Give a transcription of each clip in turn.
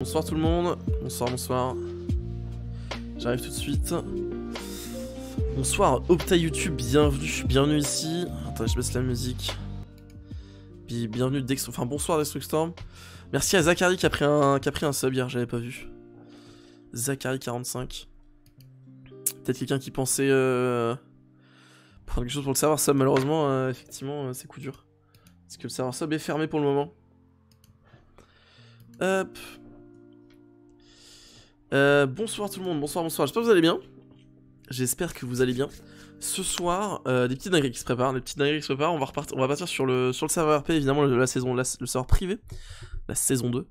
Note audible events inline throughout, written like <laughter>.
Bonsoir tout le monde, bonsoir, bonsoir. J'arrive tout de suite. Bonsoir, Opta YouTube, bienvenue, bienvenue ici. Attends, je baisse la musique. Puis bienvenue Dex, enfin bonsoir Destructstorm. Merci à Zachary qui a pris un, qui a pris sub hier, j'avais pas vu. Zachary45. Peut-être quelqu'un qui pensait euh, prendre quelque chose pour le serveur sub, malheureusement, euh, effectivement, euh, c'est coup dur. Parce que le serveur sub est fermé pour le moment. Hop, euh, bonsoir tout le monde, bonsoir, bonsoir, j'espère que vous allez bien. J'espère que vous allez bien. Ce soir, euh, des petites dingueries qui se préparent, des petites dingueries qui se préparent, on va, repartir, on va partir sur le, sur le serveur RP, évidemment, la, la saison, le serveur privé, la saison 2.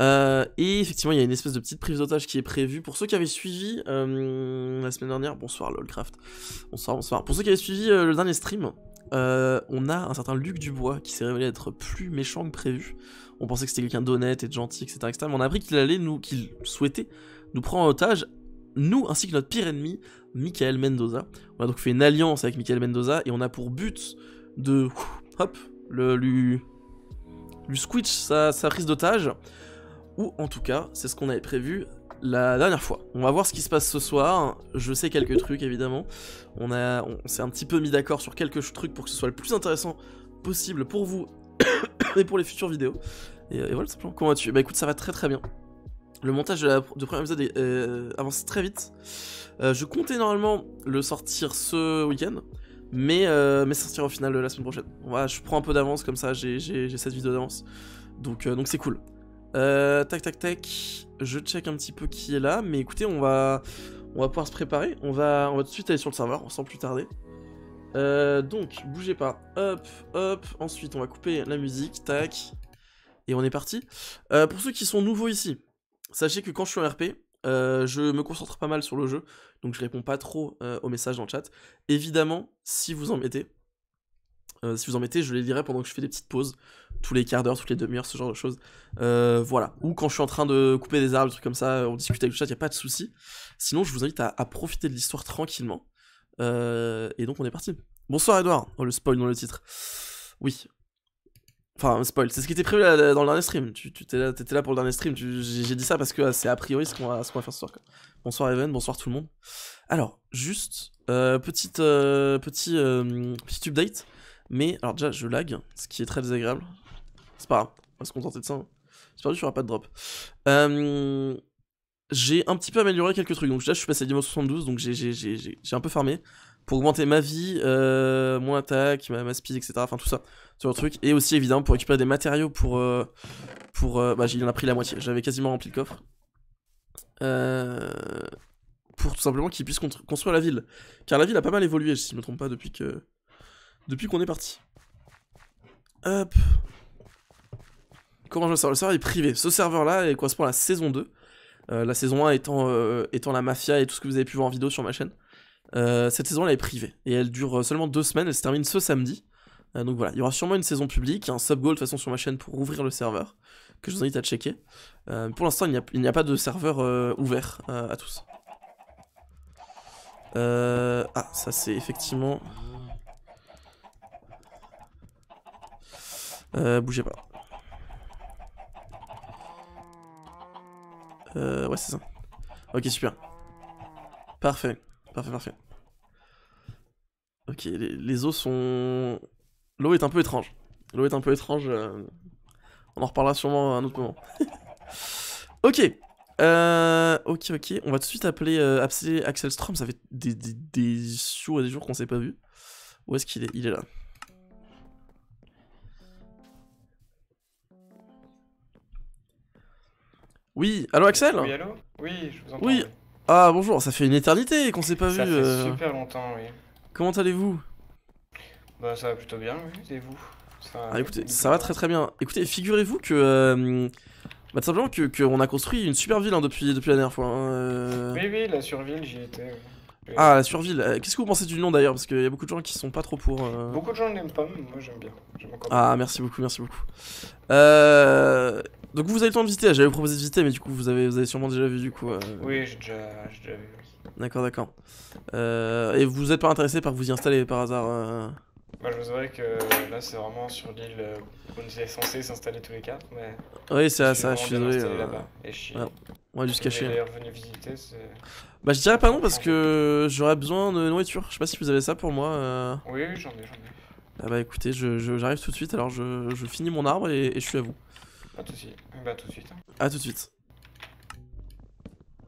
Euh, et effectivement, il y a une espèce de petite prise d'otage qui est prévue. Pour ceux qui avaient suivi la semaine dernière, bonsoir Lolcraft, bonsoir, bonsoir. Pour ceux qui avaient suivi le dernier stream, on a un certain Luc Dubois qui s'est révélé être plus méchant que prévu on pensait que c'était quelqu'un d'honnête et de gentil, etc., Mais on a appris qu'il allait nous, qu'il souhaitait nous prendre en otage, nous ainsi que notre pire ennemi, Michael Mendoza. On a donc fait une alliance avec Michael Mendoza et on a pour but de, hop, le, lui, lui squitch sa, sa prise d'otage. Ou en tout cas, c'est ce qu'on avait prévu la dernière fois. On va voir ce qui se passe ce soir. Je sais quelques trucs évidemment. On, a, on s'est un petit peu mis d'accord sur quelques trucs pour que ce soit le plus intéressant possible pour vous et pour les futures vidéos. Et, voilà, simplement. Comment vas-tu Bah écoute, ça va très très bien. Le montage de la, premier épisode euh, avance très vite. Euh, je comptais normalement le sortir ce week-end, mais, euh, mais sortir au final la semaine prochaine. je prends un peu d'avance comme ça, j'ai cette vidéo d'avance. Donc donc c'est cool. tac tac tac. Je check un petit peu qui est là, mais écoutez, on va on va pouvoir se préparer. On va on va tout de suite aller sur le serveur sans plus tarder. Euh, donc, bougez pas. Hop, hop. Ensuite, on va couper la musique. Tac. Et on est parti. Euh, pour ceux qui sont nouveaux ici, sachez que quand je suis en RP, euh, je me concentre pas mal sur le jeu. Donc, je réponds pas trop aux messages dans le chat. Évidemment, si vous en mettez, si vous en mettez, je les lirai pendant que je fais des petites pauses. Tous les quarts d'heure, toutes les demi-heures, ce genre de choses. voilà. Ou quand je suis en train de couper des arbres, des trucs comme ça, on discute avec le chat, y a pas de souci. Sinon, je vous invite à profiter de l'histoire tranquillement. Euh, et donc on est parti. Bonsoir Edouard. Oh le spoil dans le titre. Oui. Enfin, spoil, c'est ce qui était prévu dans le dernier stream. Tu étais là, pour le dernier stream. J'ai dit ça parce que euh, c'est a priori ce qu'on va, faire ce soir. Bonsoir Evan, bonsoir tout le monde. Alors, juste, euh, petite, euh, petit, petit update. Mais, alors déjà, je lag, ce qui est très désagréable. C'est pas grave, on va se contenter de ça. Hein. J'espère que tu pas de drop. Euh, j'ai un petit peu amélioré quelques trucs. Donc là, je suis passé à niveau 72, donc j'ai un peu farmé pour augmenter ma vie, euh, mon attaque, ma, speed, etc. Enfin, tout ça, sur le truc. Et aussi, évidemment, pour récupérer des matériaux pour. Euh, pour euh, bah, il en a pris la moitié. J'avais quasiment rempli le coffre. pour tout simplement qu'il puisse construire la ville. Car la ville a pas mal évolué, si je ne me trompe pas, depuis que. Depuis qu'on est parti. Hop. Comment je me Le serveur est privé. Ce serveur-là correspond à la saison 2. Euh, la saison 1 étant, euh, étant la mafia et tout ce que vous avez pu voir en vidéo sur ma chaîne. Euh, cette saison elle est privée et elle dure seulement deux semaines, elle se termine ce samedi. donc voilà, il y aura sûrement une saison publique, un sub goal de toute façon sur ma chaîne pour ouvrir le serveur, que je vous invite à checker. pour l'instant il n'y a, pas de serveur ouvert à tous. ah, ça c'est effectivement... bougez pas. Euh, ouais, c'est ça. Ok, super. Parfait. Parfait, parfait. Ok, les, os eaux sont... L'eau est un peu étrange. L'eau est un peu étrange. Euh, on en reparlera sûrement à un autre moment. <laughs> ok. Euh, ok, ok. On va tout de suite appeler Axel Strom. Ça fait des, jours et des jours qu'on s'est pas vu. Où est-ce qu'il est, Il est là. Oui, allô Axel Oui, allô Oui, je vous entends. Oui. Ah, bonjour, ça fait une éternité qu'on s'est pas vu. Ça fait euh. super longtemps, oui. Comment allez-vous Bah, ça va plutôt bien, oui, et vous Ah, écoutez, ça va ah, très très bien. Écoutez, figurez-vous que. Euh, bah, tout simplement qu'on que a construit une super ville hein, depuis, depuis la dernière fois. Hein, euh. Oui, oui, la surville, j'y étais. Ah, la surville. Qu'est-ce que vous pensez du nom d'ailleurs Parce qu'il y a beaucoup de gens qui sont pas trop pour. Beaucoup de gens n'aiment pas, mais moi j'aime bien. Ah, merci beaucoup, merci beaucoup. Euh. Donc vous avez le temps de visiter, j'avais proposé de visiter, mais du coup vous avez, vous avez sûrement déjà vu du coup. Euh, oui, j'ai déjà, déjà, vu. D'accord, d'accord. Euh, et vous êtes pas intéressé par vous y installer par hasard euh bah, Je vous avouerai que là c'est vraiment sur l'île où on est censé s'installer tous les quatre, mais. Oui, c'est ça, je suis désolé. là je suis... Ouais. On va juste cacher. Hein. bah je dirais pas non parce que j'aurais besoin de nourriture. Je sais pas si vous avez ça pour moi. Oui, j'en ai, j'en ai. Ah bah écoutez, j'arrive je, j'arrive tout de suite, alors je, je finis mon arbre et je suis à vous. Pas de soucis. tout de suite. Hein. À tout de suite.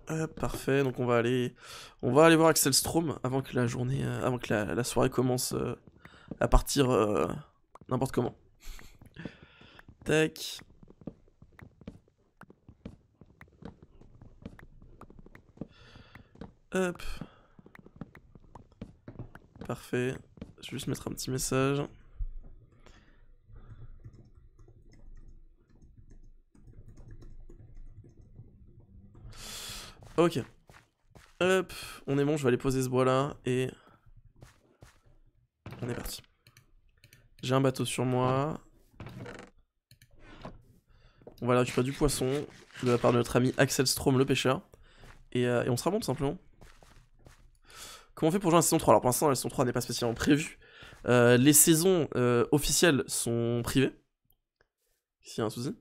Hop, euh, parfait, donc on va aller, on va aller voir Axel Strom avant que la journée, euh, avant que la, soirée commence euh, à partir n'importe comment. Tac. Hop. Parfait. Je vais juste mettre un petit message. Ok. Hop, on est bon, je vais aller poser ce bois là et... On est parti. J'ai un bateau sur moi. On va aller récupérer du poisson de la part de notre ami Axel Strom, le pêcheur. Et, euh, on se tout simplement. Comment on fait pour jouer à la saison 3 Alors pour l'instant, la saison 3 n'est pas spécialement prévue. Euh, les saisons euh, officielles sont privées. S'il y a un souci.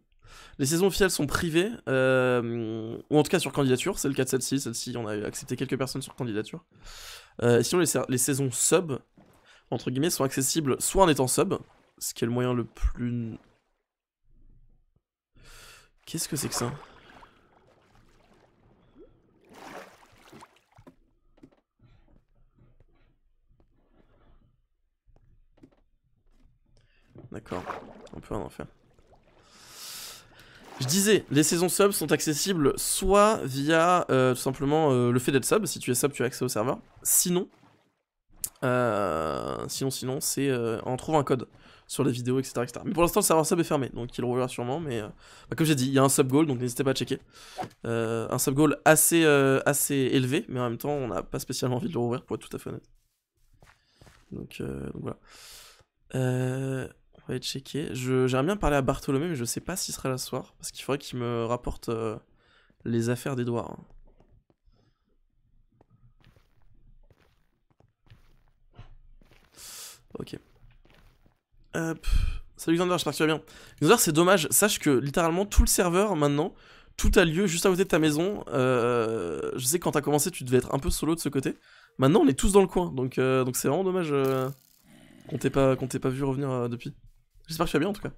Les saisons officielles sont privées, euh, ou en tout cas sur candidature, c'est le cas de celle-ci, celle-ci, on a accepté quelques personnes sur candidature. Euh, sinon, les, les, saisons sub, entre guillemets, sont accessibles soit en étant sub, ce qui est le moyen le plus... Qu'est-ce que c'est que ça D'accord, on peut en faire. Je disais, les saisons sub sont accessibles soit via euh, tout simplement euh, le fait d'être sub, si tu es sub, tu as accès au serveur. Sinon, euh, sinon, sinon, c'est on trouve un code sur les vidéos, etc. Mais pour l'instant, le serveur sub est fermé, donc il rouvrira sûrement. Mais bah, comme j'ai dit, il y a un sub goal, donc n'hésitez pas à checker. un sub goal assez, assez élevé, mais en même temps, on n'a pas spécialement envie de le rouvrir pour être tout à fait honnête. Donc, donc voilà va aller checker. J'aimerais bien parler à Bartholomé, mais je sais pas s'il sera là ce soir. Parce qu'il faudrait qu'il me rapporte euh, les affaires d'Edouard. Hein. Ok. Salut Xander, j'espère que tu vas bien. Xander, c'est dommage. Sache que littéralement tout le serveur maintenant, tout a lieu juste à côté de ta maison. Euh, je sais que quand t'as commencé, tu devais être un peu solo de ce côté. Maintenant, on est tous dans le coin. Donc euh, donc c'est vraiment dommage qu'on t'ait pas vu revenir depuis. J'espère que tu vas bien en tout cas.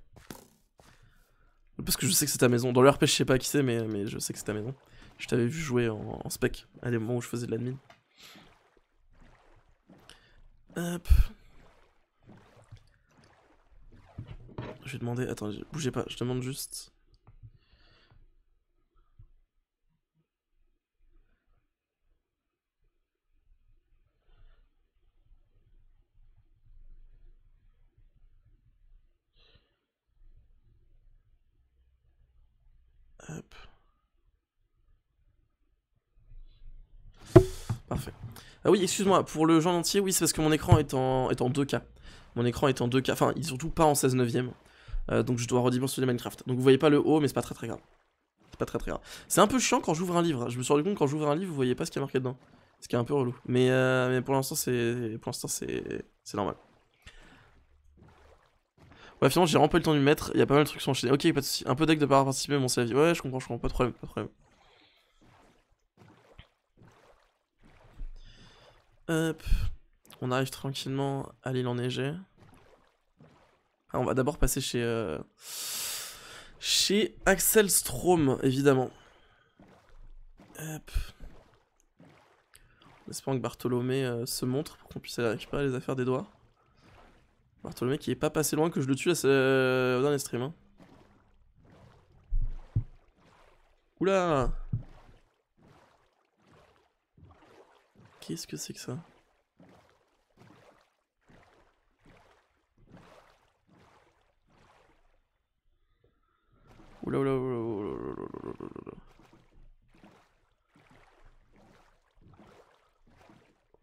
Parce que je sais que c'est ta maison. Dans le RP, je sais pas qui c'est, mais, je sais que c'est ta maison. Je t'avais vu jouer en, spec à des moments où je faisais de l'admin. Hop. Je vais demander. Attends, bougez pas, je demande juste. Parfait. Ah oui, excuse-moi, pour le genre entier, oui, c'est parce que mon écran est en, est en 2K. Mon écran est en 2K, enfin, il est surtout pas en 16 neuvième. Euh, donc je dois redimensionner Minecraft. Donc vous voyez pas le haut, mais c'est pas très très grave. C'est pas très très grave. C'est un peu chiant quand j'ouvre un livre. Hein. Je me suis rendu compte quand j'ouvre un livre, vous voyez pas ce qu'il y a marqué dedans. Ce qui est un peu relou. Mais, euh, mais pour l'instant, c'est pour l'instant c'est normal. Ouais, finalement, j'ai rempli le temps de maître, mettre. Il y a pas mal de trucs qui sont enchaînés. Ok, pas de soucis. Un peu deck de pas participer, mon c'est vie. Ouais, je comprends, je comprends. Pas de problème, pas de problème. Hop. On arrive tranquillement à l'île enneigée. Ah, on va d'abord passer chez. Euh, chez Axel Strom, évidemment. Hop. En que Bartholomé euh, se montre pour qu'on puisse aller récupérer les affaires des doigts bartholomew, qui le mec il est pas passé loin que je le tue à ce... Euh, au dernier stream. Hein. Oula Qu'est-ce que c'est que ça Oula oula oula oula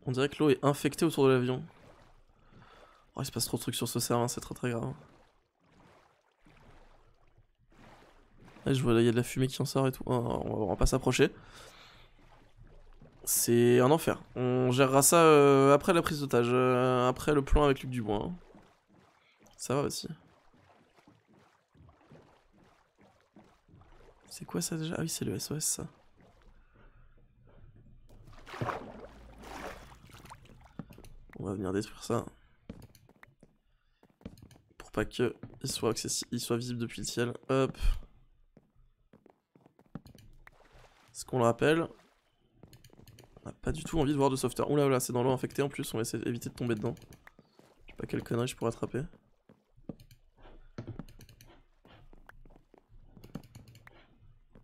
On dirait que l'eau est infectée autour de l'avion il se passe trop de trucs sur ce serveur, c'est très très grave. je vois, là, il y a de la fumée qui en sort et tout. Ah, on, va, pas s'approcher. C'est un enfer. On gérera ça euh, après la prise d'otage, euh, après le plan avec Luc Dubois. Hein. Ça va aussi. C'est quoi ça déjà Ah oui, c'est le SOS ça. On va venir détruire ça pour pas qu'il soit, il soit visible depuis le ciel. Hop. Ce qu'on le rappelle. On n'a pas du tout envie de voir de sauveteur. Oula, là, là c'est dans l'eau infectée en plus, on va essayer d'éviter de tomber dedans. Je sais pas quelle connerie je pourrais attraper.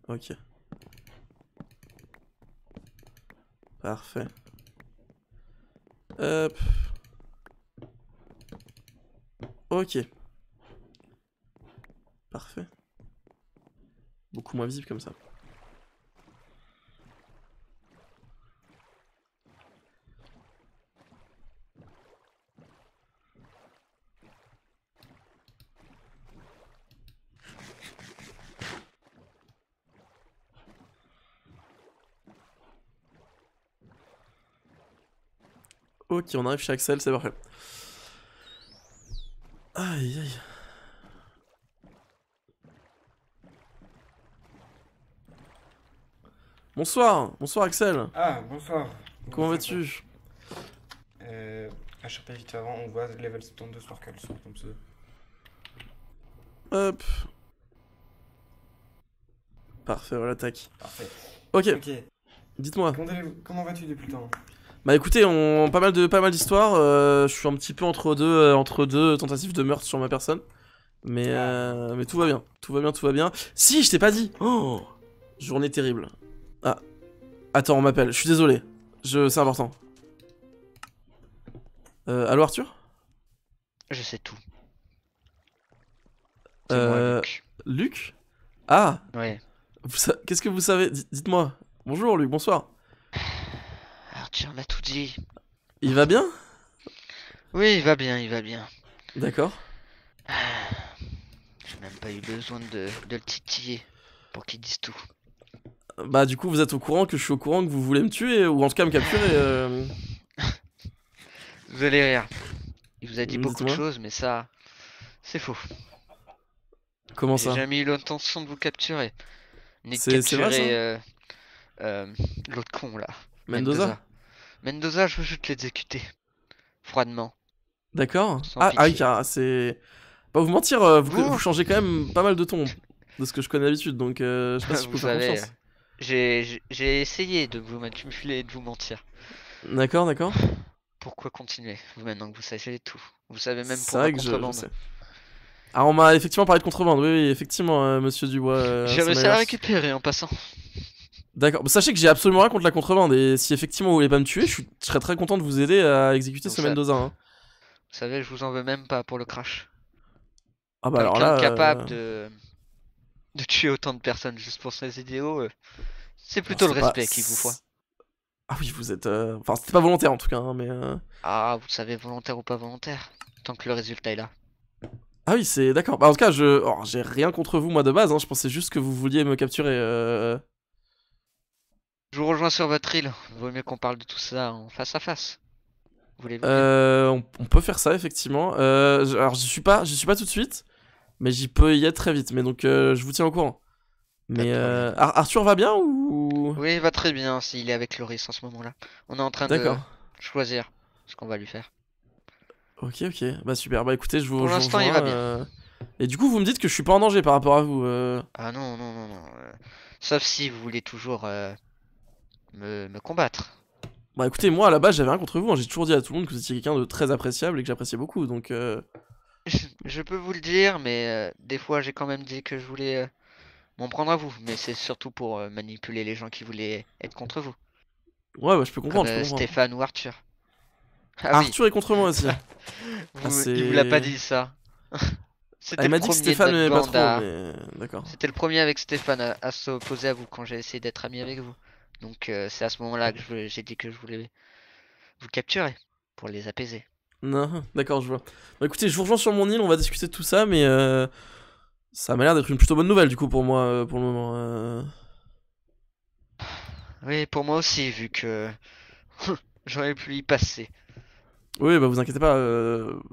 Ok. Parfait. Hop. Ok. Parfait. Beaucoup moins visible comme ça. Ok, on arrive chez Axel, c'est parfait. Aïe aïe. Bonsoir, bonsoir Axel. Ah, bonsoir. Comment vas-tu Euh. HRP vite avant, on voit level 72 sur qu'elle sort comme ça. Hop. Parfait, on l'attaque. Parfait. Ok. Dites-moi. Comment, comment vas-tu depuis le temps bah écoutez, on pas mal de pas mal d'histoires. Euh, je suis un petit peu entre deux euh, entre deux tentatives de meurtre sur ma personne, mais ah. euh, mais tout va bien, tout va bien, tout va bien. Si, je t'ai pas dit. Oh, journée terrible. Ah, attends, on m'appelle. Je suis désolé. Je, c'est important. Euh, allô Arthur Je sais tout. Euh, Luc. Ah. Qu'est-ce que vous savez Dites-moi. Bonjour Luc, bonsoir tout dit. Il va bien Oui, il va bien, il va bien. D'accord. Euh, j'ai même pas eu besoin de, le titiller pour qu'il dise tout. Bah du coup vous êtes au courant que je suis au courant que vous voulez me tuer ou en tout cas me capturer. Euh. <laughs> Vous allez rire. Il vous a dit beaucoup de choses, mais ça, c'est faux. Comment ça J'ai jamais eu l'intention de vous capturer. Ni capturer euh, l'autre con là. Mendoza Mendoza, je veux juste l'exécuter. Froidement. D'accord. Ah, ah c'est. Pas vous mentir, euh, vous, changez quand même pas mal de ton de ce que je connais d'habitude, donc euh, je sais pas si vous faire J'ai essayé de vous manipuler et de vous mentir. D'accord, d'accord. Pourquoi continuer vous Maintenant que vous savez tout. Vous savez même pour que contrebande. Je, je Ah, on m'a effectivement parlé de contrebande, oui, oui effectivement, euh, monsieur Dubois. J'ai réussi à récupérer en passant. D'accord. Bah, sachez que j'ai absolument rien contre la contrebande et si effectivement vous voulez pas me tuer, je, serais très content de vous aider à exécuter ce Mendoza. Hein. Vous savez, je vous en veux même pas pour le crash. Ah bah alors là. capable euh, de... de tuer autant de personnes juste pour ses idéaux, euh, c'est ah, plutôt le respect qui vous faut. Ah oui, vous êtes. Euh, enfin, c'était pas volontaire en tout cas, hein, mais. Ah, vous savez, volontaire ou pas volontaire, tant que le résultat est là. Ah oui, c'est d'accord. Bah, en tout cas, je, oh, j'ai rien contre vous moi de base. Hein. Je pensais juste que vous vouliez me capturer. Euh... Je vous rejoins sur votre île. Vaut mieux qu'on parle de tout ça en face à face. voulez euh, on, peut faire ça effectivement. Euh, alors je suis pas, je suis pas tout de suite, mais j'y peux y être très vite. Mais donc euh, je vous tiens au courant. Mais euh, Arthur va bien ou Oui, il va très bien. S'il est avec Loris en ce moment-là, on est en train de choisir ce qu'on va lui faire. Ok, ok. Bah super. Bah écoutez, je vous. Pour l'instant, il va bien. Et du coup, vous me dites que je suis pas en danger par rapport à vous. Ah non, non, non, non. Sauf si vous voulez toujours me, combattre. Bah écoutez, moi à la base j'avais rien contre vous, hein. j'ai toujours dit à tout le monde que vous étiez quelqu'un de très appréciable et que j'appréciais beaucoup, donc... Euh. Je, peux vous le dire, mais euh, des fois j'ai quand même dit que je voulais euh, m'en prendre à vous, mais c'est surtout pour manipuler les gens qui voulaient être contre vous. Ouais, bah, je peux comprendre. Stéphane ou Arthur. Ah ah Arthur est contre moi aussi. Hein. <laughs> Ah, il vous l'a pas dit ça. <laughs> C'était m'a dit que Stéphane pas trop, D'accord. C'était le premier avec Stéphane à s'opposer à vous quand j'ai essayé d'être ami avec vous. Donc euh, c'est à ce moment-là que j'ai dit que je voulais vous capturer pour les apaiser. Non, d'accord, je vois. Bah, écoutez, je vous rejoins sur mon île, on va discuter de tout ça, mais euh, ça m'a l'air d'être une plutôt bonne nouvelle du coup pour moi euh, pour le moment. Oui, pour moi aussi, vu que <laughs> j'aurais pu y passer. Oui, bah vous inquiétez pas,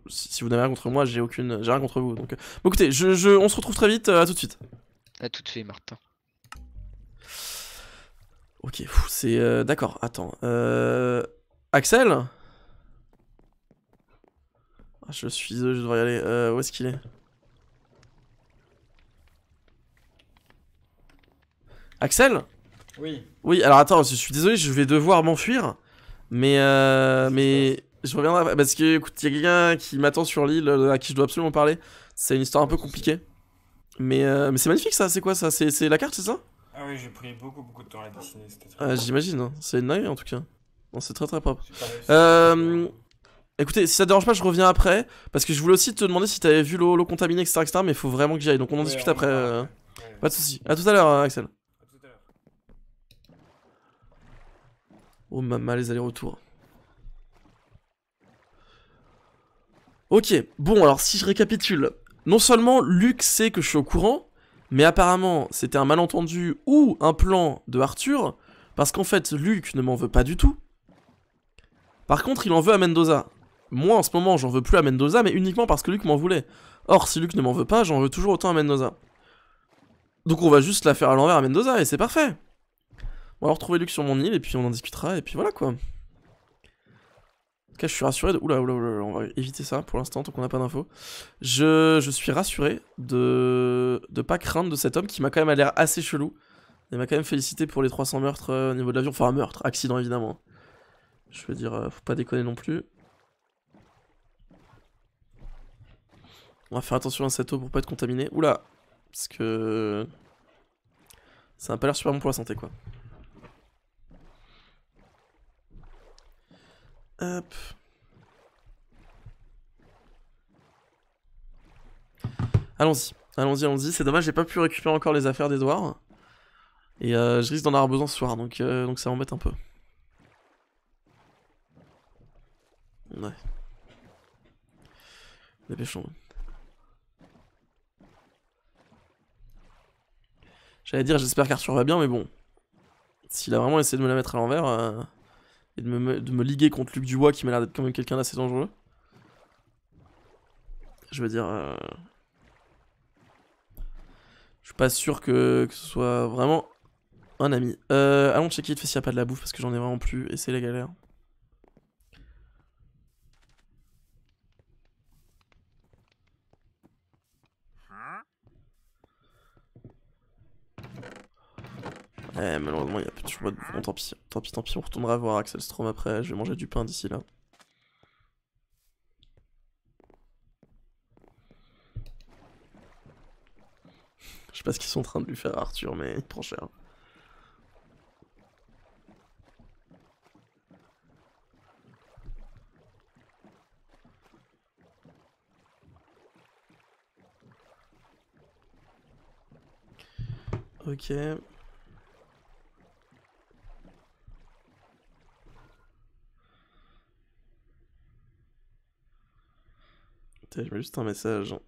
si, vous n'avez rien contre moi, j'ai aucune, j'ai rien contre vous. Donc, bah, écoutez, on se retrouve très vite, à tout de suite. À tout de suite, Martin. Ok, c'est... Euh, d'accord, attends. Euh, Axel ah, Je suis... Euh, je dois y aller. Euh, où est-ce qu'il est, Axel Oui. Oui, alors attends, je suis désolé, je vais devoir m'enfuir. Mais... euh... mais... Je reviendrai parce que écoute, il y a quelqu'un qui m'attend sur l'île euh, à qui je dois absolument parler. C'est une histoire un peu compliquée. Mais, mais c'est magnifique ça, c'est quoi ça C'est la carte, c'est ça ah oui, j'ai pris beaucoup, beaucoup de temps à ah. dessiner. Ah, J'imagine, hein. c'est une naïve en tout cas. c'est très très propre. Euh, écoutez, si ça te dérange pas, je reviens après. Parce que je voulais aussi te demander si t'avais vu l'eau contaminée etc., etc. Mais il faut vraiment que j'y aille. Donc on en discute euh, après. Pas de soucis. À tout à l'heure, euh, Axel. A tout à l'heure. Oh maman, les allers-retours. Ok, bon alors si je récapitule, non seulement Luc sait que je suis au courant, mais apparemment, c'était un malentendu ou un plan de Arthur, parce qu'en fait, Luke ne m'en veut pas du tout. Par contre, il en veut à Mendoza. Moi, en ce moment, j'en veux plus à Mendoza, mais uniquement parce que Luke m'en voulait. Or, si Luke ne m'en veut pas, j'en veux toujours autant à Mendoza. Donc on va juste la faire à l'envers à Mendoza, et c'est parfait. On va retrouver Luke sur mon île, et puis on en discutera, et puis voilà quoi je suis rassuré de. Oula, oula, oula, on va éviter ça pour l'instant, tant qu'on n'a pas d'infos. Je... suis rassuré de ne pas craindre de cet homme qui m'a quand même l'air assez chelou. Il m'a quand même félicité pour les 300 meurtres euh, au niveau de l'avion. Enfin, un meurtre, accident évidemment. Hein. Je veux dire, euh, faut pas déconner non plus. On va faire attention à cette eau pour pas être contaminé. Oula Parce que... Ça n'a pas l'air super bon pour la santé, quoi. Allons-y. Allons-y, allons-y. C'est dommage, j'ai pas pu récupérer encore les affaires d'Edouard. Et euh, je risque d'en avoir besoin ce soir, donc, euh, donc ça m'embête un peu. Ouais. Dépêchons. J'allais dire j'espère qu'Arthur va bien, mais bon. S'il a vraiment essayé de me la mettre à l'envers... Euh et de me, liguer contre Luc Dubois qui m'a l'air d'être quand même quelqu'un d'assez dangereux. Je veux dire... Euh, je suis pas sûr que, ce soit vraiment un ami. Euh, allons checker de fait s'il n'y a pas de la bouffe parce que j'en ai vraiment plus et c'est la galère. Eh malheureusement, il y a plus de choix de bon, tant pis, tant pis, tant pis, on retournera voir Axel Strom après, je vais manger du pain d'ici là. Je sais pas ce qu'ils sont en train de lui faire Arthur, mais il prend cher. Ok, Je juste un message. Hein.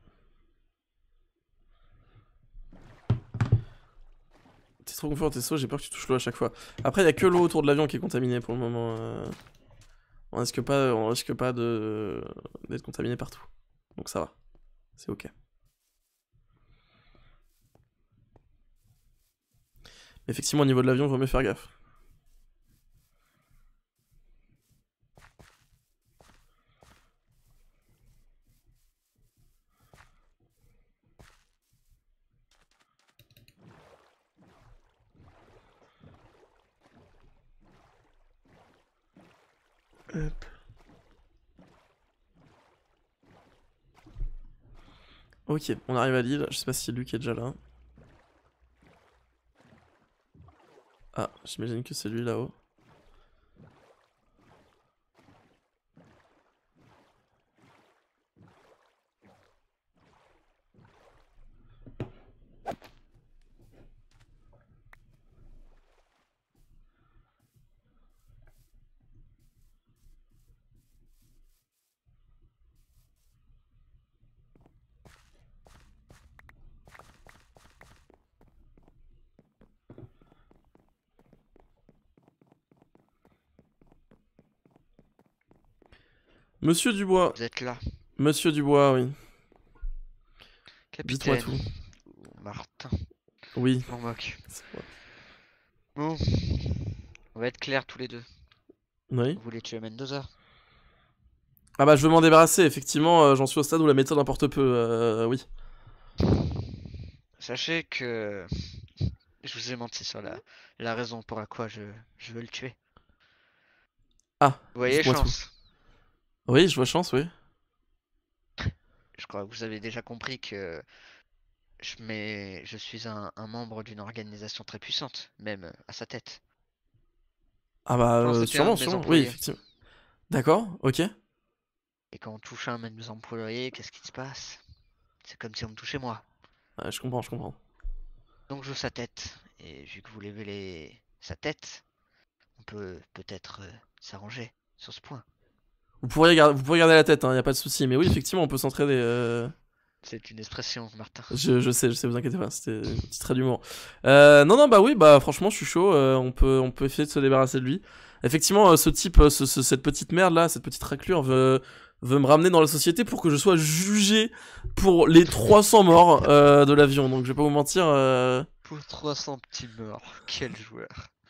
T'es trop confort, t'es saut, j'ai peur que tu touches l'eau à chaque fois. Après, il a que l'eau autour de l'avion qui est contaminée pour le moment. Euh. On risque pas, on risque pas d'être contaminé partout. Donc ça va. C'est ok. Effectivement, au niveau de l'avion, il vaut mieux faire gaffe. Ok, on arrive à l'île. Je sais pas si Luc est déjà là. Ah, j'imagine que c'est lui là-haut. Monsieur Dubois. Vous êtes là. Monsieur Dubois, oui. Capitaine. tout. Martin. Oui. On va être clair tous les deux. Oui. Vous voulez tuer Mendoza Ah bah je veux m'en débarrasser, effectivement, euh, j'en suis au stade où la méthode importe peu, euh, oui. Sachez que je vous ai menti sur la, raison pour laquelle je, je veux le tuer. Ah. Vous voyez, chance. Oui, je vois chance, oui. Je crois que vous avez déjà compris que je, mets... je suis un, membre d'une organisation très puissante, même à sa tête. Ah bah, euh, sûrement, sûrement, oui, effectivement. D'accord, ok. Et quand on touche un même mes employés, qu'est-ce qui se passe C'est comme si on me touchait moi. Ouais, je comprends, je comprends. Donc je joue sa tête. Et vu que vous levez sa tête, on peut peut-être euh, s'arranger sur ce point. Vous pourriez, garder la tête, il hein, n'y a pas de souci. Mais oui, effectivement, on peut s'entraîner. Euh... C'est une expression, Martin. Je, je, sais, je sais, vous inquiétez pas, c'était un petit trait d'humour. Euh, non, non, bah oui, bah franchement, je suis chaud. Euh, on, peut, on peut essayer de se débarrasser de lui. Effectivement, euh, ce type, cette petite merde là, cette petite raclure veut, veut me ramener dans la société pour que je sois jugé pour les 300 morts de l'avion. Donc je vais pas vous mentir. Pour 300 petits morts, quel joueur.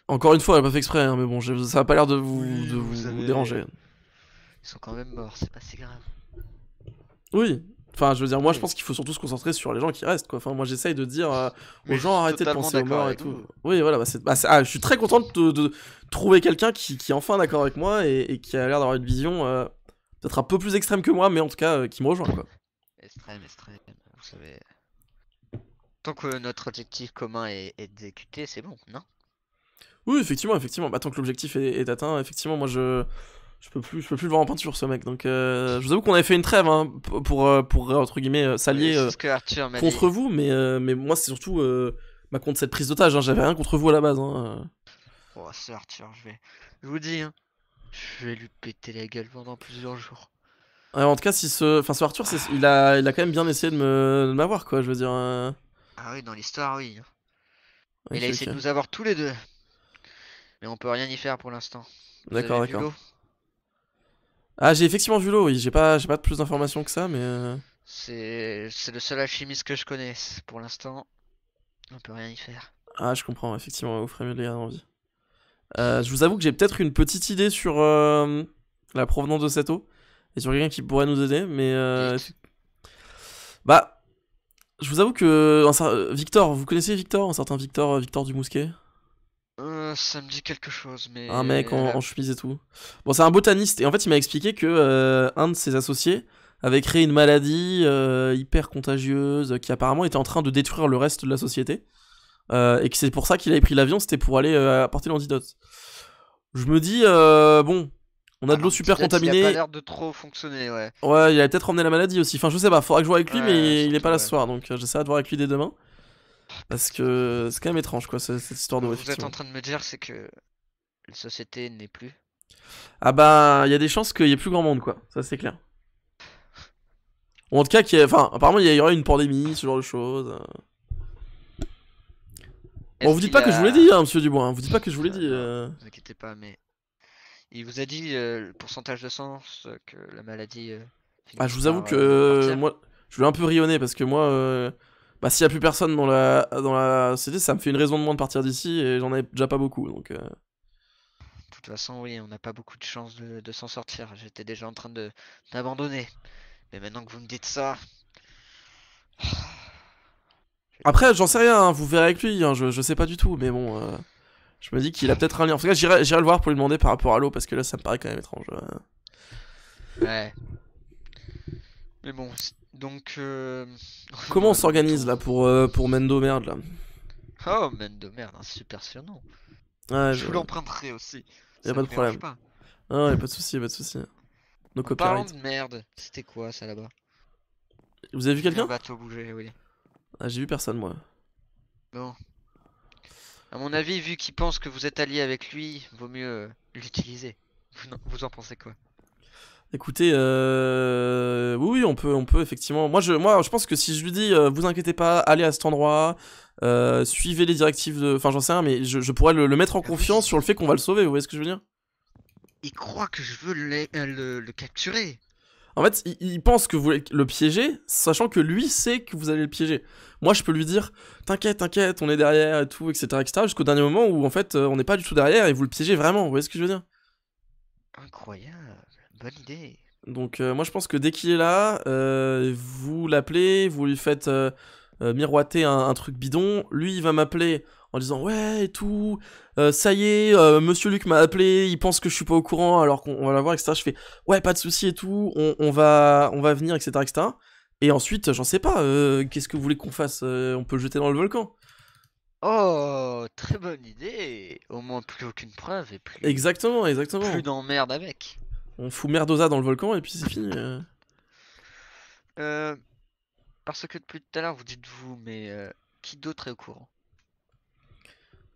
Encore une fois, elle n'a pas fait exprès, hein, mais bon, ça a pas l'air de vous, vous, déranger. Ils sont quand même morts, c'est pas si grave. Oui. Enfin, je veux dire, moi, je pense qu'il faut surtout se concentrer sur les gens qui restent, quoi. Enfin, moi, j'essaye de dire euh, aux gens, arrêtez de penser aux morts et tout. Oui, voilà, bah, bah, ah, je suis très content de, trouver quelqu'un qui, est enfin d'accord avec moi et, qui a l'air d'avoir une vision euh, peut-être un peu plus extrême que moi, mais en tout cas, euh, qui me rejoint, quoi. Extrême, extrême, vous savez. Tant que notre objectif commun est, est exécuté, c'est bon, non Oui, effectivement, effectivement. Bah, tant que l'objectif est atteint, effectivement, moi, je je peux plus, je peux plus le voir en peinture ce mec. Donc, euh, je vous avoue qu'on avait fait une trêve hein, pour, euh, pour, euh, entre guillemets s'allier contre vous, mais mais moi c'est surtout ma contre cette prise d'otage. Hein, j'avais rien contre vous à la base. Hein, oh, c'est Arthur, je vais, je vous dis, je vais lui péter la gueule pendant plusieurs jours. en tout cas, si ce, enfin ce Arthur, il a, il a quand même bien essayé de me, m'avoir quoi. Je veux dire. Ah oui, dans l'histoire, oui. il a essayé de nous avoir tous les deux, mais on peut rien y faire pour l'instant. D'accord, d'accord. Ah, j'ai effectivement vu l'eau, oui. J'ai pas, j'ai pas plus d'informations que ça, mais. Euh. C'est, c'est le seul alchimiste que je connais. Pour l'instant, on peut rien y faire. Ah, je comprends, effectivement, vous ferez mieux de les garder en vie. Euh, je vous avoue que j'ai peut-être une petite idée sur euh, la provenance de cette eau et sur quelqu'un qui pourrait nous aider, mais. Bah, je vous avoue que. Victor, vous connaissez Victor, un certain Victor, Victor du Mousquet euh, ça me dit quelque chose, mais. Un mec en, chemise et tout. Bon, c'est un botaniste, et en fait, il m'a expliqué que euh, un de ses associés avait créé une maladie euh, hyper contagieuse qui apparemment était en train de détruire le reste de la société. Euh, et que c'est pour ça qu'il avait pris l'avion, c'était pour aller apporter l'antidote. Je me dis, bon, on a de l'eau ah, super contaminée. Il a l'air de trop fonctionner, ouais. Ouais, il a peut-être emmené la maladie aussi. Enfin, je sais pas, faudra que je vois avec lui, mais il est pas là ce soir, donc j'essaierai de voir avec lui dès demain. Parce que c'est quand même étrange, quoi, cette histoire de. Vous êtes en train de me dire, c'est que la société n'est plus. Ah bah, il y a des chances qu'il y ait plus grand monde, quoi. Ça, c'est clair. Ou en tout cas, qu'il y enfin, apparemment, il y aura une pandémie, ce genre de choses. On vous dit pas que je vous l'ai dit, hein, monsieur Dubois. Hein. Vous dites pas que je vous l'ai dit. Ah euh. Ne vous inquiétez pas, mais il vous a dit euh, le pourcentage de sens que la maladie. Euh, ah, je vous avoue que moi, je voulais un peu rionner parce que moi bah, s'il n'y a plus personne dans la, dans la CD, ça me fait une raison de moins de partir d'ici et j'en ai déjà pas beaucoup. Donc, euh. De toute façon, oui, on n'a pas beaucoup de chances de, s'en sortir. J'étais déjà en train de d'abandonner. Mais maintenant que vous me dites ça. <sighs> Après, j'en sais rien, hein, vous verrez avec lui, hein, je, je, sais pas du tout, mais bon. Euh, je me dis qu'il a peut-être un lien. En tout cas, j'irai le voir pour lui demander par rapport à l'eau, parce que là, ça me paraît quand même étrange. Ouais. Mais bon, donc. Euh, <laughs> Comment on s'organise là pour, euh, pour Mendo Merde là Oh, Mendo Merde, super surnom. je, vous l'emprunterai aussi. Y'a ah pas, de problème. Pas. Ah, y'a pas de soucis, y'a pas de soucis. Nos copains. de merde, c'était quoi ça là-bas Vous avez vu quelqu'un bateau oui. Ah, j'ai vu personne moi. Bon. À mon avis, vu qu'il pense que vous êtes allié avec lui, vaut mieux euh, l'utiliser. Vous, en pensez quoi Écoutez, euh on peut, on peut effectivement. Moi, je, moi, je pense que si je lui dis, euh, vous inquiétez pas, allez à cet endroit, euh, suivez les directives de. Enfin, j'en sais rien, mais je, pourrais le, mettre en ah confiance sur le fait qu'on va le sauver. Vous voyez ce que je veux dire Il croit que je veux euh, le, capturer. En fait, il, pense que vous voulez le piéger sachant que lui sait que vous allez le piéger. Moi, je peux lui dire, t'inquiète, t'inquiète, on est derrière et tout, etc., etc., jusqu'au dernier moment où en fait, on n'est pas du tout derrière et vous le piégez vraiment. Vous voyez ce que je veux dire Incroyable, bonne idée. Donc euh, moi je pense que dès qu'il est là, euh, vous l'appelez, vous lui faites euh, miroiter un, truc bidon, lui il va m'appeler en disant ouais et tout, ça y est, Monsieur Luc m'a appelé, il pense que je suis pas au courant alors qu'on va l'avoir, etc. Je fais ouais pas de souci et tout, on, va, on va venir, etc. Et ensuite j'en sais pas, qu'est-ce que vous voulez qu'on fasse On peut le jeter dans le volcan. Oh, très bonne idée Au moins plus aucune preuve et plus... Exactement, exactement. Plus d'emmerde avec on fout merdosa dans le volcan et puis c'est fini. Euh. Euh, parce que depuis tout à l'heure, vous dites vous, mais euh, qui d'autre est au courant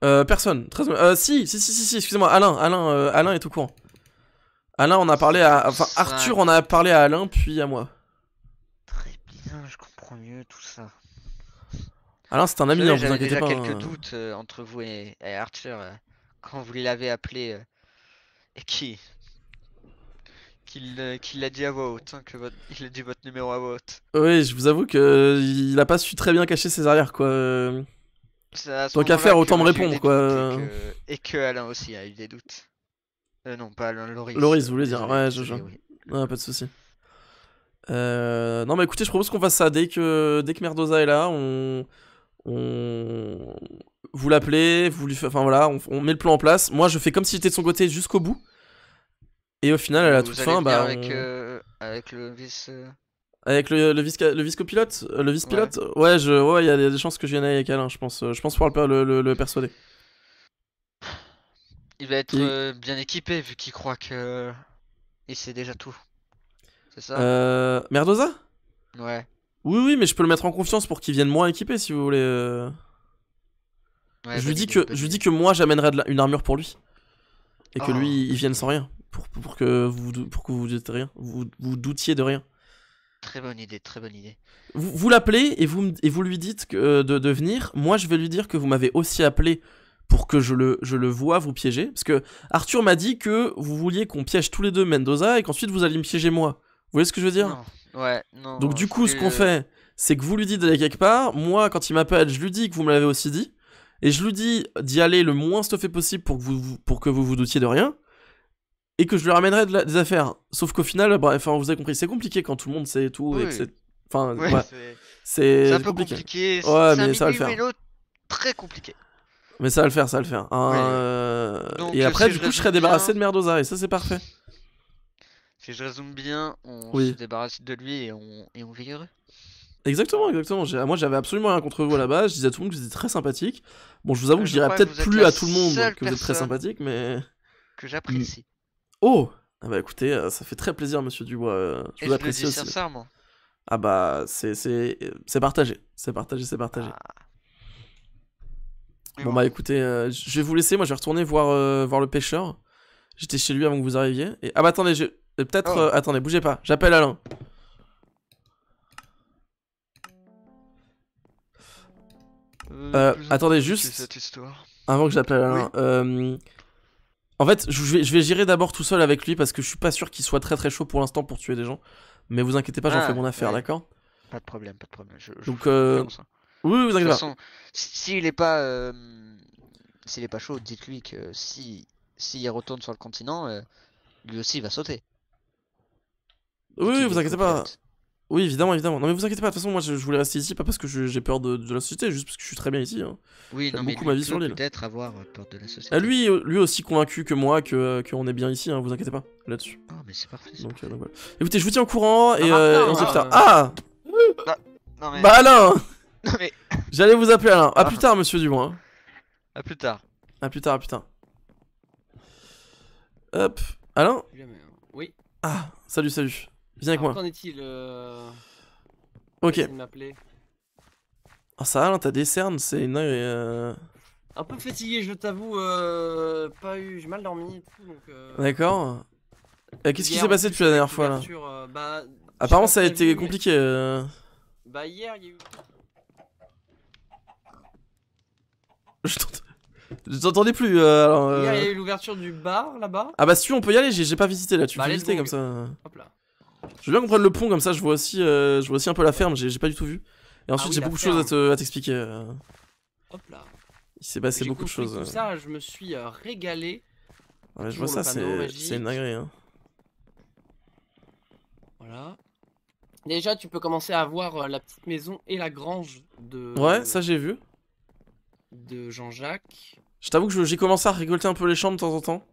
Personne. Très... si, si, si, si, si excusez-moi, Alain, Alain, Alain est au courant. Alain, on a parlé à. Enfin, Arthur, on a parlé à Alain, puis à moi. Très bien, je comprends mieux tout ça. Alain, c'est un ami, hein, vous inquiétez y quelques hein. doutes entre vous et Arthur quand vous l'avez appelé. et qui qu'il euh, l'a dit à voix haute, hein, que il a dit votre numéro à voix haute. Oui, je vous avoue que euh, il a pas su très bien cacher ses arrières, quoi. Donc à faire, autant me répondre, quoi. Euh, et que, Alain aussi a eu des doutes. non, pas Alain, Loris. Loris, vous voulez dire, ouais, je, ah, pas de souci. non, mais écoutez, je propose qu'on fasse ça dès que dès que Merdoza est là, on on vous l'appelez, vous lui, enfin voilà, on... on, met le plan en place. Moi, je fais comme si j'étais de son côté jusqu'au bout. Et au final, à la toute fin, bah. Avec, euh, avec le vice. Euh, avec le, vice, le vice euh, Le vice-pilote Ouais, il y a des chances que je vienne avec Alain, hein, je pense. Je pense pouvoir le, le, persuader. Il va être bien équipé vu qu'il croit que. Il sait déjà tout. C'est ça euh, Merdoza Ouais. Oui, oui, mais je peux le mettre en confiance pour qu'il vienne moins équipé si vous voulez. je, lui dis que, je dis que moi j'amènerai une armure pour lui. Et que oh. lui il vienne sans rien pour, pour, que vous pour que vous doutiez rien, vous, vous doutiez de rien. Très bonne idée, très bonne idée. Vous, vous l'appelez et vous, et vous lui dites que, euh, de, de, venir. Moi, je vais lui dire que vous m'avez aussi appelé pour que je le, je le vois vous piéger. Parce que Arthur m'a dit que vous vouliez qu'on piège tous les deux Mendoza et qu'ensuite vous allez me piéger moi. Vous voyez ce que je veux dire Ouais, non. Donc, du coup, ce qu'on fait, c'est que vous lui dites d'aller quelque part. Moi, quand il m'appelle, je lui dis que vous me l'avez aussi dit. Et je lui dis d'y aller le moins stuffé possible pour que vous, pour que vous vous doutiez de rien et que je lui ramènerais des affaires. Sauf qu'au final, bref, bah, enfin, vous avez compris, c'est compliqué quand tout le monde sait tout. Et enfin, c'est un compliqué. C'est Ouais, mais ça très compliqué. Mais ça va le faire, ça le faire. Euh, et euh, après, du coup, je serais débarrassé de Merdosa et ça, c'est parfait. Si je résume bien, on se débarrasse de lui et on, et on vit heureux. Exactement, exactement. Moi, j'avais absolument rien contre vous à la base. Je disais à tout le monde que vous étiez très sympathique. Bon, je vous avoue que euh, je dirais peut-être plus à tout le monde que vous êtes très sympathique, mais. Que j'apprécie. Oh ah bah écoutez, euh, ça fait très plaisir, monsieur Dubois. Euh, je vous apprécie sincèrement. Ah bah, c'est partagé. C'est partagé, c'est partagé. Bon, ah. bon, bah écoutez, euh, je vais vous laisser. Moi, je vais retourner voir, voir le pêcheur. J'étais chez lui avant que vous arriviez. Et... Ah bah attendez, je... peut-être... Oh. attendez, bougez pas. J'appelle Alain. Euh, attendez, juste... Cette histoire. Avant que j'appelle Alain. En fait, je vais, gérer d'abord tout seul avec lui parce que je suis pas sûr qu'il soit très très chaud pour l'instant pour tuer des gens. Mais vous inquiétez pas, j'en ah, fais mon affaire, d'accord Pas de problème, pas de problème. Donc, euh... Hein. oui, vous inquiétez pas. s'il est pas, euh... s'il est pas chaud, dites-lui que si s'il retourne sur le continent, euh, lui aussi il va sauter. Oui, vous inquiétez pas. Oui, évidemment, évidemment. Non, mais vous inquiétez pas, de toute façon, moi je, voulais rester ici, pas parce que j'ai peur de, la société, juste parce que je suis très bien ici. Hein. Oui, non, mais beaucoup ma vie sur l'île. Peut-être avoir euh, peur de la société. Ah, lui, euh, lui aussi convaincu que moi qu'on euh, est bien ici, hein, vous inquiétez pas là-dessus. Ah, mais c'est parfait. Écoutez, je vous tiens au courant et, ah, on se dit plus Ah bah, non, mais... Bah Alain <laughs> Non <laughs> J'allais vous appeler Alain. À ah. plus tard, monsieur Dubois. Hein. À plus tard. À plus tard, à plus tard. Hop. Alain Oui. Ah, salut, salut. Viens avec moi. Qu'en est-il euh... Ok. Ah, oh, ça va, hein, t'as des cernes, c'est une. Euh... Un peu fatigué, je t'avoue. Euh... Pas eu. J'ai mal dormi et tout, donc. Euh, D'accord. Euh, qu'est-ce qui s'est passé depuis la dernière fois là euh, bah, Apparemment, ça a été compliqué. Bah, hier, il y a eu. Je t'entendais plus. alors, Il y a eu l'ouverture du bar là-bas. Ah bah si on peut y aller, j'ai pas visité là, tu bah, peux visiter comme ça. Hop là. Je veux bien qu'on le pont, comme ça je vois aussi, euh, je vois aussi un peu la ferme, j'ai pas du tout vu. Et ensuite, ah j'ai beaucoup de choses à t'expliquer. Euh. Il s'est passé beaucoup de choses. ça, je me suis euh, régalé. Ouais, je vois ça, c'est une agrée. Hein. Voilà. Déjà, tu peux commencer à voir la petite maison et la grange de. Ouais, ça j'ai vu. De Jean-Jacques. Je t'avoue que j'ai commencé à récolter un peu les champs de temps en temps.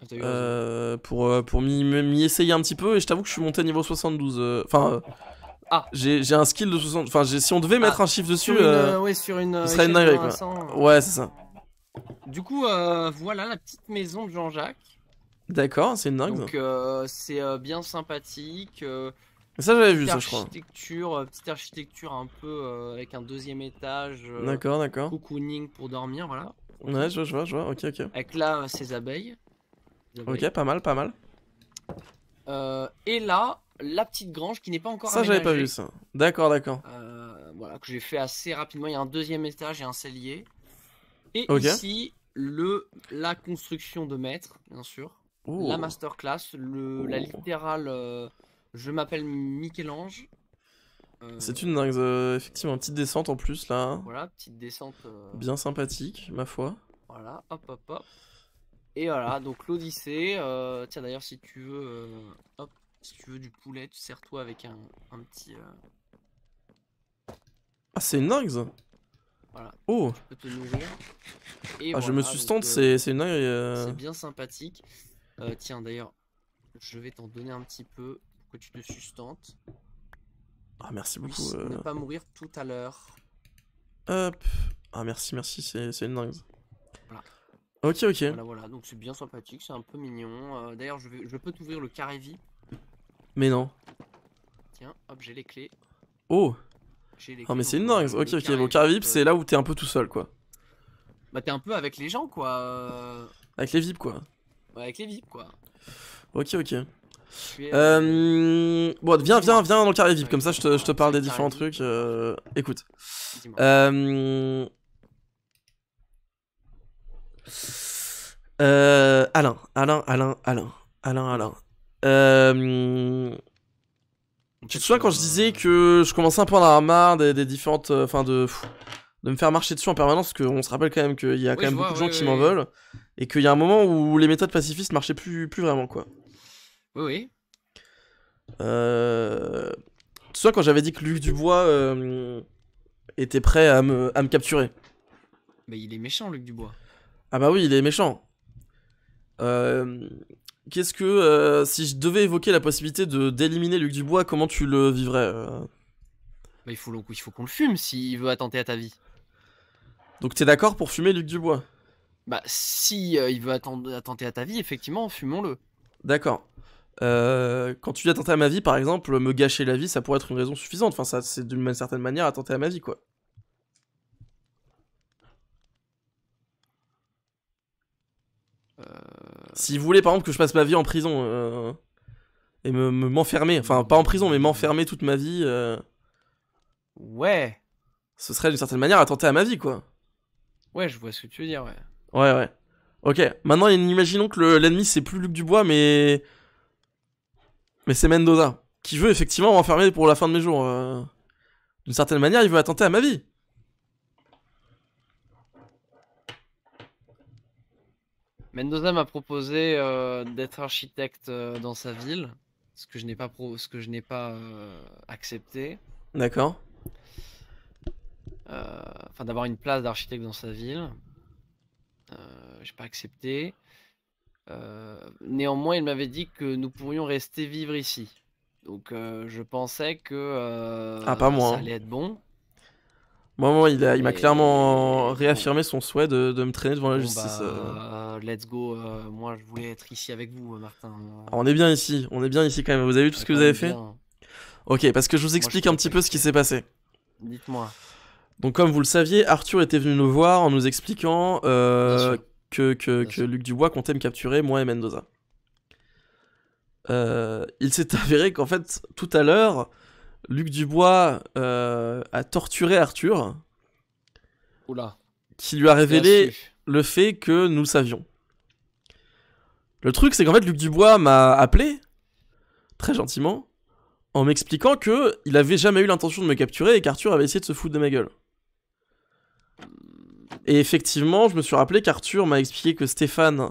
Ah, euh, pour euh, pour m'y essayer un petit peu et je t'avoue que je suis monté à niveau 72. Euh, enfin, ah. j'ai un skill de 60. Enfin, si on devait ah. mettre un chiffre dessus, ouais, sur une, ce serait une dinguerie ouais, c'est ça. Du coup, voilà la petite maison de Jean-Jacques. D'accord, c'est une dingue. Donc c'est bien sympathique. ça j'avais vu ça je crois. Architecture, petite architecture un peu avec un deuxième étage. d'accord, d'accord. Cocooning pour dormir, voilà. Ouais, je vois, je vois, je vois. Ok, ok. Avec là ses abeilles. Ok, pas mal, pas mal. Euh, et là, la petite grange qui n'est pas encore. Ça, j'avais pas vu ça. D'accord, d'accord. Euh, voilà, que j'ai fait assez rapidement. Il y a un deuxième étage et un cellier. Et ici, le, la construction de maître, bien sûr. La masterclass, le, la littérale. Euh, je m'appelle Michel-Ange. C'est une Effectivement effectivement, petite descente en plus là. Hein. Voilà, petite descente. Bien sympathique, ma foi. Voilà, hop, hop, hop. Et voilà, donc l'Odyssée. Euh, tiens d'ailleurs, si tu veux, euh, si tu veux du poulet, tu sers-toi avec un, un petit. Euh, ah, c'est une dingue Voilà. Oh. peux ah, je me sustente, c'est une dingue. C'est bien sympathique. tiens d'ailleurs, je vais t'en donner un petit peu pour que tu te sustentes. Ah merci beaucoup. Ne pas mourir tout à l'heure. Hop. Ah merci, merci, c'est une dingue. Ok, ok. Voilà, voilà. Donc c'est bien sympathique, c'est un peu mignon. Euh, d'ailleurs, je, je peux t'ouvrir le carré VIP Mais non. Tiens, hop, j'ai les clés. Oh J'ai les ah, clés. mais c'est une dingue. Euh, ok, ok. bon carré VIP, euh, c'est là où t'es un peu tout seul, quoi. Bah, t'es un peu avec les gens, quoi. Avec les VIP, quoi. Ouais, avec les VIP, quoi. Ok, ok. Euh... Bon, viens, viens, viens dans le carré VIP, comme ça je te, je te parle des différents trucs. Euh... Écoute. Euh... Euh, Alain, Alain, Alain, Alain, Alain, Alain. Euh, tu te souviens quand je disais que je commençais un peu à en avoir marre des, différentes. Euh, enfin, de, de me faire marcher dessus en permanence, parce qu'on se rappelle quand même qu'il y a quand même beaucoup de gens qui m'envolent m'en veulent, et qu'il y a un moment où les méthodes pacifistes marchaient plus, plus vraiment, quoi. Oui, oui. Tu te souviens quand j'avais dit que Luc Dubois était prêt à me, à me capturer Mais il est méchant, Luc Dubois. Ah bah oui, il est méchant. Euh, qu'est-ce que euh, si je devais évoquer la possibilité de d'éliminer Luc Dubois, comment tu le vivrais euh bah, il faut faut qu'on le fume s'il veut attenter à ta vie. Donc t'es d'accord pour fumer Luc Dubois Bah si il veut attenter à ta vie, effectivement, fumons-le. D'accord. quand tu dis attenter à ma vie, par exemple, me gâcher la vie, ça pourrait être une raison suffisante. Enfin, ça, c'est d'une certaine manière attenter à ma vie, quoi. Si vous voulez, par exemple, que je passe ma vie en prison euh, et me m'enfermer, enfin pas en prison, mais m'enfermer toute ma vie, euh, Ouais. ce serait d'une certaine manière attenter à ma vie, quoi. Ouais, je vois ce que tu veux dire, ouais. Ouais, ouais. Ok. Maintenant, imaginons que l'ennemi c'est plus Luc Dubois, mais mais c'est Mendoza qui veut effectivement m'enfermer pour la fin de mes jours. Euh. D'une certaine manière, il veut attenter à ma vie. Mendoza m'a proposé euh, d'être architecte euh, dans sa ville, ce que je n'ai pas, ce que je euh, accepté. D'accord. Enfin, d'avoir une place d'architecte dans sa ville. j'ai pas accepté. néanmoins, il m'avait dit que nous pourrions rester vivre ici. Donc, je pensais que ah, ça hein. allait être bon. Moi, il m'a clairement euh, réaffirmé son souhait de, de, me traîner devant la justice. Bah, euh. let's go. Euh, moi, je voulais être ici avec vous, Martin. Ah, on est bien ici. On est bien ici quand même. Vous avez vu tout ce que vous avez fait Ok, parce que je vous explique un petit peu ce qui s'est passé. Dites-moi. Donc, comme vous le saviez, Arthur était venu nous voir en nous expliquant que, que, que Luc Dubois comptait me capturer, moi et Mendoza. il s'est <laughs> avéré qu'en fait, tout à l'heure, Luc Dubois euh, a torturé Arthur. Oula. Qui lui a révélé le fait que nous le savions. Le truc, c'est qu'en fait, Luc Dubois m'a appelé, très gentiment, en m'expliquant que il avait jamais eu l'intention de me capturer et qu'Arthur avait essayé de se foutre de ma gueule. Et effectivement, je me suis rappelé qu'Arthur m'a expliqué que Stéphane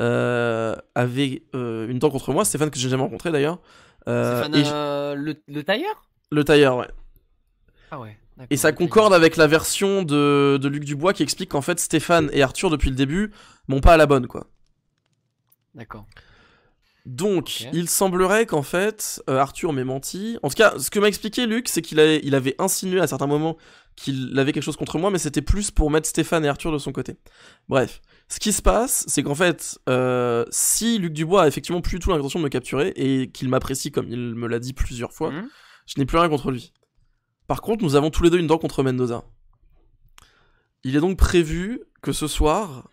euh, avait euh, une dent contre moi, Stéphane que j'ai jamais rencontré d'ailleurs, euh, euh, le, tailleur Le tailleur, ouais. Ah ouais. Et ça concorde avec la version de, de Luc Dubois qui explique qu'en fait Stéphane et Arthur depuis le début m'ont pas à la bonne quoi. D'accord. Donc, il semblerait qu'en fait, euh, Arthur m'ait menti. En tout cas, ce que m'a expliqué Luc, c'est qu'il avait, insinué à certains moments qu'il avait quelque chose contre moi, mais c'était plus pour mettre Stéphane et Arthur de son côté. Bref, ce qui se passe, c'est qu'en fait, euh, si Luc Dubois a effectivement plus du tout l'intention de me capturer et qu'il m'apprécie comme il me l'a dit plusieurs fois, mhm. je n'ai plus rien contre lui. Par contre, nous avons tous les deux une dent contre Mendoza. Il est donc prévu que ce soir,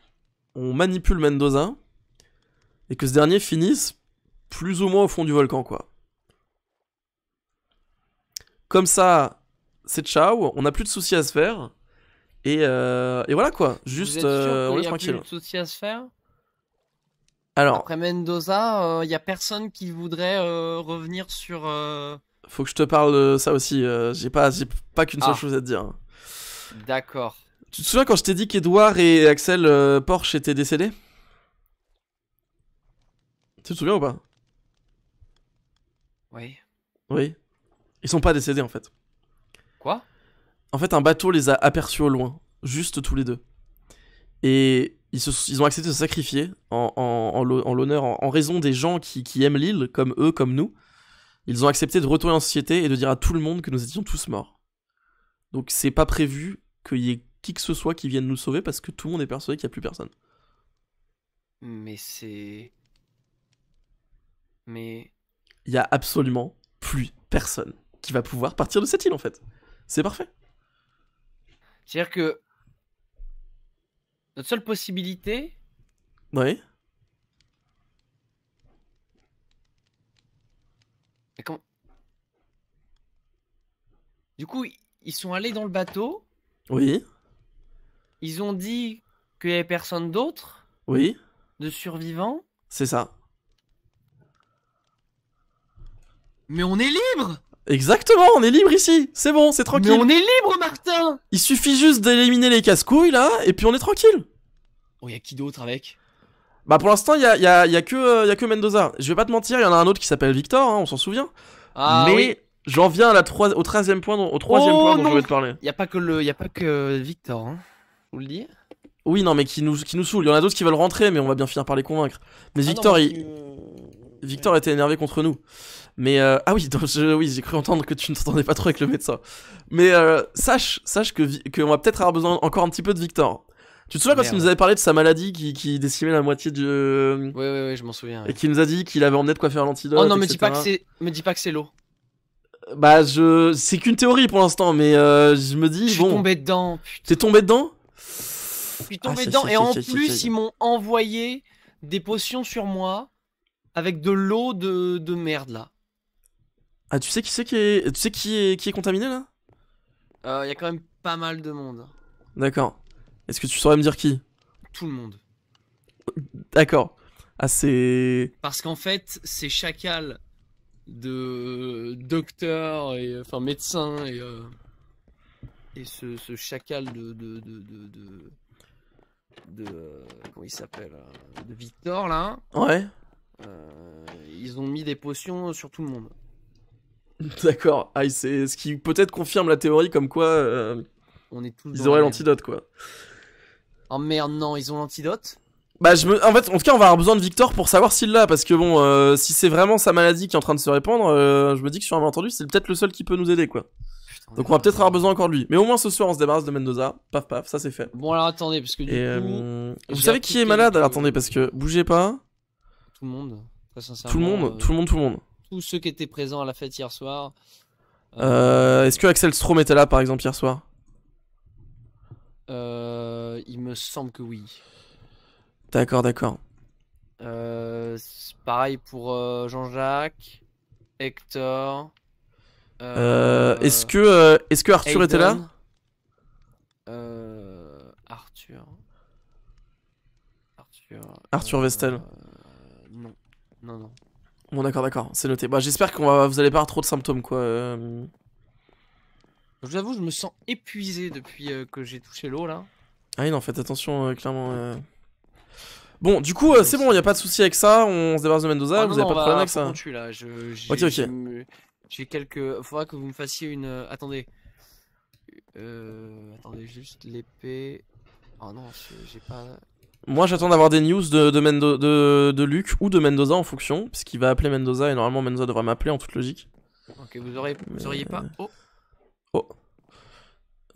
on manipule Mendoza et que ce dernier finisse plus ou moins au fond du volcan, quoi. Comme ça, c'est ciao, on n'a plus de soucis à se faire. Et, euh, voilà quoi, juste euh, on est tranquille. Plus de soucis à se faire Alors, Après Mendoza, il euh, n'y a personne qui voudrait revenir sur. Faut que je te parle de ça aussi, j'ai pas, pas qu'une seule ah. chose à te dire. D'accord. Tu te souviens quand je t'ai dit qu'Edouard et Axel Porsche étaient décédés Tu te souviens ou pas oui. Oui. Ils sont pas décédés en fait. Quoi En fait, un bateau les a aperçus au loin, juste tous les deux. Et ils, ils ont accepté de se sacrifier en, en, l'honneur, en, raison des gens qui, qui aiment l'île, comme eux, comme nous. Ils ont accepté de retourner en société et de dire à tout le monde que nous étions tous morts. Donc c'est pas prévu qu'il y ait qui que ce soit qui vienne nous sauver parce que tout le monde est persuadé qu'il n'y a plus personne. Mais c'est. Mais il y a absolument plus personne qui va pouvoir partir de cette île en fait. C'est parfait. C'est-à-dire que notre seule possibilité. Oui. Du coup, ils sont allés dans le bateau. Oui. Ils ont dit qu'il y avait personne d'autre. Oui. De survivants. C'est ça. Mais on est libre Exactement, on est libre ici, c'est bon, c'est tranquille. Mais on est libre, Martin Il suffit juste d'éliminer les casse-couilles là, et puis on est tranquille. Oh, y'a qui d'autre avec Bah pour l'instant, y'a y a, y a, que, euh, y que Mendoza. Je vais pas te mentir, y'en a un autre qui s'appelle Victor, hein, on s'en souvient. Ah mais j'en viens la au troisième point, oh au troisième point dont je voulais te parler. Y'a pas que, le, y a pas que Victor, hein. vous le dire oui, non, mais qui nous, qui nous saoule. Il y en a d'autres qui veulent rentrer, mais on va bien finir par les convaincre. Mais ah Victor, il... Euh, Victor était énervé contre nous. Mais euh, ah oui, oui, j'ai cru entendre que tu ne t'entendais pas trop avec le médecin. Mais euh, sache, sache que qu'on va peut-être avoir besoin encore un petit peu de Victor. Tu te souviens quand il nous avait parlé de sa maladie qui, qui décimait la moitié du. Oui, oui, oui, je m'en souviens. Et qui nous a dit qu'il avait emmené de quoi faire l'antidote. Oh non, me dis pas que c'est, me dis pas que c'est l'eau. Euh, bah je, c'est qu'une théorie pour l'instant, mais je me dis je bon. tombé dedans. T'es tombé dedans. Je tombé ah, dedans et en plus ils m'ont envoyé des potions sur moi avec de l'eau de, de merde là. Ah, tu sais qui c'est qui est... Tu qui est, qui est contaminé, là Il euh, y a quand même pas mal de monde. D'accord. Est-ce que tu saurais me dire qui Tout le monde. D'accord. Ah, c'est... Parce qu'en fait, ces chacals de docteur et, enfin médecin et, euh, et ce, chacal de... de, de, de, comment il s'appelle euh, De Victor, là. Ouais. ils ont mis des potions sur tout le monde. <laughs> D'accord. Ah, c'est ce qui peut-être confirme la théorie comme quoi euh, on est tous ils auraient l'antidote, quoi. Oh merde, non, ils ont l'antidote bah je me... En fait, en tout cas, on va avoir besoin de Victor pour savoir s'il l'a, parce que bon, euh, si c'est vraiment sa maladie qui est en train de se répandre, euh, je me dis que sur un entendu, c'est peut-être le seul qui peut nous aider, quoi. Donc on va peut-être avoir besoin encore de lui. Mais au moins ce soir, on se débarrasse de Mendoza. Paf paf, ça c'est fait. Bon alors attendez, parce que vous savez qui est malade Alors attendez, parce que bougez pas. Tout le monde. tout le monde, tout le monde, tout le monde tous ceux qui étaient présents à la fête hier soir. Euh, est-ce que Axel Strom était là par exemple hier soir euh, Il me semble que oui. D'accord, d'accord. Euh, pareil pour Jean-Jacques, Hector. Est-ce que, est que Arthur était là Arthur. Arthur. Arthur Vestel. non, non, non. Bon d'accord, d'accord, c'est noté. Bah j'espère qu'on vous allez pas avoir trop de symptômes quoi. Euh. Je vous avoue, je me sens épuisé depuis euh, que j'ai touché l'eau là. Ah oui, non, faites attention, euh, clairement. Bon, du coup, c'est bon, il n'y a pas de souci avec ça. On se débarrasse de Mendoza, ah vous avez pas de problème bah, avec ça. là. Je, ok, ok. J'ai quelques. Faudra que vous me fassiez une. Attendez. attendez juste l'épée. Oh non, j'ai pas. Moi, j'attends d'avoir des news de, de, de, Luc ou de Mendoza en fonction, puisqu'il va appeler Mendoza et normalement Mendoza devrait m'appeler en toute logique. Ok, vous, aurez, vous auriez pas. Euh, oh. oh.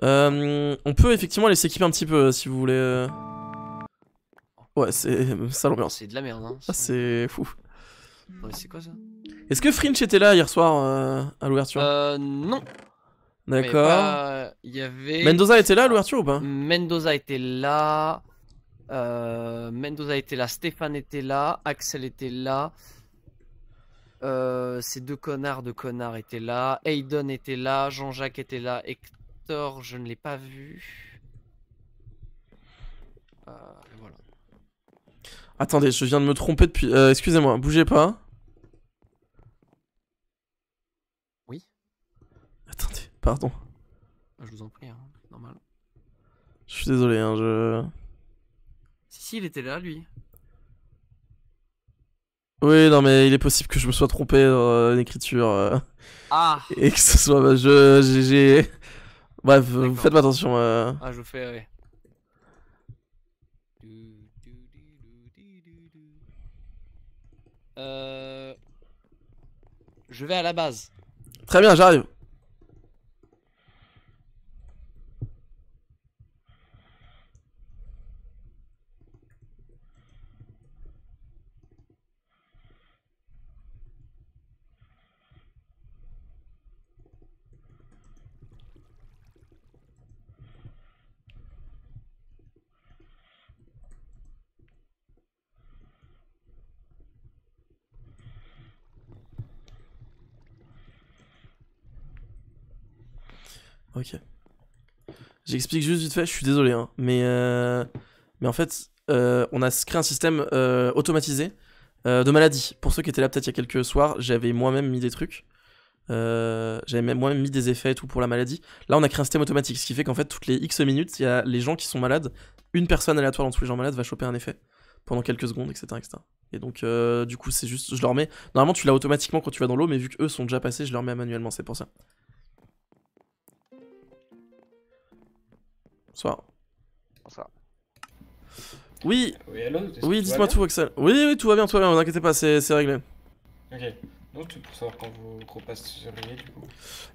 Euh, on peut effectivement aller s'équiper un petit peu euh, si vous voulez. Ouais, c'est <laughs> ça l'ambiance. C'est de la merde, hein. Ah, c'est fou. Ouais, c'est quoi ça Est-ce que Fringe était là hier soir à l'ouverture Euh, non. D'accord. Mendoza était là à l'ouverture ou pas Mendoza était là. Euh, Mendoza était là, Stéphane était là, Axel était là. Euh, ces deux connards de connards étaient là. Aiden était là, Jean-Jacques était là, Hector, je ne l'ai pas vu. Euh, voilà. Attendez, je viens de me tromper depuis. Excusez-moi, bougez pas. Oui. Attendez, pardon. Ah, je vous en prie, hein, normal. Je suis désolé, hein, je il était là, lui. Oui, non, mais il est possible que je me sois trompé dans euh, l'écriture. Euh. Ah. Et que ce soit. Bah, je. J'ai. Bref, faites attention. Euh. Ah, je vous fais, oui Euh... Je vais à la base. Très bien, j'arrive. Ok. J'explique juste vite fait, je suis désolé, hein, mais, euh, mais en fait, euh, on a créé un système euh, automatisé de maladie. Pour ceux qui étaient là peut-être il y a quelques soirs, j'avais moi-même mis des trucs. j'avais même moi-même mis des effets et tout pour la maladie. Là, on a créé un système automatique, ce qui fait qu'en fait, toutes les X minutes, il y a les gens qui sont malades. Une personne aléatoire dans tous les gens malades va choper un effet pendant quelques secondes, etc. etc. Et donc, du coup, c'est juste, je leur mets. Normalement, tu l'as automatiquement quand tu vas dans l'eau, mais vu qu'eux sont déjà passés, je leur mets manuellement, c'est pour ça. Bonsoir. Bonsoir. Oui. Oui, dites-moi tout, Axel. Oui, oui, tout va bien, tout va bien, vous inquiétez pas, c'est réglé. Ok. Donc, pour savoir quand vous repasserez, du coup.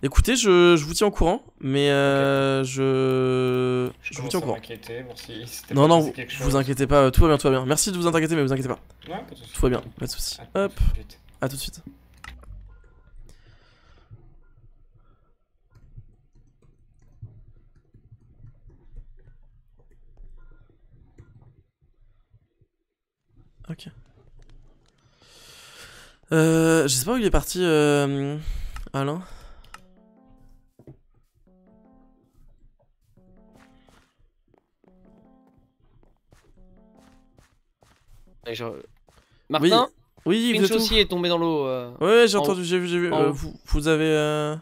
Écoutez, je, je, vous tiens au courant, mais euh, je. Je, vous tiens au courant. non, non, vous, vous inquiétez pas, euh, tout va bien, tout va bien. Merci de vous inquiéter, mais ne vous inquiétez pas. Ouais, pas tout va bien, pas de soucis. Hop. Tout à tout de suite. Ok. Euh, je sais pas où il est parti, euh, Alain. Euh, Martin Oui, oui vous aussi est tombé dans l'eau. Euh, ouais, j'ai entendu, j'ai vu, j'ai vu. Euh, vous, avez. Euh,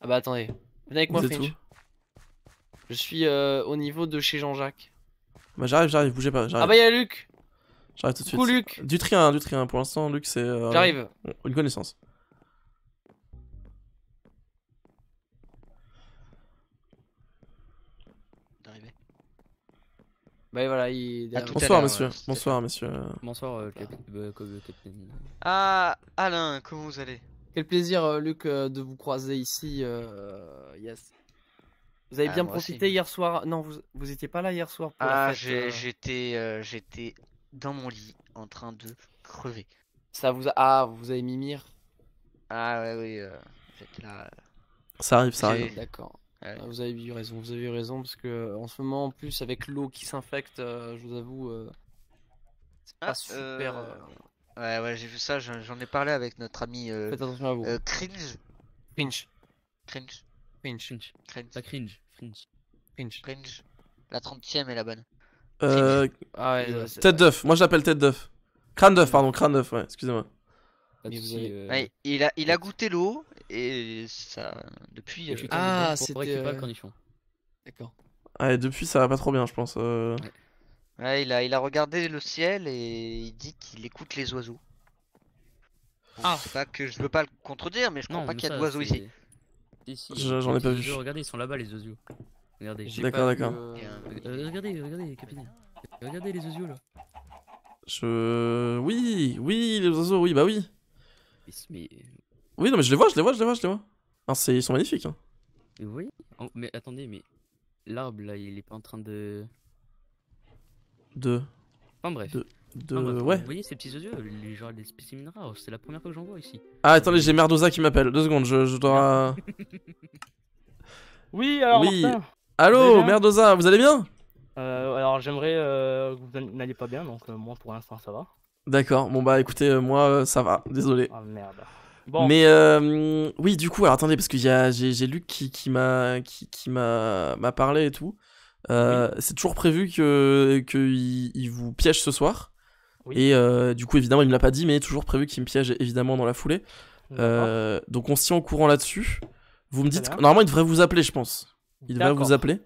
ah bah attendez, venez avec moi, Finch Je suis au niveau de chez Jean-Jacques. Bah j'arrive, j'arrive, bougez pas, j'arrive. Ah bah y'a Luc J'arrive tout de suite. Du trien, du trien. Pour l'instant, Luc, c'est. Euh, une connaissance. Bah, voilà, il. Bonsoir, monsieur. Bonsoir, monsieur. Bonsoir, euh, euh, Ah, Alain, comment vous allez Quel plaisir, Luc, de vous croiser ici. Vous avez ah, bien profité hier soir. Non, vous, vous étiez pas là hier soir. Pour ah, j'étais j'étais dans mon lit en train de crever. Ça vous a... Ah, vous avez mimir Ah ouais, oui, euh, là. Euh, ça arrive, ça arrive. D'accord. Ah ah, vous avez eu raison, vous avez eu raison, parce que euh, en ce moment, en plus, avec l'eau qui s'infecte, je vous avoue, c'est ah, pas super. Ouais, ouais, j'ai vu ça, j'en ai parlé avec notre ami Cringe. Cringe. Cringe. La cringe. Cringe. Cringe. La 30ème est la bonne. Euh, ah tête d'œuf, moi je l'appelle tête d'œuf. Crâne d'œuf, pardon, crâne d'œuf, ouais, excusez-moi. Euh. il, a, il a goûté l'eau et ça. Depuis. qu'il ah, c'était. pas euh, cornichon. D'accord. Ah, depuis ça va pas trop bien, je pense. Euh. il a, il a regardé le ciel et il dit qu'il écoute les oiseaux. ah. que je veux pas le contredire, mais je comprends pas qu'il y a d'oiseaux ici. J'en ai pas vu. Regardez, ils sont là-bas les oiseaux. Regardez. D'accord, d'accord. Euh, euh, euh, regardez, regardez, Regardez les oiseaux là. Je. Oui, oui, les oiseaux, oui, bah oui. Oui, non, mais je les vois, je les vois, je les vois, je les vois. ils sont magnifiques. Hein. Oui, voyez. Oh, mais attendez, mais l'arbre là, il est pas en train de. De. Enfin bref. De. de... ouais. Vous voyez ces petits oiseaux, les, genre des spécimens rares, c'est la première fois que j'en vois ici. Ah, attendez, j'ai merdosa qui m'appelle. Deux secondes, je, dois. <laughs> <laughs> oui, alors. Allô, Merdoza, vous allez bien euh, Alors j'aimerais euh, que vous n'alliez pas bien, donc euh, moi pour l'instant ça va. D'accord, bon bah écoutez, moi ça va, désolé. oh, merde. Bon. Mais oui, du coup, alors attendez, parce que j'ai Luc qui, m'a qui, m'a parlé et tout. C'est toujours prévu que qu'il vous piège ce soir. Et du coup, évidemment, il me l'a pas dit, mais toujours prévu qu'il me piège évidemment dans la foulée. donc on se tient au courant là-dessus. Vous me dites, normalement, il devrait vous appeler, je pense. Il va vous appeler.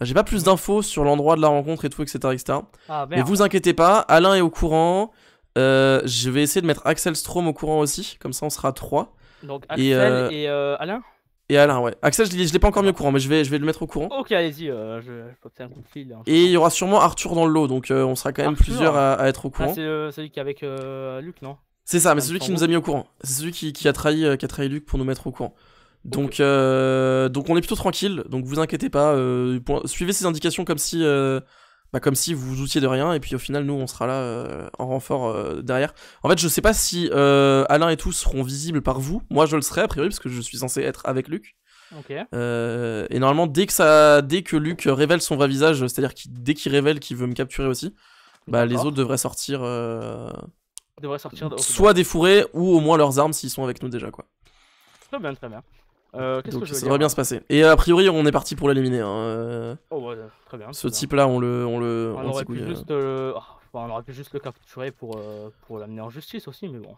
Ah, j'ai pas plus d'infos sur l'endroit de la rencontre et tout, etc. etc. Ah, mais vous inquiétez pas, Alain est au courant. Euh, je vais essayer de mettre Axel Strom au courant aussi, comme ça on sera trois. Donc Axel euh, et, euh, Alain Et Alain, ouais. Axel, je, l'ai pas encore mis au courant, mais je vais, je vais le mettre au courant. Ok, allez-y, je, peux faire un coup de fil. Hein. Et il y aura sûrement Arthur dans le lot, donc on sera quand même plusieurs à, être au ah, courant. c'est celui qui est avec Luc, non C'est ça, mais c'est celui qui nous a mis au courant. C'est celui qui, a trahi, qui a trahi Luc pour nous mettre au courant. Donc, euh, donc on est plutôt tranquille, donc vous inquiétez pas, euh, suivez ces indications comme si, euh, bah, comme si vous vous doutiez de rien, et puis au final nous on sera là en renfort derrière. En fait je sais pas si Alain et tous seront visibles par vous, moi je le serai a priori parce que je suis censé être avec Luc. et normalement dès que, ça, dès que Luc révèle son vrai visage, c'est-à-dire dès qu'il révèle qu'il veut me capturer aussi, bah les autres devraient sortir, soit des fourrés ou au moins leurs armes s'ils sont avec nous déjà quoi. Très bien, très bien. Euh, donc, ça devrait bien se passer. Et a priori, on est parti pour l'éliminer. Hein, euh. Oh, ouais, très bien. Ce type-là, on le. On, le, on, euh, oh, aurait pu juste le... on aurait juste le capturer pour, pour l'amener en justice aussi, mais bon.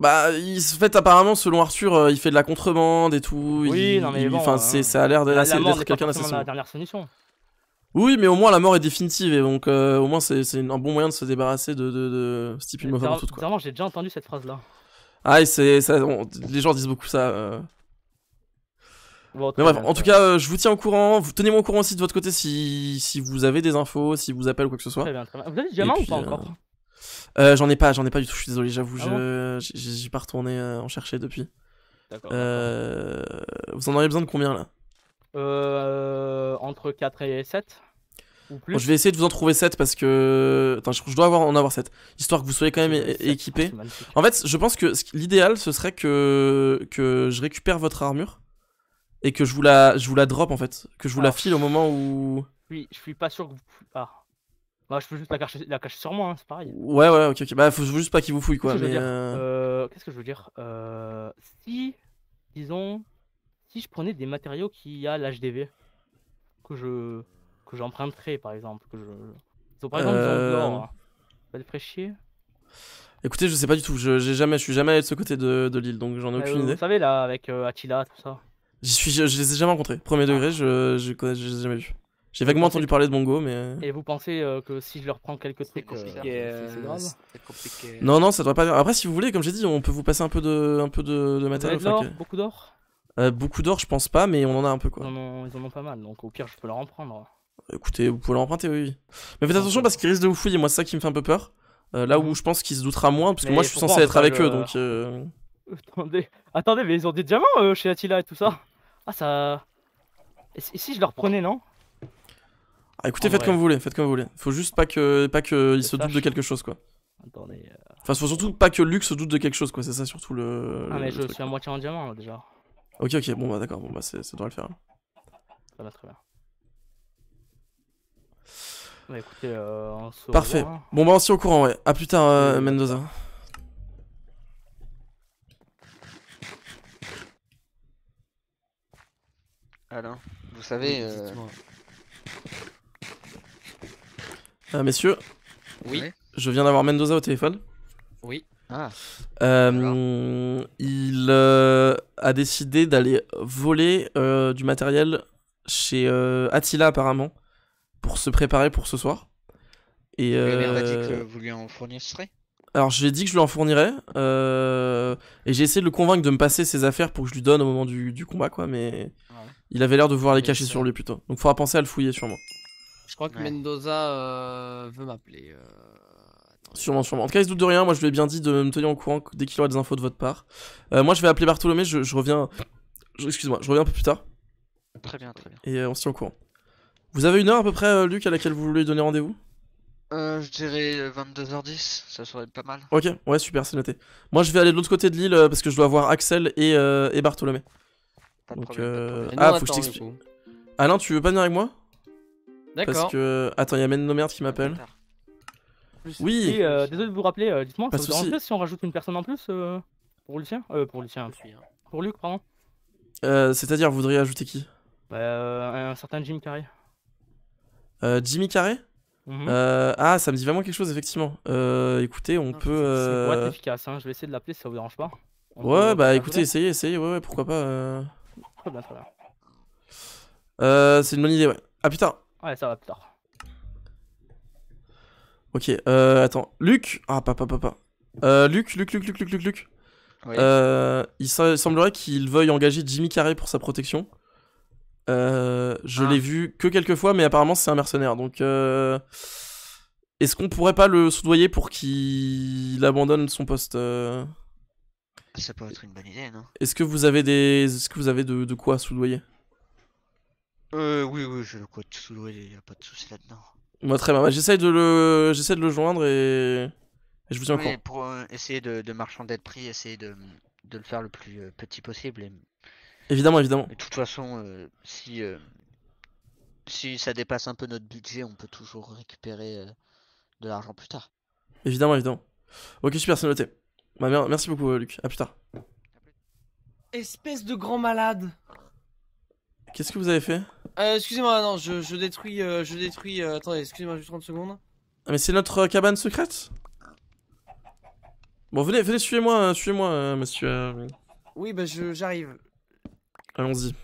Bah, il se fait apparemment, selon Arthur, il fait de la contrebande et tout. Oui, non, mais enfin, hein. ça a l'air d'être quelqu'un d'assez la Oui, mais au moins la mort est définitive et donc au moins c'est un bon moyen de se débarrasser de, ce type de tout. j'ai déjà entendu cette phrase là. Ah, c'est, les gens disent beaucoup ça en tout cas, euh, je vous tiens au courant. vous Tenez-moi au courant aussi de votre côté si, si vous avez des infos, si vous appelez ou quoi que ce soit. Vous avez du diamant ou pas euh, encore euh, J'en ai pas, j'en ai pas du tout. Je suis désolé, j'avoue, ah j'ai pas retourné en chercher depuis. D'accord. vous en auriez besoin de combien là Entre 4 et 7 ou plus. je vais essayer de vous en trouver 7 parce que. Attends, je, dois avoir, en avoir 7. Histoire que vous soyez quand même équipé. en fait, je pense que l'idéal, ce serait que, que je récupère votre armure et que je vous la, je vous la drop en fait, que je vous la file au moment où. Oui, je suis pas sûr que vous. Ah. Bah, je peux juste la cacher, la cacher sur moi, hein, c'est pareil. Ouais, ouais, ok, ok. Bah, faut juste pas qu'il vous fouille quoi. Euh, euh, qu'est-ce que je veux dire euh... Si, disons, si je prenais des matériaux qui a l'HDV, que je que j'emprunterais par exemple, que je. Donc, par exemple, euh... dehors, hein. Écoutez, je sais pas du tout. Je jamais, je suis jamais allé de ce côté de, de l'île, donc j'en ai euh, aucune idée. Vous savez là, avec Attila, tout ça je, les ai jamais rencontrés. Premier degré, je, je, les ai jamais vus. J'ai vaguement entendu parler de Bongo, mais. Euh. Et vous pensez euh, que si je leur prends quelques trucs, euh, compliqués, c'est grave Non, non, ça devrait pas. Après, si vous voulez, comme j'ai dit, on peut vous passer un peu de, un peu de, matériel. Vous avez Beaucoup d'or Beaucoup d'or, je pense pas, mais on en a un peu quoi. Non, ils en ont pas mal, donc au pire, je peux leur en prendre. Écoutez, vous pouvez leur emprunter, oui. oui. Mais faites attention parce qu'ils risquent de vous fouiller, moi, c'est ça qui me fait un peu peur. là mhm. où je pense qu'ils se doutera moins, parce que moi, je suis censé être avec eux, donc. <laughs> Attendez, attendez, mais ils ont des diamants chez Attila et tout ça ah, ça. Et si je le reprenais, non ah, Écoutez, faites comme vous voulez, faites comme vous voulez. Faut juste pas que, pas que il se doute de quelque chose, quoi. Attendez. Euh. Enfin, faut surtout pas que Luke se doute de quelque chose, quoi. C'est ça, surtout le. Ah, mais je suis à moitié en diamant, là, déjà. Ok, ok, bon, bah d'accord, bon, bah ça doit le faire. Ça va très bien. Bah écoutez, euh, Parfait. Bon, bah on se au courant, ouais. A plus tard, euh, Mendoza. Alors, vous savez. Euh, euh, messieurs. Oui. Je viens d'avoir Mendoza au téléphone. Oui. Ah. Euh, il a décidé d'aller voler du matériel chez Attila apparemment pour se préparer pour ce soir. Et, dit que vous lui en alors j'ai dit que je lui en fournirais euh, et j'ai essayé de le convaincre de me passer ses affaires pour que je lui donne au moment du, combat quoi, mais il avait l'air de vouloir les cacher sur euh, lui plutôt. Donc faudra penser à le fouiller sûrement. Je crois que Mendoza euh, veut m'appeler. Sûrement, sûrement. En tout cas, il se doute de rien. Moi, je lui ai bien dit de me tenir au courant dès qu'il aura des infos de votre part. moi, je vais appeler Bartholomé. Je, je reviens. Excuse-moi, je reviens un peu plus tard. Très bien, très bien. Et on se tient au courant. Vous avez une heure à peu près, Luc, à laquelle vous voulez donner rendez-vous euh, je dirais 22h10, euh, ça serait pas mal. Ok, ouais, super, c'est noté. Moi, je vais aller de l'autre côté de l'île euh, parce que je dois voir Axel et, Bartholomé. Donc, problème, Ah, faut que je t'explique. Alain, tu veux pas venir avec moi D'accord. Parce que. Attends, il y a même nos qui m'appelle. Oui. désolé de vous rappeler, dites-moi, ça vous si on rajoute une personne en plus pour Lucien euh, Pour Lucien. Hein. Pour Luc, pardon. C'est-à-dire, vous voudriez ajouter qui bah, un certain Jim Carrey. Jimmy Carré Mhm. Euh, ah, ça me dit vraiment quelque chose, effectivement. Euh, écoutez, on peut. C'est C'est euh, efficace, hein. je vais essayer de l'appeler si ça vous dérange pas. ouais, bah écoutez, essayez, essayez, ouais, ouais, pourquoi pas. Euh. <laughs> Bah, euh, c'est une bonne idée, ouais. Ah putain Ouais, ça va plus tard. Ok, euh, attends. Luc Ah, papa, papa. Euh, Luc, Luc, Luc, Luc, Luc, Luc, Luc. Euh, il semblerait qu'il veuille engager Jimmy Carré pour sa protection. Euh, je ah. l'ai vu que quelques fois, mais apparemment c'est un mercenaire. Donc, euh, est-ce qu'on pourrait pas le soudoyer pour qu'il abandonne son poste euh Ça peut être une bonne idée, non Est-ce que vous avez des, est-ce que vous avez de, quoi soudoyer Euh, oui, oui, j'ai de quoi soudoyer. Y a pas de souci là-dedans. Moi, très bien. Bah, j'essaie de le, j'essaie de le joindre et, je vous tiens oui, Pour essayer de, de marchander de prix, essayer de, de le faire le plus petit possible et Évidemment, évidemment. et de toute façon, euh, si, euh, si ça dépasse un peu notre budget, on peut toujours récupérer euh, de l'argent plus tard. Évidemment, évidemment. Ok, super, c'est noté. merci beaucoup, Luc. À plus tard. Espèce de grand malade. Qu'est-ce que vous avez fait excusez-moi, non, je, détruis, je détruis. attendez, excusez-moi, juste 30 secondes. Ah, mais c'est notre cabane secrète Bon, venez, venez, suivez-moi, suivez-moi, monsieur. Oui, bah j'arrive. Allons-y.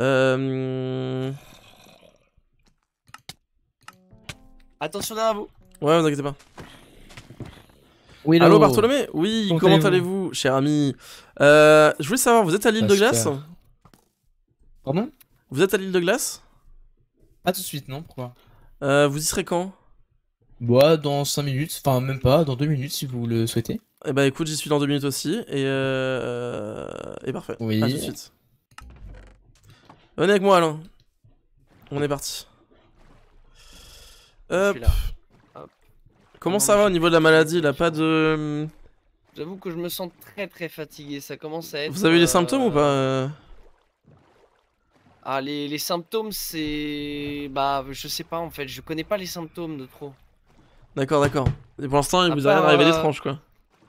Euh, Attention derrière vous. Ouais, vous inquiétez pas. Oui, Allô Bartholomé Oui, comment, allez-vous, cher ami euh, Je voulais savoir, vous êtes à l'île de glace Pardon Vous êtes à l'île de glace pas tout de suite, non Pourquoi euh, Vous y serez quand Moi, bah, dans 5 minutes, enfin même pas, dans 2 minutes si vous le souhaitez. Eh bah écoute, j'y suis dans 2 minutes aussi, et, euh... et parfait. Oui. tout de suite. Venez avec moi, Alain. On est parti. Comment ça va au niveau de la maladie a pas de. J'avoue que je me sens très très fatigué, ça commence à être. Vous avez des euh, symptômes ou pas ah, les, les symptômes, c'est. Bah, je sais pas en fait, je connais pas les symptômes de trop. D'accord, d'accord. Et pour l'instant, il vous a rien arrivé d'étrange euh, quoi.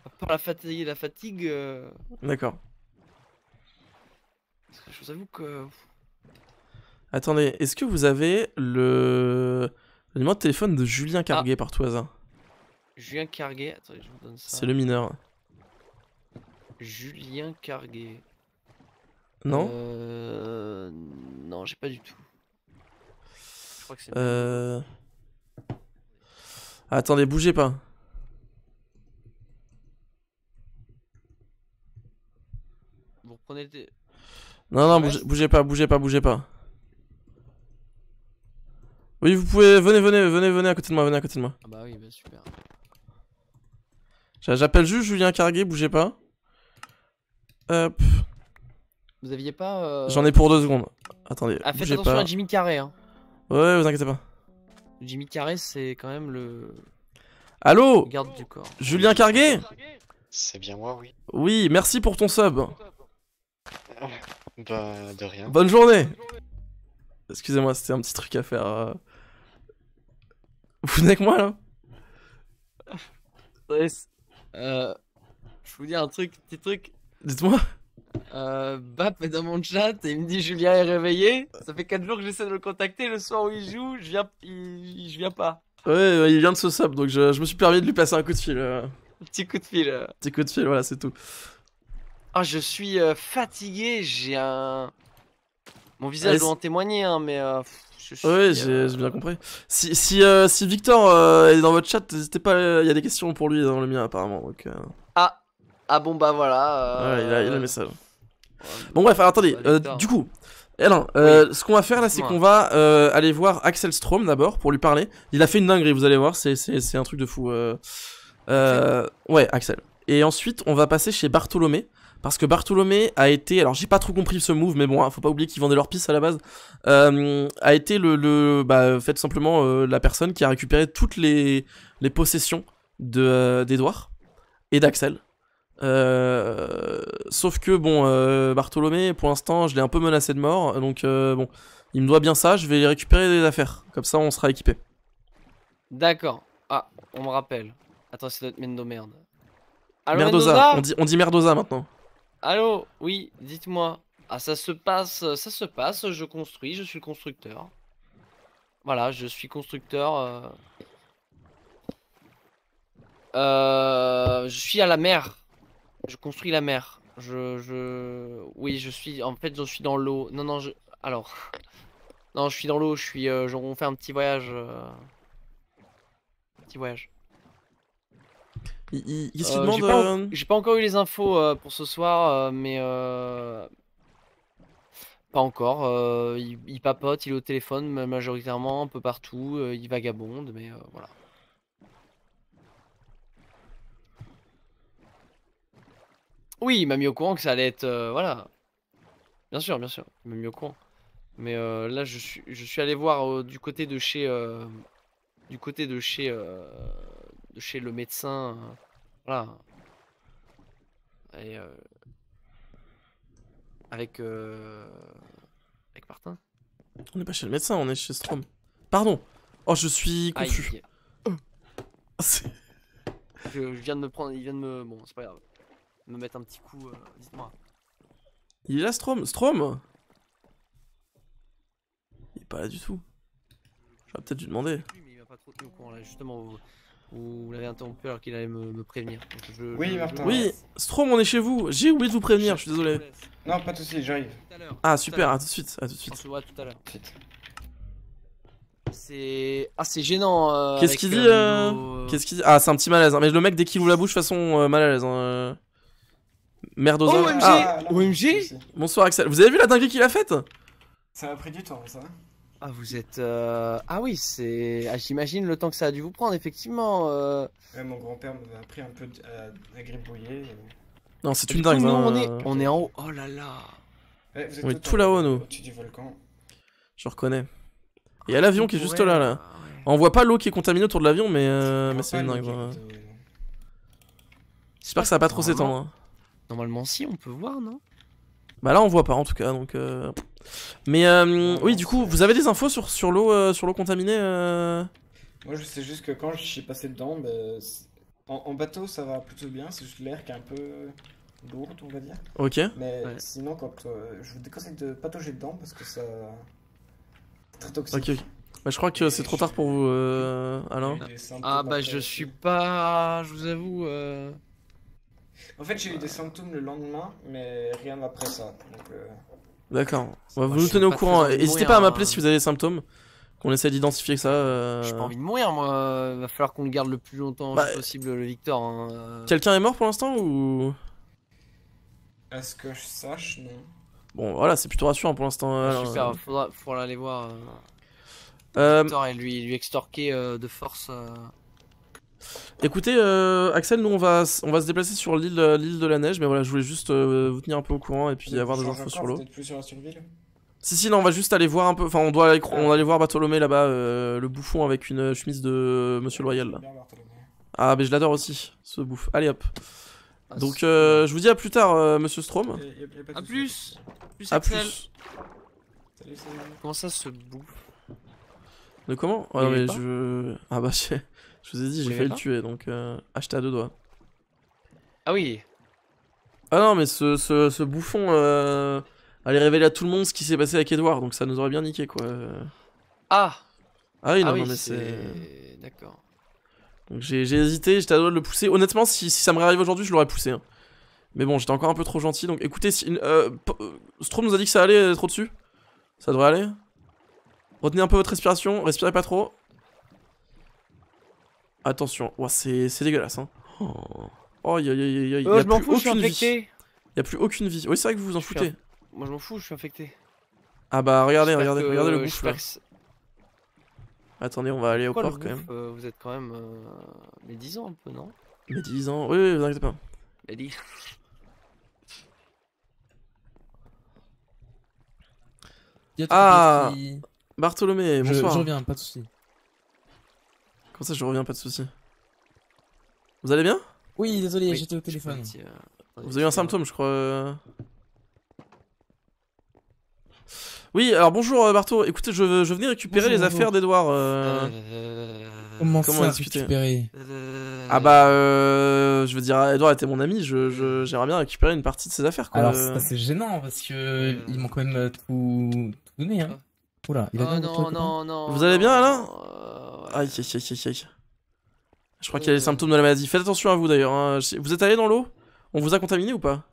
À part la fatigue, la fatigue. Euh. D'accord. Je vous avoue que. Attendez, est-ce que vous avez le... le numéro de téléphone de Julien Carguet ah. par tout hasard Julien Carguet, attendez, je vous donne ça. C'est le mineur. Julien Carguet. Non euh... Non, j'ai pas du tout. Euh... Attendez, bougez pas. Vous reprenez le. Non, non, bougez, bougez, pas, bougez pas, bougez pas. Oui, vous pouvez. Venez, venez, venez, venez à côté de moi, venez à côté de moi. Ah bah oui, bah super. J'appelle juste Julien Carguet, bougez pas. Hop. Vous aviez pas. Euh, J'en ai pour deux secondes. Attendez. Ah, faites attention à Jimmy Carré. Hein. Ouais, vous inquiétez pas. Jimmy Carré, c'est quand même le. Allô garde Julien Carguet C'est bien moi, oui. Oui, merci pour ton sub. Bah, de rien. Bonne journée, Excusez-moi, c'était un petit truc à faire. Euh. Vous venez avec moi là Euh. Je vous dis un truc, petit truc. Dites-moi. Euh, Bap est dans mon chat et il me dit Julien est réveillé. Ça fait 4 jours que j'essaie de le contacter. Le soir où il joue, je viens, je viens pas. Ouais, il vient de se sub donc je... me suis permis de lui passer un coup de fil. Euh. Petit coup de fil. Euh. Petit coup de fil, voilà, c'est tout. Ah, je suis fatigué, j'ai un. Mon visage doit en témoigner, hein, mais. ouais, j'ai bien compris. Si, si, Victor est dans votre chat, n'hésitez pas, il y a des questions pour lui dans le mien apparemment. Donc, ah bon, bah voilà. Ouais, il, a, il euh, Bon, bref, attendez. Bah, euh, du coup, euh, ce qu'on va faire là, c'est qu'on va aller voir Axel Strom d'abord pour lui parler. Il a fait une dinguerie, vous allez voir, c'est un truc de fou. ouais, Axel. Et ensuite, on va passer chez Bartholomé. Parce que Bartholomé a été, alors j'ai pas trop compris ce move, mais bon, hein, faut pas oublier qu'ils vendaient leur piste à la base, a été le, le bah, fait simplement la personne qui a récupéré toutes les, les possessions d'Edouard et d'Axel. Euh, sauf que bon, euh, Bartholomé, pour l'instant, je l'ai un peu menacé de mort, donc euh, bon, il me doit bien ça. Je vais récupérer les affaires, comme ça, on sera équipé. D'accord. Ah, on me rappelle. Attends, c'est notre Mendo merde. Merdoza. on dit, on dit Merdoza maintenant. Allô, oui, dites-moi. Ah, ça se passe, ça se passe. Je construis, je suis le constructeur. Voilà, je suis constructeur. je suis à la mer. Je construis la mer. Je, je, oui, je suis. En fait, je suis dans l'eau. Non, non, je. Alors. <laughs> Non, je suis dans l'eau. Je suis. Euh, on fait un petit voyage. Euh, petit voyage. Il, euh, demande. Euh j'ai pas, encore eu les infos pour ce soir, mais pas encore. il, il papote, il est au téléphone majoritairement, un peu partout. il vagabonde, mais voilà. Oui, il m'a mis au courant que ça allait être... Euh, voilà. Bien sûr, bien sûr. Il m'a mis au courant. Mais euh, là, je suis, je suis allé voir euh, du côté de chez... du côté de chez... de chez le médecin. voilà. Et... avec... avec Martin. On n'est pas chez le médecin, on est chez Strom. Pardon Oh, je suis confus. Aïe. <laughs> <laughs> Je, je viens de me prendre... Il vient de me... Bon, c'est pas grave me mettre un petit coup, euh, dites-moi. Il est là, Strom Strom Il est pas là du tout. J'aurais peut-être dû demander. mais il pas trop au courant là, justement. Vous, vous l'avez interrompu alors qu'il allait me, prévenir. Donc, je, oui, Oui, Strom, on est chez vous. J'ai oublié de vous prévenir, je suis désolé. Non, pas de soucis, j'arrive. Ah, super, à tout de suite. À tout de suite. On se voit tout à l'heure. C'est ah gênant. Euh, euh, euh, Qu'est-ce qu'il dit Qu'est-ce Ah c'est un petit malaise. Hein. Mais le mec dès qu'il ouvre la bouche façon malaise mal à l'aise. Hein, Merde OMG oh, ah, OMG Bonsoir Axel. Vous avez vu la dinguerie qu'il a faite Ça m'a pris du temps, ça. Ah, vous êtes. Euh... Ah oui, c'est. Ah, j'imagine le temps que ça a dû vous prendre, effectivement. Euh... Ouais, mon grand-père m'a pris un peu de, euh, Non, c'est une dingue. on, hein. est... on est en haut. Oh là là. vous êtes on est tout là-haut, nous. du volcan. Je reconnais. il y a l'avion qui est juste là, là. Ah, on voit pas l'eau qui est contaminée autour de l'avion, mais, euh, mais c'est une dingue. Euh, J'espère que ça va pas trop s'étendre. Hein. Normalement, si, on peut voir, non Bah là, on voit pas en tout cas, donc. Euh, Mais euh, oui, du coup, vous avez des infos sur, sur l'eau euh, sur l'eau contaminée euh Moi, je sais juste que quand je suis passé dedans, ben, en, bateau, ça va plutôt bien. C'est juste l'air qui est un peu lourd on va dire. Ok. Mais sinon, quand je vous déconseille de patauger dedans parce que ça. C'est très toxique. Ok. Bah, je crois que c'est trop tard pour vous, Alain. Ah bah je suis pas, je vous avoue. En fait, j'ai eu des symptômes le lendemain, mais rien après ça. Euh, D'accord. Bah, vous nous tenez au courant. N'hésitez pas à m'appeler hein. si vous avez des symptômes. Qu'on essaie d'identifier ça. Euh. J'ai pas envie de mourir, moi. va falloir qu'on le garde le plus longtemps bah, possible, le Victor. Hein. Quelqu'un est mort pour l'instant ou. est ce que je sache, non. Bon, voilà, c'est plutôt rassurant pour l'instant. Ah, super, euh. faudra, faudra, aller voir. Victor et lui, lui extorquer de force. Écoutez, euh, Axel, nous on va, on va se déplacer sur l'île, l'île de la neige, mais voilà, je voulais juste euh, vous tenir un peu au courant et puis avoir des infos sur l'eau. plus sur si si, non, on va juste aller voir un peu. Enfin, on doit aller, ah. on aller voir Bartholomé là-bas, euh, le bouffon avec une chemise de Monsieur Loyal. Ah, mais je l'adore aussi, ce bouffe. Allez hop. Ah, Donc, je vous dis à plus tard, Monsieur Strom. A plus. plus. plus. Comment ça se bouffe De comment ah, mais je... Ah bah je... <laughs> Je vous ai dit, j'ai failli le tuer, donc euh, à deux doigts. Ah oui Ah non, mais ce, ce, bouffon euh, allait révéler à tout le monde ce qui s'est passé avec Edouard, donc ça nous aurait bien niqué, quoi. Ah Ah oui, non, ah mais c'est... D'accord. Donc j'ai hésité, j'étais à deux de le pousser. Honnêtement, si, ça me réarrive aujourd'hui, je l'aurais poussé. Hein. Mais bon, j'étais encore un peu trop gentil, donc écoutez, si, euh, euh Strom nous a dit que ça allait euh, trop dessus. Ça devrait aller Retenez un peu votre respiration, respirez pas trop. Attention, Ouah, c'est dégueulasse. Hein. Oh, oh y a, y a, y a, y a oh, je m'en fous, je suis infecté. Il a plus aucune vie. Oui, c'est vrai que vous vous en foutez. Moi, je m'en fous, je suis infecté. Ah bah, regardez, regardez, regardez le bouche là. Attendez, on va aller au port quand même. Euh, vous êtes quand même. Euh, mais 10 ans un peu, non Mais 10 ans, oui, vous inquiétez pas. Mais 10. Ah Bartholomé, bonsoir. Je, je reviens, pas de soucis. Pour ça, je reviens, pas de soucis. Vous allez bien Oui, désolé, j'étais au téléphone. Euh, Vous avez eu un euh, symptôme, je crois. Oui, alors bonjour euh, Barto. Écoutez, je, venais récupérer les affaires d'Edouard. Comment, ça, récupérer Ah bah, je veux dire, Edouard était mon ami. J'aimerais je, bien récupérer une partie de ses affaires. Alors c'est gênant parce que m'ont quand même tout, donné. Hein. Oula, il a oh, non, non, non, Vous allez bien, Alain Aïe, aïe, aïe, aïe. Je crois qu'il y a les euh. symptômes de la maladie. Faites attention à vous d'ailleurs. Hein. Vous êtes allé dans l'eau On vous a contaminé ou pas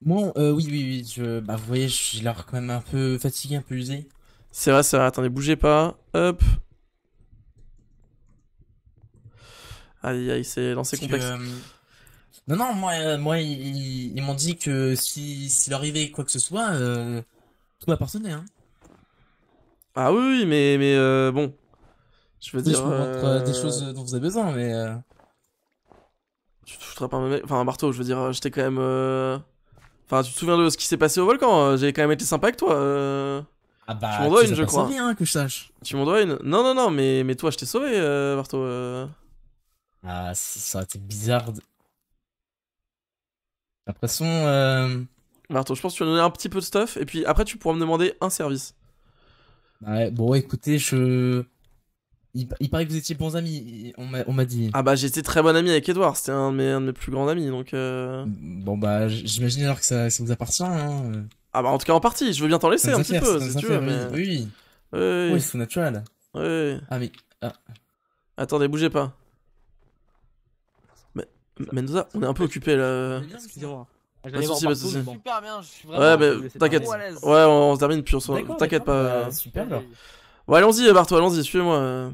Moi, euh, oui, oui, oui. Je... Bah, vous voyez, je suis là quand même un peu fatigué, un peu usé. C'est vrai, c'est vrai. Attendez, bougez pas. Hop. Aïe, aïe, c'est dans complexe. Euh, non, non, moi, moi ils, m'ont dit que s'il si, arrivait quoi que ce soit, tout m'appartenait. Hein. Ah oui, mais, mais bon, je veux dire. Je vous montre euh, des choses euh, dont vous avez besoin, mais. Euh, tu te foutras pas Enfin, marteau, je veux dire, j'étais quand même. Enfin, tu te souviens de ce qui s'est passé au volcan J'ai quand même été sympa avec toi. Ah bah, tu m'en dois une, je crois. Rien, hein, que je sache. Tu m'en dois une Non, non, non, mais, mais toi, je t'ai sauvé, Marteau. Ah, ça aurait été bizarre. De... J'ai l'impression. Marteau, je pense que tu vas donner un petit peu de stuff et puis après tu pourras me demander un service. Bah, ouais, bon, écoutez, je. Il, paraît que vous étiez bons amis, on m'a dit. Ah bah j'étais très bon ami avec Edouard, c'était un, de mes plus grands amis, donc... Euh... Bon bah j'imagine alors que ça, ça vous appartient. Hein. Euh. Ah bah en tout cas en partie, je veux bien t'en laisser un petit peu, si tu Mais... Oui, oui. c'est naturel. Oui. Ah mais... Ah. Attendez, bougez pas. Mais, Mendoza, on est un peu occupé là. Pas Super bien, je suis vraiment... Ouais mais t'inquiète. Ouais on, se termine puis on se... T'inquiète pas. Bah, super alors. Bon, allons-y, Barto, allons-y, suis-moi. Moi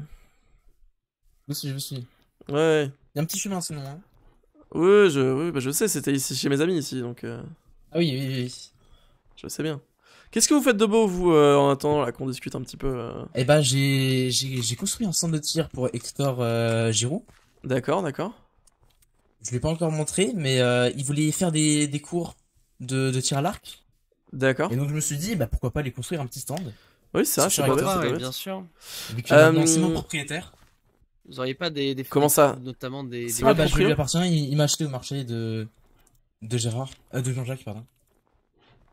aussi, je suis. Ouais, Il y a un petit chemin sinon. Hein. Oui, je, oui, bah, je sais, c'était ici chez mes amis ici, donc. Euh. Ah oui, oui, oui. je sais bien. Qu'est-ce que vous faites de beau, vous, euh, en attendant là qu'on discute un petit peu euh? Eh ben, j'ai construit un stand de tir pour Hector Giroud. D'accord, d'accord. Je l'ai pas encore montré, mais il voulait faire des, cours de, tir à l'arc. D'accord. Et donc je me suis dit, bah pourquoi pas aller construire un petit stand. Oui, c'est ça, c'est pas, bien sûr. Euh, propriétaire. Vous auriez pas des, des Comment ça Notamment des. des ah, bah, je il, m'a acheté au marché de. de Gérard. Euh, de Jean-Jacques, pardon.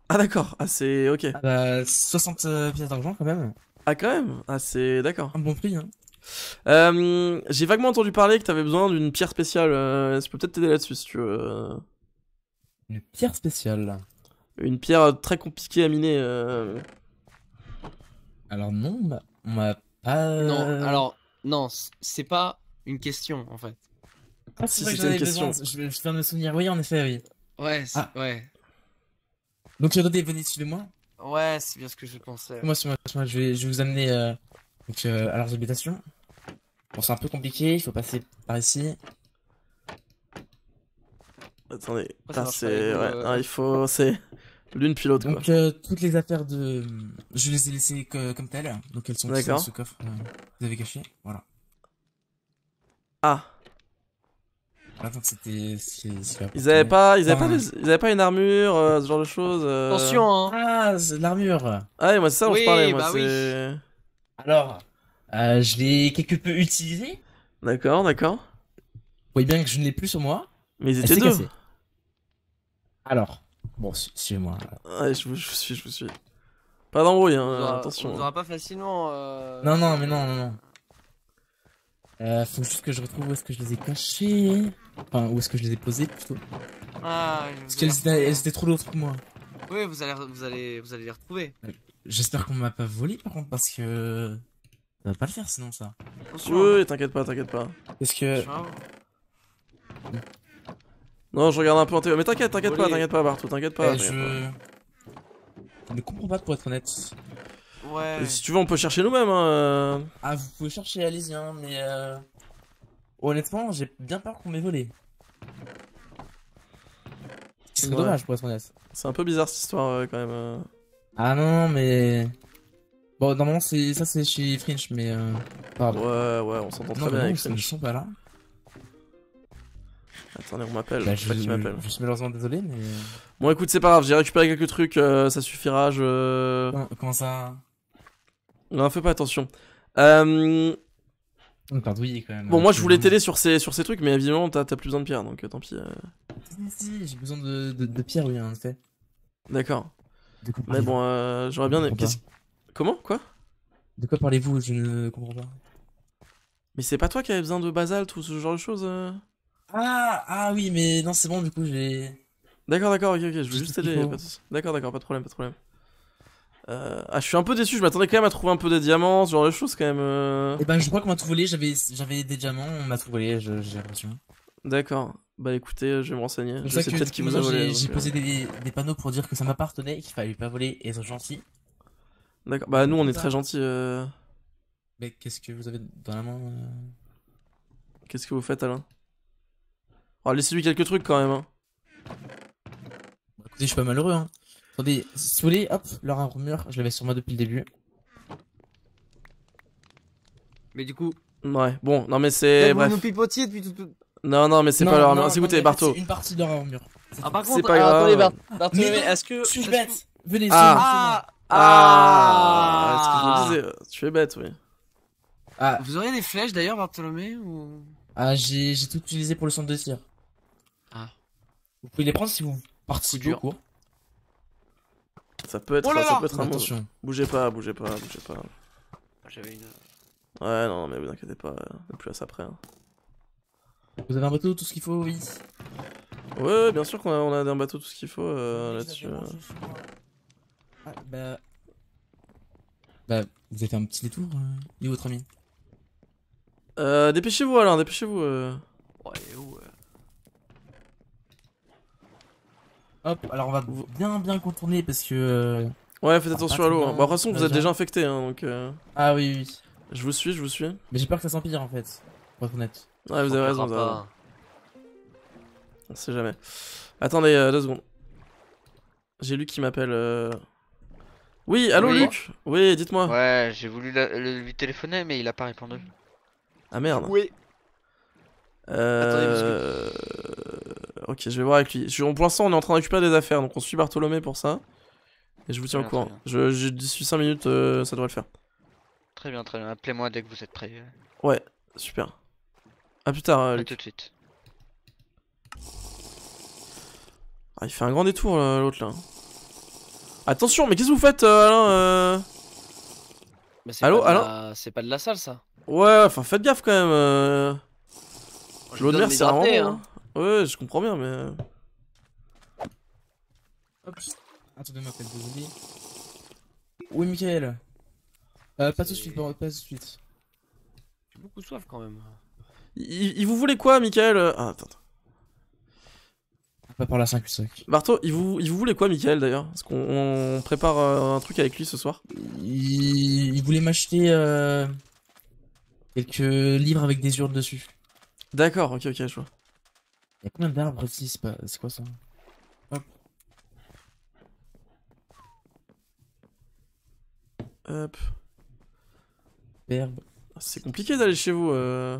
Ah d'accord, ah c'est ok. Ah 60 bah, euh, pièces d'argent quand même. Ah quand même Ah c'est d'accord. Un bon prix, hein. J'ai vaguement entendu parler que t'avais besoin d'une pierre spéciale. je peux peut-être t'aider là-dessus si tu veux. Une pierre spéciale Une pierre très compliquée à miner. Alors non, on m'a pas. Non, alors non, c'est pas une question en fait. Ah, si c'est une question. Je, viens de me souvenir. Oui, en effet, oui. Ouais, ah. ouais. Donc regardez, venez dessus de moi. Ouais, c'est bien ce que je pensais. Moi, moi, moi je, vais, je vous amener euh, euh, à leurs habitations. Bon, c'est un peu compliqué, il faut passer par ici. Attendez, c'est... Ouais, euh, il faut... C'est... L'une l'autre. Donc euh, toutes les affaires de, je les ai laissées comme telles, donc elles sont dans ce coffre. Euh, vous avez caché, voilà. Ah. Attends, ah, c'était. Ils avaient pas, ils avaient pas, ils avaient pas une armure, euh, ce genre de choses. Attention. Hein. Ah, l'armure. Ah et moi c'est ça dont je parlais. Moi, bah oui. Alors, je l'ai quelque peu utilisé. D'accord, d'accord. Vous voyez bien que je ne l'ai plus sur moi. Mais ils étaient deux. Alors. Bon, suis-moi. Ouais, je vous, suis, je vous suis. Pas d'embrouille, hein, attention. On hein. aura pas facilement. Euh... Non, non, mais non, non, non. Euh, faut juste que je retrouve où est-ce que je les ai cachés. Enfin, où est-ce que je les ai posés plutôt. Ah, Parce qu'elles étaient, trop lourdes pour moi. Oui, vous allez, vous allez, vous allez les retrouver. J'espère qu'on m'a pas volé par contre parce que. On va pas le faire sinon ça. Hein. oui, t'inquiète pas, t'inquiète pas. Est-ce que. Non, je regarde un peu en TV, Mais t'inquiète, t'inquiète pas, t'inquiète pas, Bartou, t'inquiète pas. Eh, je... ne comprends pas pour être honnête. Ouais. si tu veux, on peut chercher nous-mêmes. Hein. Euh. Ah, vous pouvez chercher, allez-y, hein, mais euh... honnêtement, j'ai bien peur qu'on m'ait volé. C'est dommage pour être honnête. C'est un peu bizarre cette histoire euh, quand même. Euh. Ah non, mais. Bon, normalement, ça c'est chez Fringe, mais. Euh... Ouais, ouais, on s'entend très bien avec je Ils sont pas là. Attendez, on m'appelle. Bah, je, je, suis malheureusement désolé, mais. Bon, écoute, c'est pas grave, j'ai récupéré quelques trucs, euh, ça suffira. Je... Comment ça Non, fais pas attention. Euh... On quand même. Bon, hein, moi je voulais télé sur ces, sur ces trucs, mais évidemment t'as plus besoin de pierre, donc euh, tant pis. Euh. Si, j'ai besoin de, de, pierres, oui, en fait. D'accord. Mais bon, j'aurais bien. Comment Quoi De quoi parlez-vous Je ne comprends pas. Mais c'est pas toi qui avais besoin de basalte ou ce genre de choses ah, ah, oui, mais non, c'est bon, du coup, j'ai. D'accord, d'accord, ok, ok, je vais juste aider D'accord, d'accord, pas de problème, pas de problème. Euh, ah, je suis un peu déçu, je m'attendais quand même à trouver un peu des diamants, ce genre de choses quand même. Euh... Eh ben, je crois qu'on m'a tout volé, j'avais des diamants, on m'a tout volé, j'ai l'impression. D'accord. Bah écoutez, euh, je vais me renseigner. Je sais peut-être qui vous volé. J'ai posé euh. des, panneaux pour dire que ça m'appartenait qu'il fallait pas voler et être gentil. D'accord. Bah nous on est très gentils. Mais qu'est-ce que vous avez dans la main Qu'est-ce que vous faites Alain alors laissez-lui quelques trucs quand même. Hein. Bah, écoutez, je suis pas malheureux. Hein. Attendez, si vous voulez, hop, leur armure, je l'avais sur moi depuis le début. Mais du coup. Ouais, bon, non mais c'est. Bref. Vous nous depuis tout. tout... Non, non, mais c'est pas leur armure. C'est écoutez, Barto. C'est une partie de leur armure. Ah, par contre, pas ah, grave. attendez, Barto, est-ce que. Ah. Ah. Je suis bête. Venez, ah, ah, Tu es bête, oui. Ah. Vous auriez des flèches d'ailleurs, Bartholomé ou... Ah, j'ai tout utilisé pour le centre de tir. Vous pouvez les prendre si vous participez au cours. Ça peut être, oh ça peut être un Attention. Bougez pas, bougez pas, bougez pas. Ah, j'avais une. Euh, ouais, non, mais vous inquiétez pas, on est plus à ça près. Hein. Vous avez un bateau, tout ce qu'il faut, oui Ouais, bien sûr qu'on a, on a un bateau, tout ce qu'il faut euh, là-dessus. Euh. Ah, bah, bah. vous avez fait un petit détour, euh, votre ami Euh, dépêchez-vous alors, dépêchez-vous. Ouais, Ouais où Hop, alors on va bien bien contourner parce que. Euh, ouais, faites attention à l'eau. Hein. Bah, de toute façon, vous êtes déjà hein. infecté, hein, donc. Euh, ah oui, oui. Je vous suis, je vous suis. Mais j'ai peur que ça s'empire en fait, pour être honnête. Ouais, vous avez raison, ça. On sait jamais. Attendez euh, deux secondes. J'ai Luc qui m'appelle. Oui, allô Luc Oui, dites-moi. Ouais, j'ai voulu lui téléphoner, mais il a pas répondu. Ah merde. Oui. Euh... Attendez, ok, je vais voir avec lui. Je, pour l'instant, on est en train de récupérer des affaires, donc on suit Bartholomé pour ça. Et je vous tiens au courant. Je, je suis 5 minutes, euh, ça devrait le faire. Très bien, très bien. Appelez-moi dès que vous êtes prêt. Ouais, super. A plus tard. Euh, tout de suite. Ah, il fait un grand détour l'autre là. Attention, mais qu'est-ce que vous faites, euh, Alain euh... bah, Alain C'est pas de la salle ça. Ouais, enfin faites gaffe quand même. L'eau de mer, c'est un hein. Hein. Ouais, je comprends bien, mais... Euh. Hop, Attendez, m'appelle, désolé. Oui, Michael. Euh, pas tout de suite, pas tout de suite. J'ai beaucoup soif quand même. Il, vous voulait quoi, Michael Ah, attends, Pas par la 5 ou 5. Barto, il vous, il vous voulait quoi, Michael d'ailleurs est-ce qu'on prépare euh, un truc avec lui ce soir. Il, voulait m'acheter euh, quelques livres avec des urnes dessus. D'accord, ok, ok, je vois. Il y a combien d'arbres ici C'est quoi ça Hop. Hop. Ah, c'est compliqué d'aller chez vous. Euh...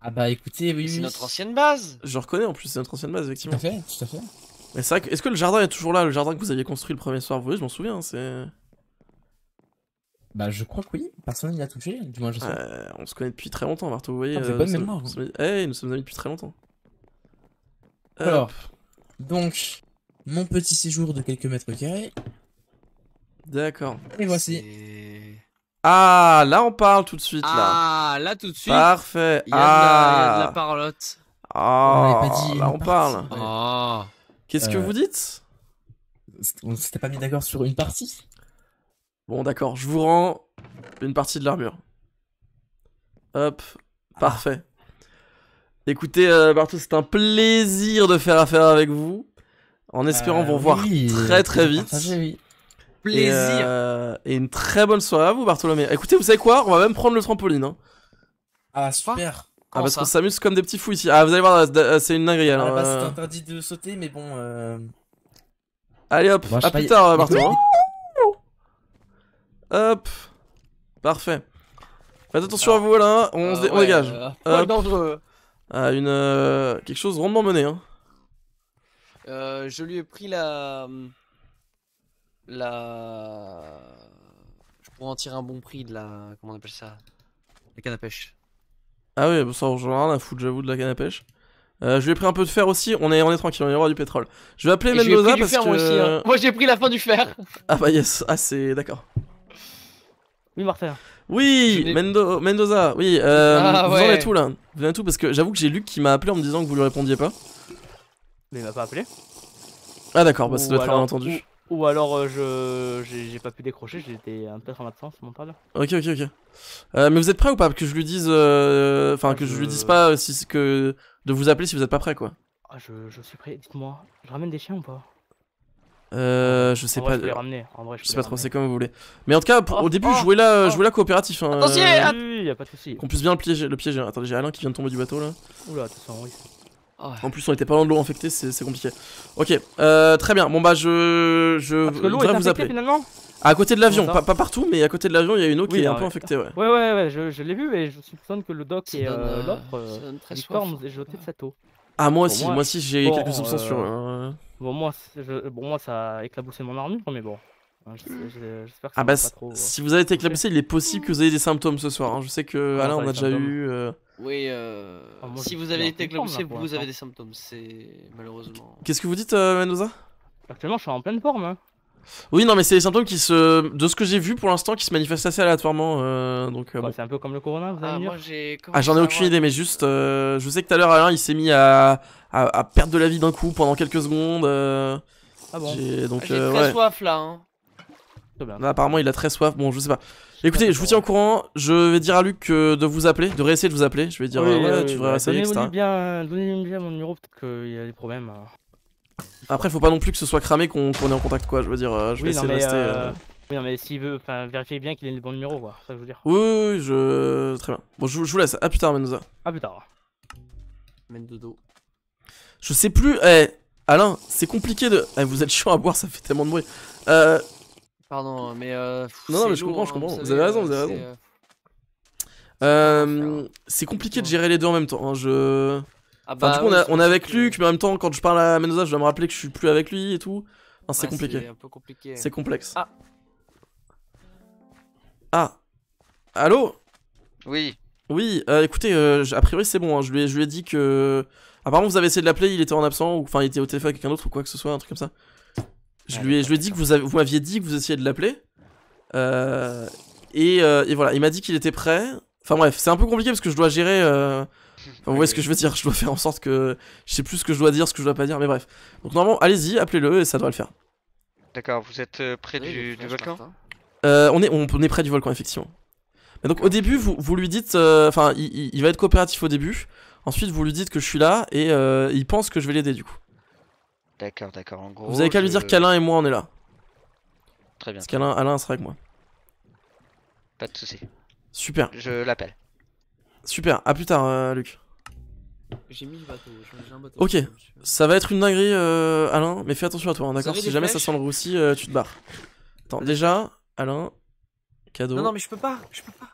Ah bah écoutez, oui. C'est notre ancienne base. Je reconnais en plus, c'est notre ancienne base, effectivement. Tout à fait, tout à fait. Mais c'est vrai que... Est-ce que le jardin est toujours là, le jardin que vous aviez construit le premier soir Vous voyez, je m'en souviens, c'est... Bah je crois que oui, personne n'y a touché, du moins je sais. Euh, on se connaît depuis très longtemps, Marteau, vous voyez. Ah, euh, bonne mémoire. Eh, nous sommes amis depuis très longtemps. Alors, donc, mon petit séjour de quelques mètres carrés. D'accord. Et voici. Ah, là on parle tout de suite là. Ah, là tout de suite. Parfait. Il y, a de la ah. parlotte. Ah, là on parle. Oh. Qu'est-ce que euh. vous dites On s'était pas mis d'accord sur une partie Bon, d'accord, je vous rends une partie de l'armure. Hop, ah. parfait. Écoutez, euh, Bartholomew, c'est un plaisir de faire affaire avec vous. En espérant euh, vous revoir très euh, très vite. Plaisir. Et, une très bonne soirée à vous, Bartholomé. Écoutez, vous savez quoi On va même prendre le trampoline. Hein. Ah, super. ah, ah parce qu'on s'amuse comme des petits fous ici. Ah, vous allez voir, c'est une dinguerie. Ah, c'est interdit de sauter, mais bon. Allez hop, à plus tard, Bartholomew. Hop, parfait. Faites attention à vous là, on, se on dégage à une, euh, quelque chose rondement mené. Hein. Euh, je lui ai pris la. La. Je pourrais en tirer un bon prix de la. Comment on appelle ça La canne à pêche. Ah oui, bon, ça rejoint rien à foutre, j'avoue, de la canne à pêche. Euh, je lui ai pris un peu de fer aussi, on est, on est tranquille, on y aura du pétrole. Je vais appeler Mendoza parce que. Hein. Moi j'ai pris la fin du fer. Ah bah yes, ah c'est. D'accord. Oui, Martin. Oui, Mendoza, oui. Euh, ah vous en êtes tout là. Vous en êtes tout parce que j'avoue que j'ai Luc qui m'a appelé en me disant que vous lui répondiez pas. Mais il m'a pas appelé. Ah d'accord, bah, ça doit être un Ou, alors euh, je j'ai pas pu décrocher, j'étais un peut-être en absence, mon là. Ok, ok, ok. Euh, mais vous êtes prêt ou pas Que je lui dise, enfin ah, que je... lui dise pas si que de vous appeler si vous êtes pas prêt quoi. Ah, je, je suis prêt. Dites-moi, je ramène des chiens ou pas euh, je sais pas. je sais pas trop, c'est comme vous voulez. Mais en tout cas, oh, au début, je oh, jouais là, oh. je coopératif. Hein, pas de Qu'on puisse bien le piéger, le Attendez, j'ai Alain qui vient de tomber du bateau là. Oula, ah oui. En plus, on était pas loin de l'eau infectée, c'est compliqué. Ok, euh, très bien. Bon bah, je, je vous appeler. À côté de l'avion, pas, partout, mais à côté de l'avion, il y a une eau qui est un peu infectée, ouais. Ouais, ouais, ouais, je, l'ai vu, mais je soupçonne que le doc et euh, euh, l'autre, Victor, nous est jeté de cette eau. Ah moi aussi, moi aussi, j'ai quelques soupçons sur. Bon, moi, bon, moi ça a éclaboussé mon armure, mais bon. Hein, j'espère que ah ça ah bah, euh, si vous avez été éclaboussé, il est possible que vous ayez des symptômes ce soir. Hein. Je sais que ah, Alain, on a déjà eu. Euh, oui, euh, ah, si vous avez été éclaboussé, vous avez des symptômes. C'est malheureusement. Qu'est-ce que vous dites, Mendoza Actuellement, je suis en pleine forme. Hein. Oui, non, mais c'est les symptômes qui se. De ce que j'ai vu pour l'instant, qui se manifestent assez aléatoirement. Euh, donc, euh, C'est un peu comme le corona, vous ah, ah, j'en ai aucune idée, mais juste. Euh, je sais que tout à l'heure, Alain, il s'est mis à, à, perdre de la vie d'un coup pendant quelques secondes. ah bon J'ai, donc, très soif là. Hein. Bah, apparemment, il a très soif. Bon, je sais pas. Écoutez, je vous tiens au courant. Je vais dire à Luc de vous appeler, de réessayer de vous appeler. Je vais dire, ouais, tu devrais oui, donnez, bien mon numéro, peut-être qu'il y a des problèmes. Hein. Après, faut pas non plus que ce soit cramé qu'on est en contact, quoi. Je veux dire, euh, je vais essayer de rester. Euh, euh. Oui, non, mais s'il veut, enfin, vérifiez bien qu'il ait le bon numéro, quoi. Ça, je veux dire. Oui, oui, oui je. Très bien. Bon, je, vous laisse. À plus tard, Mendoza. À plus tard. Mendodo. Je sais plus. Eh, Alain, c'est compliqué de. Eh, vous êtes chiant à boire, ça fait tellement de bruit. Euh. Pardon, mais. Euh, non, non, mais je comprends, je comprends. Hein, vous, avez raison, vous avez raison. Euh, c'est compliqué de gérer les deux en même temps. Hein, je. Ah enfin, du bah coup, on, est avec Luc, mais en même temps, quand je parle à Mendoza, je dois me rappeler que je suis plus avec lui et tout. c'est compliqué. C'est un peu compliqué. C'est complexe. Ah. Ah. Allô Oui. Oui, euh, écoutez, à euh, a priori c'est bon, hein. je, lui ai, je lui ai dit que... Euh, apparemment vous avez essayé de l'appeler, il était en absent, ou enfin il était au téléphone avec quelqu'un d'autre ou quoi que ce soit, un truc comme ça. Je lui ai, je lui ai dit que vous, vous m'aviez dit que vous essayiez de l'appeler. et, et, voilà, il m'a dit qu'il était prêt. Enfin bref, c'est un peu compliqué parce que je dois gérer vous voyez ce que je veux dire Je dois faire en sorte que je sais plus ce que je dois dire, ce que je dois pas dire, mais bref. Donc normalement, allez-y, appelez-le et ça doit le faire. D'accord, vous êtes euh, près du, volcan hein. euh, on, est, on, est près du volcan, effectivement. Mais donc au début, vous, vous lui dites, euh, enfin, il, va être coopératif au début. Ensuite, vous lui dites que je suis là et il pense que je vais l'aider du coup. D'accord, d'accord. En gros, vous avez qu'à lui dire qu'Alain et moi on est là. Très bien. Parce qu'Alain Alain sera avec moi. Pas de soucis. Super. Je l'appelle. Super, à plus tard, euh, Luc. J'ai mis le bateau, j'ai un bateau. Ok, ça va être une dinguerie, euh, Alain, mais fais attention à toi, hein, d'accord Si jamais ça sent le roussi, euh, tu te barres. Attends, déjà, Alain, cadeau. Non, non, mais je peux pas, je peux pas.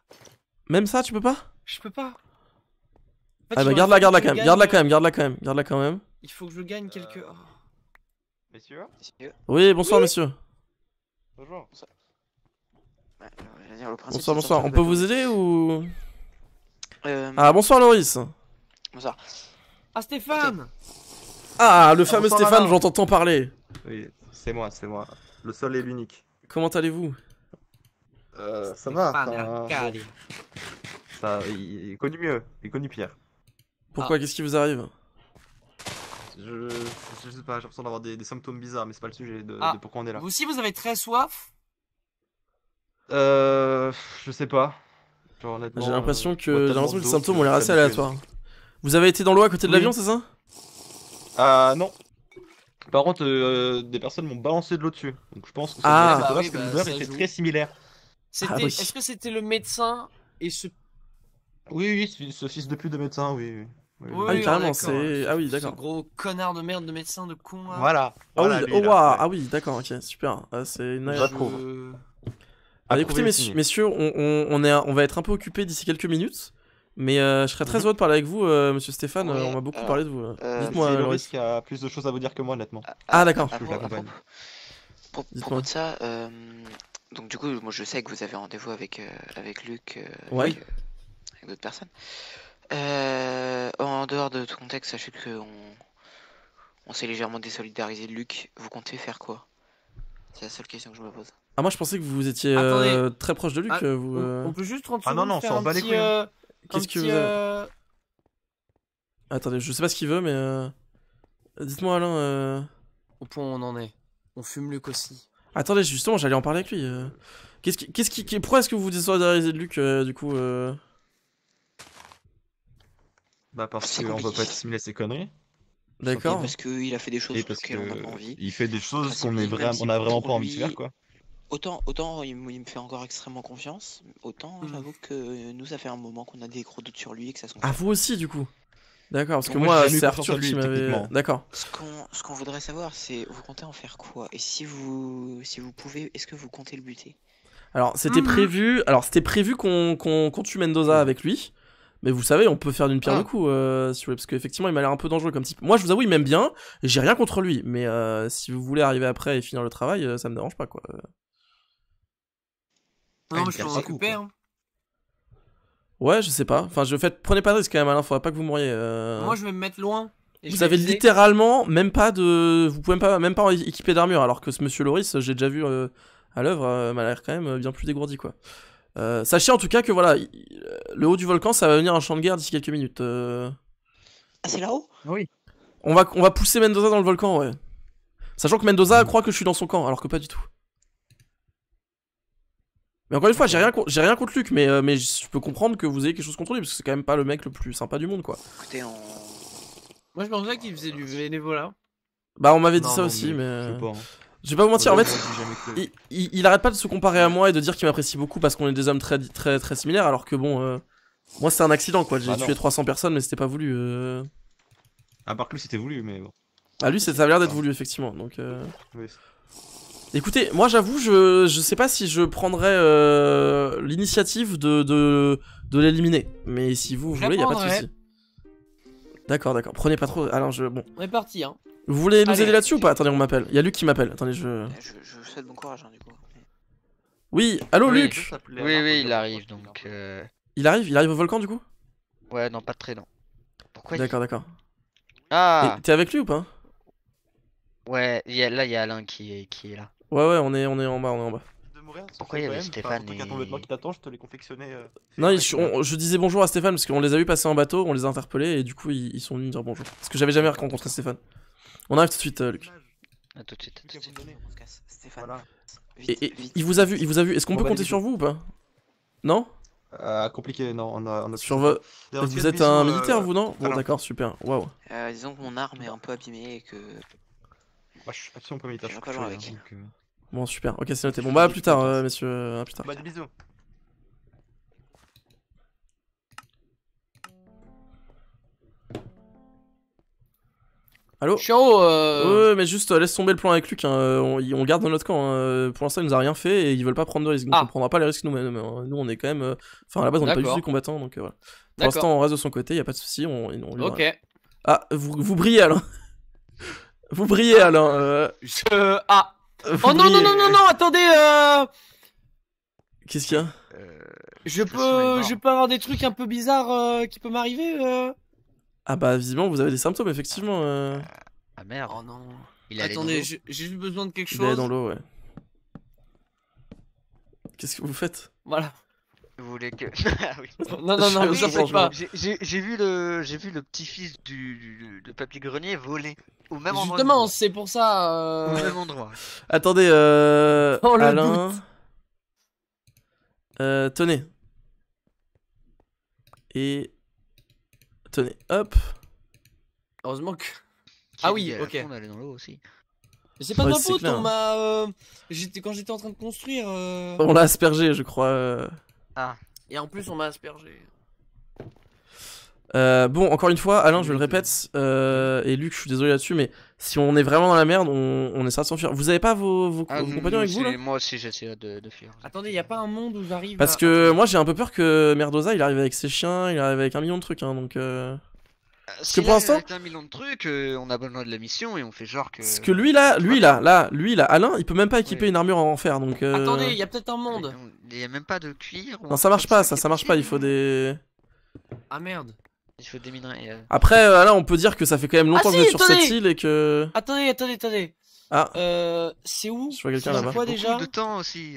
Même ça, tu peux pas Je peux pas. ah bah garde-la, garde-la quand même, garde-la quand même, garde-la quand même, garde-la quand même. Il faut que je gagne quelques oh. Messieurs Oui, bonsoir, messieurs. Bonjour. Bonsoir, bonsoir, on peut vous aider ou... Euh, ah, bonsoir Loris. Bonsoir. Ah, Stéphane Ah, le ah, fameux Stéphane, j'entends tant parler. Oui, c'est moi, c'est moi. Le seul et l'unique. Comment allez-vous euh, ça va. Ça... il est connu mieux, il est connu pire. Pourquoi ah. Qu'est-ce qui vous arrive je... je, sais pas, j'ai l'impression d'avoir des... symptômes bizarres, mais c'est pas le sujet de... Ah, de, pourquoi on est là. Vous aussi, vous avez très soif Euh. Je sais pas. J'ai l'impression euh, que, les symptômes ont l'air assez aléatoires. Vous avez été dans l'eau à côté de l'avion, c'est ça Ah euh, non. Par contre, euh, des personnes m'ont balancé de l'eau dessus. Donc je pense que ah. ah c'est que bah, très similaire. Ah, est-ce que c'était le médecin et ce. Oui, oui, ce fils de pute de médecin, oui. oui. ah oui, carrément, c'est. Ah oui, d'accord. gros connard de merde de médecin de con. Voilà. Ah, ah oui, d'accord, ok, super. c'est une. Je... Ah, alors écoutez, messieurs, on, va être un peu occupé d'ici quelques minutes. Mais euh, je serais très mhm. heureux de parler avec vous, euh, monsieur Stéphane. on m'a beaucoup parlé de vous. Euh, Dites-moi. Le risque a plus de choses à vous dire que moi, honnêtement. Ah, ah d'accord. pour, de ça, donc du coup, moi je sais que vous avez rendez-vous avec, avec Luc. Avec, d'autres personnes. en dehors de tout contexte, sachez que on, s'est légèrement désolidarisé de Luc. Vous comptez faire quoi C'est la seule question que je me pose. Ah, moi je pensais que vous étiez euh, très proche de Luc. Ah, euh, on peut juste rentrer Ah non, non, on s'en bat les couilles. Euh, qu'est-ce que vous Attendez, je sais pas ce qu'il veut, mais. Dites-moi, Alain. Au point où on en est. On fume Luc aussi. Attendez, justement, j'allais en parler avec lui. Qu'est-ce pourquoi est-ce que vous vous désolidarisez de Luc, du coup Bah parce qu'on peut pas dissimuler ses conneries. D'accord. Parce qu'il a fait des choses auxquelles on a pas envie. Il fait des choses qu'on est vraiment, a vraiment pas envie de faire, quoi. Autant, autant il, me fait encore extrêmement confiance, autant mhm. j'avoue que nous, ça fait un moment qu'on a des gros doutes sur lui et que ça se Ah, vous aussi, du coup D'accord, parce que moi, c'est Arthur lui, D'accord. Ce qu'on voudrait savoir, c'est vous comptez en faire quoi Et si vous, si vous pouvez, est-ce que vous comptez le buter Alors, c'était mhm. prévu Alors c'était prévu qu'on qu'on tue Mendoza mhm. avec lui. Mais vous savez, on peut faire d'une pierre ah. deux coups, euh, parce qu'effectivement, il m'a l'air un peu dangereux comme type. Moi, je vous avoue, il m'aime bien, j'ai rien contre lui, mais euh, si vous voulez arriver après et finir le travail, euh, ça me dérange pas, quoi. Non, ah, mais je suis coupé Hein. Ouais, je sais pas. Enfin, je fais... prenez pas de risque quand même, Alain. Hein. Faudrait pas que vous mouriez. Euh. Moi, je vais me mettre loin. vous avez littéralement même pas de. Vous pouvez même pas, même pas équiper d'armure, alors que ce monsieur Loris, j'ai déjà vu euh, à l'œuvre, euh, m'a l'air quand même bien plus dégourdi, quoi. sachez en tout cas que voilà, le haut du volcan, ça va venir un champ de guerre d'ici quelques minutes. Ah, c'est là-haut Oui. On va, on va pousser Mendoza dans le volcan, ouais. Sachant que Mendoza mmh. croit que je suis dans son camp, alors que pas du tout. Mais encore une fois, j'ai rien, j'ai rien contre Luc, mais, euh, je peux comprendre que vous ayez quelque chose contre lui, parce que c'est quand même pas le mec le plus sympa du monde, quoi. Écoutez, on... Moi, je pensais qu'il faisait du bénévolat. Bah, on m'avait dit ça aussi, mais... Hein. Euh, je vais pas vous mentir, en fait, il, arrête pas de se comparer à moi et de dire qu'il m'apprécie beaucoup parce qu'on est des hommes très, très, très similaires, alors que bon, euh, moi c'est un accident quoi. J'ai bah, tué 300 personnes, mais c'était pas voulu. À part que lui, c'était voulu, mais bon. Ah, lui, ça a l'air d'être voulu, effectivement. Donc, Écoutez, moi j'avoue, je, je sais pas si je prendrais euh, l'initiative de, de, l'éliminer. Mais si vous voulez, y a pas de souci. D'accord, d'accord. Prenez pas trop. Alors je. Bon. On est parti, hein. Vous voulez nous aider là-dessus ou pas Attendez, on m'appelle. Y a Luc qui m'appelle. Attendez, eh, je. Je, vous souhaite bon courage, hein, du coup. Oui, allô Luc Oui, oui, il arrive donc. Euh. Il arrive Il arrive au volcan du coup Ouais, non, pas très, non. Pourquoi D'accord, d'accord. Ah T'es avec lui ou pas Ouais, là, il y a Alain qui qui est là. Ouais, ouais, on est, on est en bas, on est en bas. Pourquoi il y avait Stéphane enfin, qui t'attend, je te l'ai confectionné. Euh. Non, je, disais bonjour à Stéphane parce qu'on les a vus passer en bateau, on les a interpellés et du coup ils, sont venus dire bonjour. Parce que j'avais jamais rencontré Stéphane. On arrive tout de suite, euh, Luc. A tout de suite, tout de suite. Stéphane. et, il vous a vu, il vous a vu. Est-ce qu'on peut compter sur vous ou pas Non euh, compliqué, non, on a, on Sur Vous êtes un euh, militaire, vous, non Bon, d'accord, super, waouh. Disons que mon arme est un peu abîmée et que bah, je suis pas Je suis euh, Bon, super. Ok, c'est noté. Bon, bah, à plus tard, monsieur, messieurs. Euh, à plus tard. Bah, des bisous. Allô Ciao euh... Ouais, mais juste euh, laisse tomber le plan avec Luc, hein. on, garde dans notre camp. Hein. Pour l'instant, il nous a rien fait et ils veulent pas prendre de risques. Ah. on prendra pas les risques nous-mêmes. Hein. Nous, on est quand même. Enfin, à la base, on est pas du tout combattants, donc voilà. Pour l'instant, on reste de son côté, y a pas de soucis On, ok. Ah, vous, vous brillez alors vous brillez, ah. alors, Euh... Je... Euh, ah. oh non, non, non, non, non, attendez. Euh... Qu'est-ce qu'il y a euh, Je peux, je peux avoir des trucs un peu bizarres euh, qui peuvent m'arriver. Ah bah visiblement, vous avez des symptômes, effectivement. Ah merde. Oh non. Il Attendez, j'ai juste besoin de quelque chose. Il est dans l'eau, ouais. Qu'est-ce que vous faites Voilà. Vous voulez que. <laughs> ah oui. Non, non, non, vous sais pas. J'ai vu le, vu le petit-fils du, papier Grenier voler. Au même endroit. Justement, c'est pour ça. Euh, au même endroit. <laughs> Attendez, euh. Oh, là Alain. Euh, tenez. Et. Tenez, hop. Heureusement que. Ah oui, ok. On allait dans l'eau aussi. c'est pas de on hein. m'a. Euh, quand j'étais en train de construire. Euh, on l'a aspergé, je crois. Ah. Et en plus, on m'a aspergé. Euh, bon, encore une fois, Alain, je le répète, euh, et Luc, je suis désolé là-dessus, mais si on est vraiment dans la merde, on, on essaiera de s'enfuir. Vous avez pas vos, ah, compagnons avec vous Moi aussi, j'essaie de, fuir. Attendez, y a pas un monde où j'arrive Parce que moi, j'ai un peu peur que Merdosa, il arrive avec ses chiens, il arrive avec un million de trucs, hein, donc. Euh... Parce que pour l'instant, de trucs, euh, on a besoin de la mission et on fait genre que. Parce que lui là, lui là, là, lui là, Alain, il peut même pas équiper une armure en enfer donc. Euh, attendez, il y a peut-être un monde. Il y a même pas de cuir. Non, ça marche pas, ça, ça marche pas. Il faut des. Ah merde. Il faut des minerais. Euh. Après, là, on peut dire que ça fait quand même ah, longtemps que je suis sur cette île et que. Attendez, attendez, attendez. Ah. Euh, c'est où Je vois quelqu'un là-bas. déjà. de temps aussi.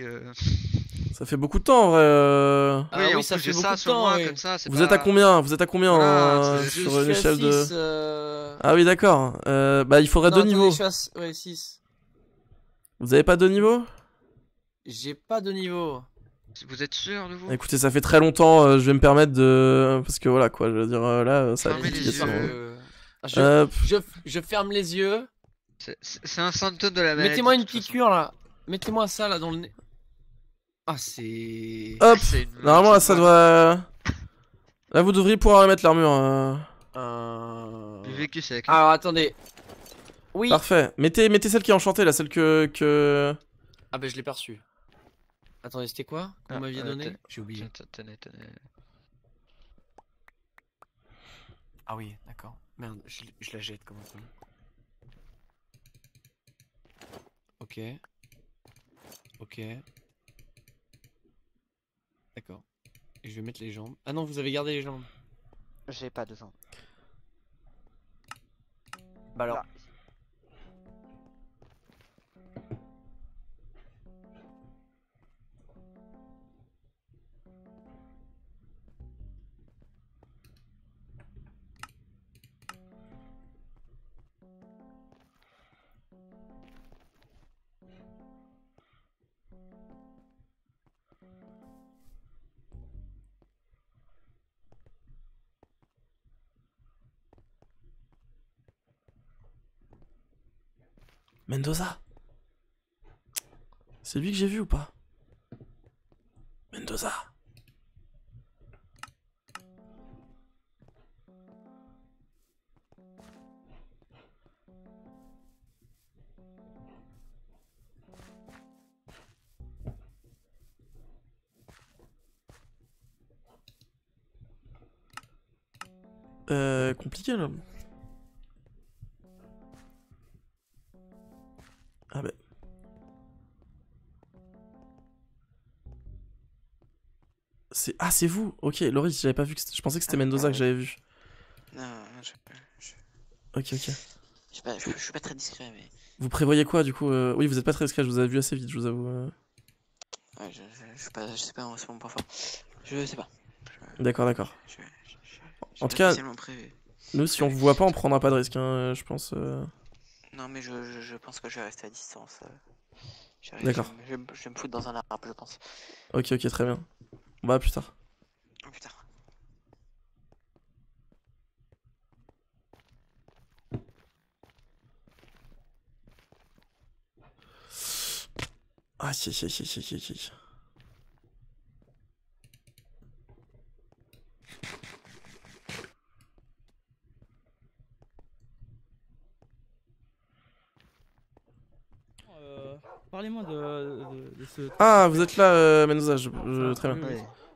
Ça fait beaucoup de temps, en vrai. Euh... Ah, oui, ça fait beaucoup de temps. comme ça, Vous êtes à combien Vous euh, êtes à combien sur l'échelle de euh. Ah oui, d'accord. Euh, bah, il faudrait deux niveaux. Vous avez pas deux niveaux J'ai pas de niveau. Vous êtes sûr de vous Écoutez, ça fait très longtemps. je vais me permettre de parce que voilà quoi. Je veux dire là, ça. va ah, Je... ferme les yeux. C'est un symptôme de la maladie. Mettez-moi une piqûre là. Mettez-moi ça là dans le nez. Ah, c'est. Hop Normalement, là, ça doit. Là, vous devriez pouvoir remettre l'armure. Euh... euh. Alors, attendez. Oui. Parfait. Mettez, mettez celle qui est enchantée, là, celle que. que... Ah, bah, je l'ai perçue. Attendez, c'était quoi Qu'on ah, m'avait euh, donné J'ai oublié. Ah, oui, d'accord. Merde, je, la jette comme ça. Ok. Ok. Je vais mettre les jambes. Ah non, vous avez gardé les jambes. J'ai pas de jambes. Bah alors, Mendoza C'est lui que j'ai vu ou pas Mendoza euh, compliqué l'homme. Ah ben. C'est ah c'est vous. Ok, Loris, j'avais pas vu. Que je pensais que c'était ah, Mendoza que ah, j'avais vu. Non, je... pas. Ok, ok. Je, suis pas très discret, mais. Vous prévoyez quoi du coup euh, Oui, vous êtes pas très discret. Je vous avais vu assez vite, je vous avoue. Euh. Ouais, je, sais pas, je sais pas, c'est Je sais pas. D'accord, d'accord. En tout cas, nous, si on vous voit pas, on prendra pas de risque, hein, euh, je pense. Non, mais je, pense que je vais rester à distance. Euh. D'accord. Je, vais me foutre dans un arbre, je pense. Ok, ok, très bien. On à plus tard. plus tard. Ah, si, si, si, si, si, si. Ah, vous êtes là, euh, Mendoza, je, ah, très bien.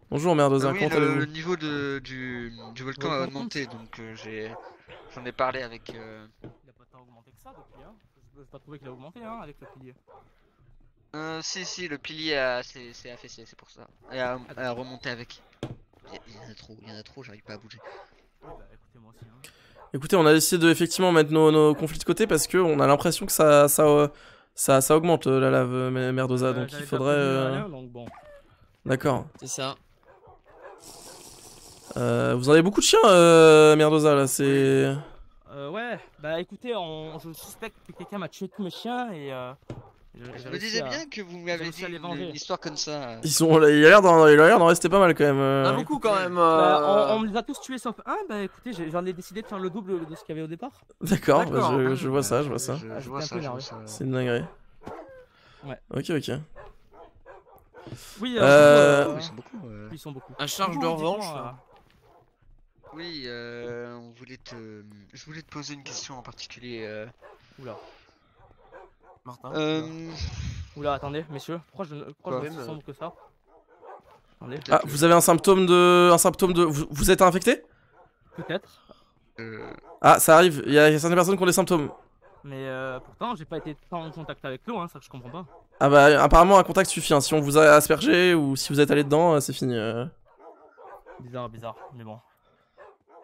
Bonjour, Mendoza. Ah oui, le, le, niveau de, du, du, volcan a augmenté, donc euh, j'ai, j'en ai parlé avec. Euh, il a pas tant augmenté que ça depuis, hein pas trouvé qu'il a augmenté, hein, avec le pilier. Euh, si, si, le pilier a, c'est, c'est affaissé, c'est pour ça. Et a, ah, remonté avec. Il y, en a trop, il y en a trop, j'arrive pas à bouger. Bah, hein. écoutez, on a essayé de effectivement mettre nos, nos conflits de côté parce que on a l'impression que ça, euh, ça, ça augmente euh, la lave euh, merdosa, euh, donc il faudrait... D'accord. C'est ça. vous en avez beaucoup de chiens, euh, Merdosa, là, c'est... ouais, bah écoutez, on, je suspecte que quelqu'un m'a tué tous mes chiens et je me disais bien que vous m'avez dit une histoire comme ça. Ils sont, il a l'air d'en rester pas mal quand même. Euh... beaucoup quand même. Bah, euh. on, les a tous tués sauf un. Bah écoutez, j'en ai décidé de faire le double de ce qu'il y avait au départ. D'accord, bah, je, je, vois ça, je vois ça. Je, C'est une dinguerie. Ouais. Ok, ok. Oui, euh... euh ils sont beaucoup. Ils sont beaucoup. Un charge de revanche. Oui, euh, on voulait te... je voulais te poser une question en particulier. Oula. Martin euh... Oula, attendez, messieurs, pourquoi je, ne que ça Ah, vous avez un symptôme de. Un symptôme de... Vous, êtes infecté Peut-être. Euh. Ah, ça arrive, il y, a certaines personnes qui ont des symptômes. Mais euh, pourtant, j'ai pas été en contact avec eux, hein, ça que je comprends pas. Ah bah, apparemment, un contact suffit. Hein. Si on vous a aspergé ou si vous êtes allé dedans, euh, c'est fini. Euh. Bizarre, bizarre, mais bon.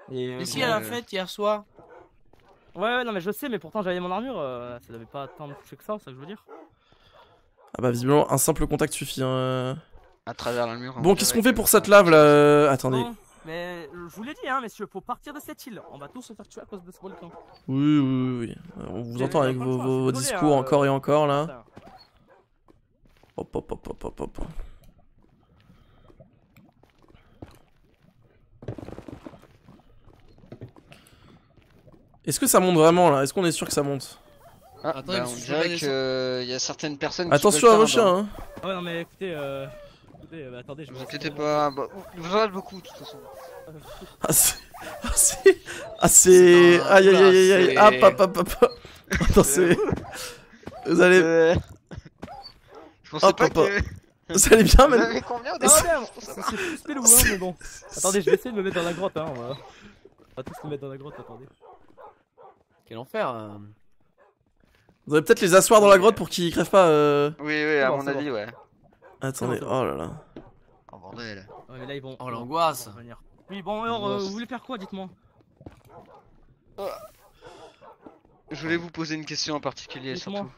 Mais si à la fête hier soir, Ouais, ouais, non, mais je sais, mais pourtant j'avais mon armure. Euh, ça devait pas tant de toucher que ça, ça que je veux dire. Ah bah, visiblement, un simple contact suffit. Hein. À travers l'armure hein. Bon, qu'est-ce qu'on fait pour cette lave là euh, Attendez. mais je vous l'ai dit, hein, messieurs, faut partir de cette île. On va tous se faire tuer à cause de ce volcan. Oui, oui, oui. Euh, on vous entend avec vos, discours hein, encore et encore là. Hop, hop, hop, hop, hop, hop. Est-ce que ça monte vraiment là Est-ce qu'on est sûr que ça monte ah, Attends, bah, on dirait qu'il euh, y a certaines personnes Attention qui à vos chiens hein ah Ouais non mais écoutez euh... Écoutez, euh, bah, attendez, je vous inquiétez euh, pas, bah, on vous en beaucoup de toute façon. Ah c'est... Ah c'est... Ah c'est... Aïe aïe aïe aïe aïe Hop hop hop hop Attends c'est... Vous allez... Euh, je pensais ah, pas que... Vous allez bien, mais. Vous avez combien de <laughs> C'est plus le hein, mais bon. <laughs> Attendez, je vais essayer de me mettre dans la grotte, hein. On va, on va tous se mettre dans la grotte, attendez quel enfer. Euh. Vous allez peut-être les asseoir dans la grotte pour qu'ils crèvent pas. Euh. Oui, oui, à mon avis, ouais. Attendez, oh là là. Oh bordel. ils vont... Oh l'angoisse. Oui, bon, alors, euh, vous voulez faire quoi, dites-moi Je voulais vous poser une question en particulier, surtout.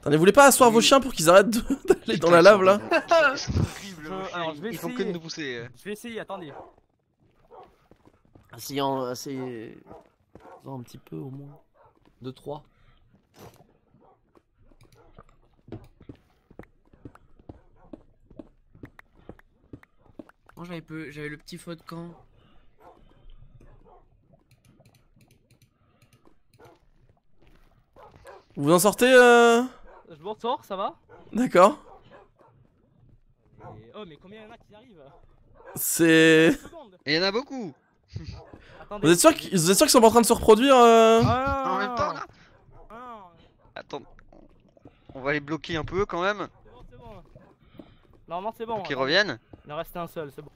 Attendez, vous voulez pas asseoir vos chiens pour qu'ils arrêtent <laughs> d'aller dans la lave là <laughs> horrible, je... vais que nous pousser. Je vais essayer, attendez. Essayant, assez un petit peu au moins. 2 3. j'avais peu, j'avais le petit faux de camp. Vous en sortez euh... Je en sors, ça va D'accord. Oh mais combien y en a qui arrivent C'est... Il y en a beaucoup <laughs> Vous êtes sûr qu'ils sont pas en train de se reproduire euh... Ah. En même temps là ah. Attends, on va les bloquer un peu quand même. Bon, bon. Normalement c'est bon. Qu'ils reviennent Il en reste un seul, c'est bon.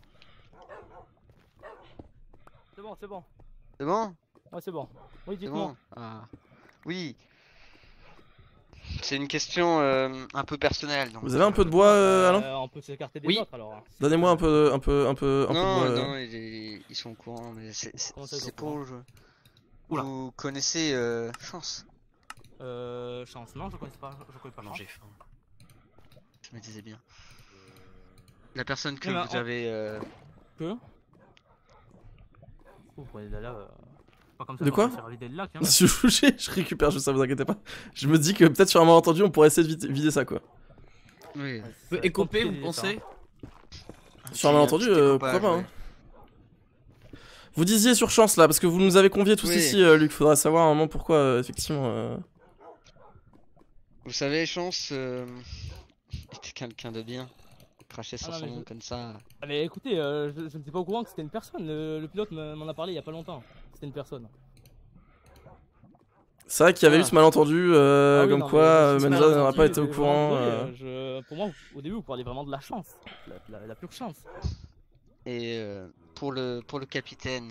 C'est bon, c'est bon. C'est bon Ouais c'est bon. Oui dites-moi. Bon. Ah. Oui, c'est une question euh, un peu personnelle. Donc. Vous avez un peu de bois, euh, euh, Alain On peut s'écarter des oui. autres alors. Hein. Donnez-moi un peu, un peu, un peu. non, de bois, non, ils, sont au courant, mais c'est pour le jeu. Vous connaissez Chance Euh, Chance, non, je connais pas, je connais pas. Non, Je me disais bien. La personne que eh ben, vous avez. Peu. Vous prenez là. là de quoi hein. <laughs> je, récupère je, récupère ça, vous inquiétez pas. Je me dis que peut-être sur un malentendu, on pourrait essayer de vider, ça quoi. Oui. Et couper, vous pensez Sur un malentendu, euh, pourquoi pas hein. Vous disiez sur chance là, parce que vous nous avez convié tous ici, euh, Luc. Faudra savoir un moment pourquoi, euh, effectivement. Vous savez, chance, c'était <laughs> quelqu'un de bien cracher ah son comme ça. mais écoutez, euh, je ne sais pas au courant que c'était une personne. Le, pilote m'en a parlé il y a pas longtemps. C'était une personne. C'est vrai qu'il y avait eu ce ah. malentendu, euh, ah comme quoi euh, Menza n'aurait pas été au courant. Euh. Pour moi, au début, vous parlez vraiment de la chance, la, plus pure chance. Et pour le pour le capitaine,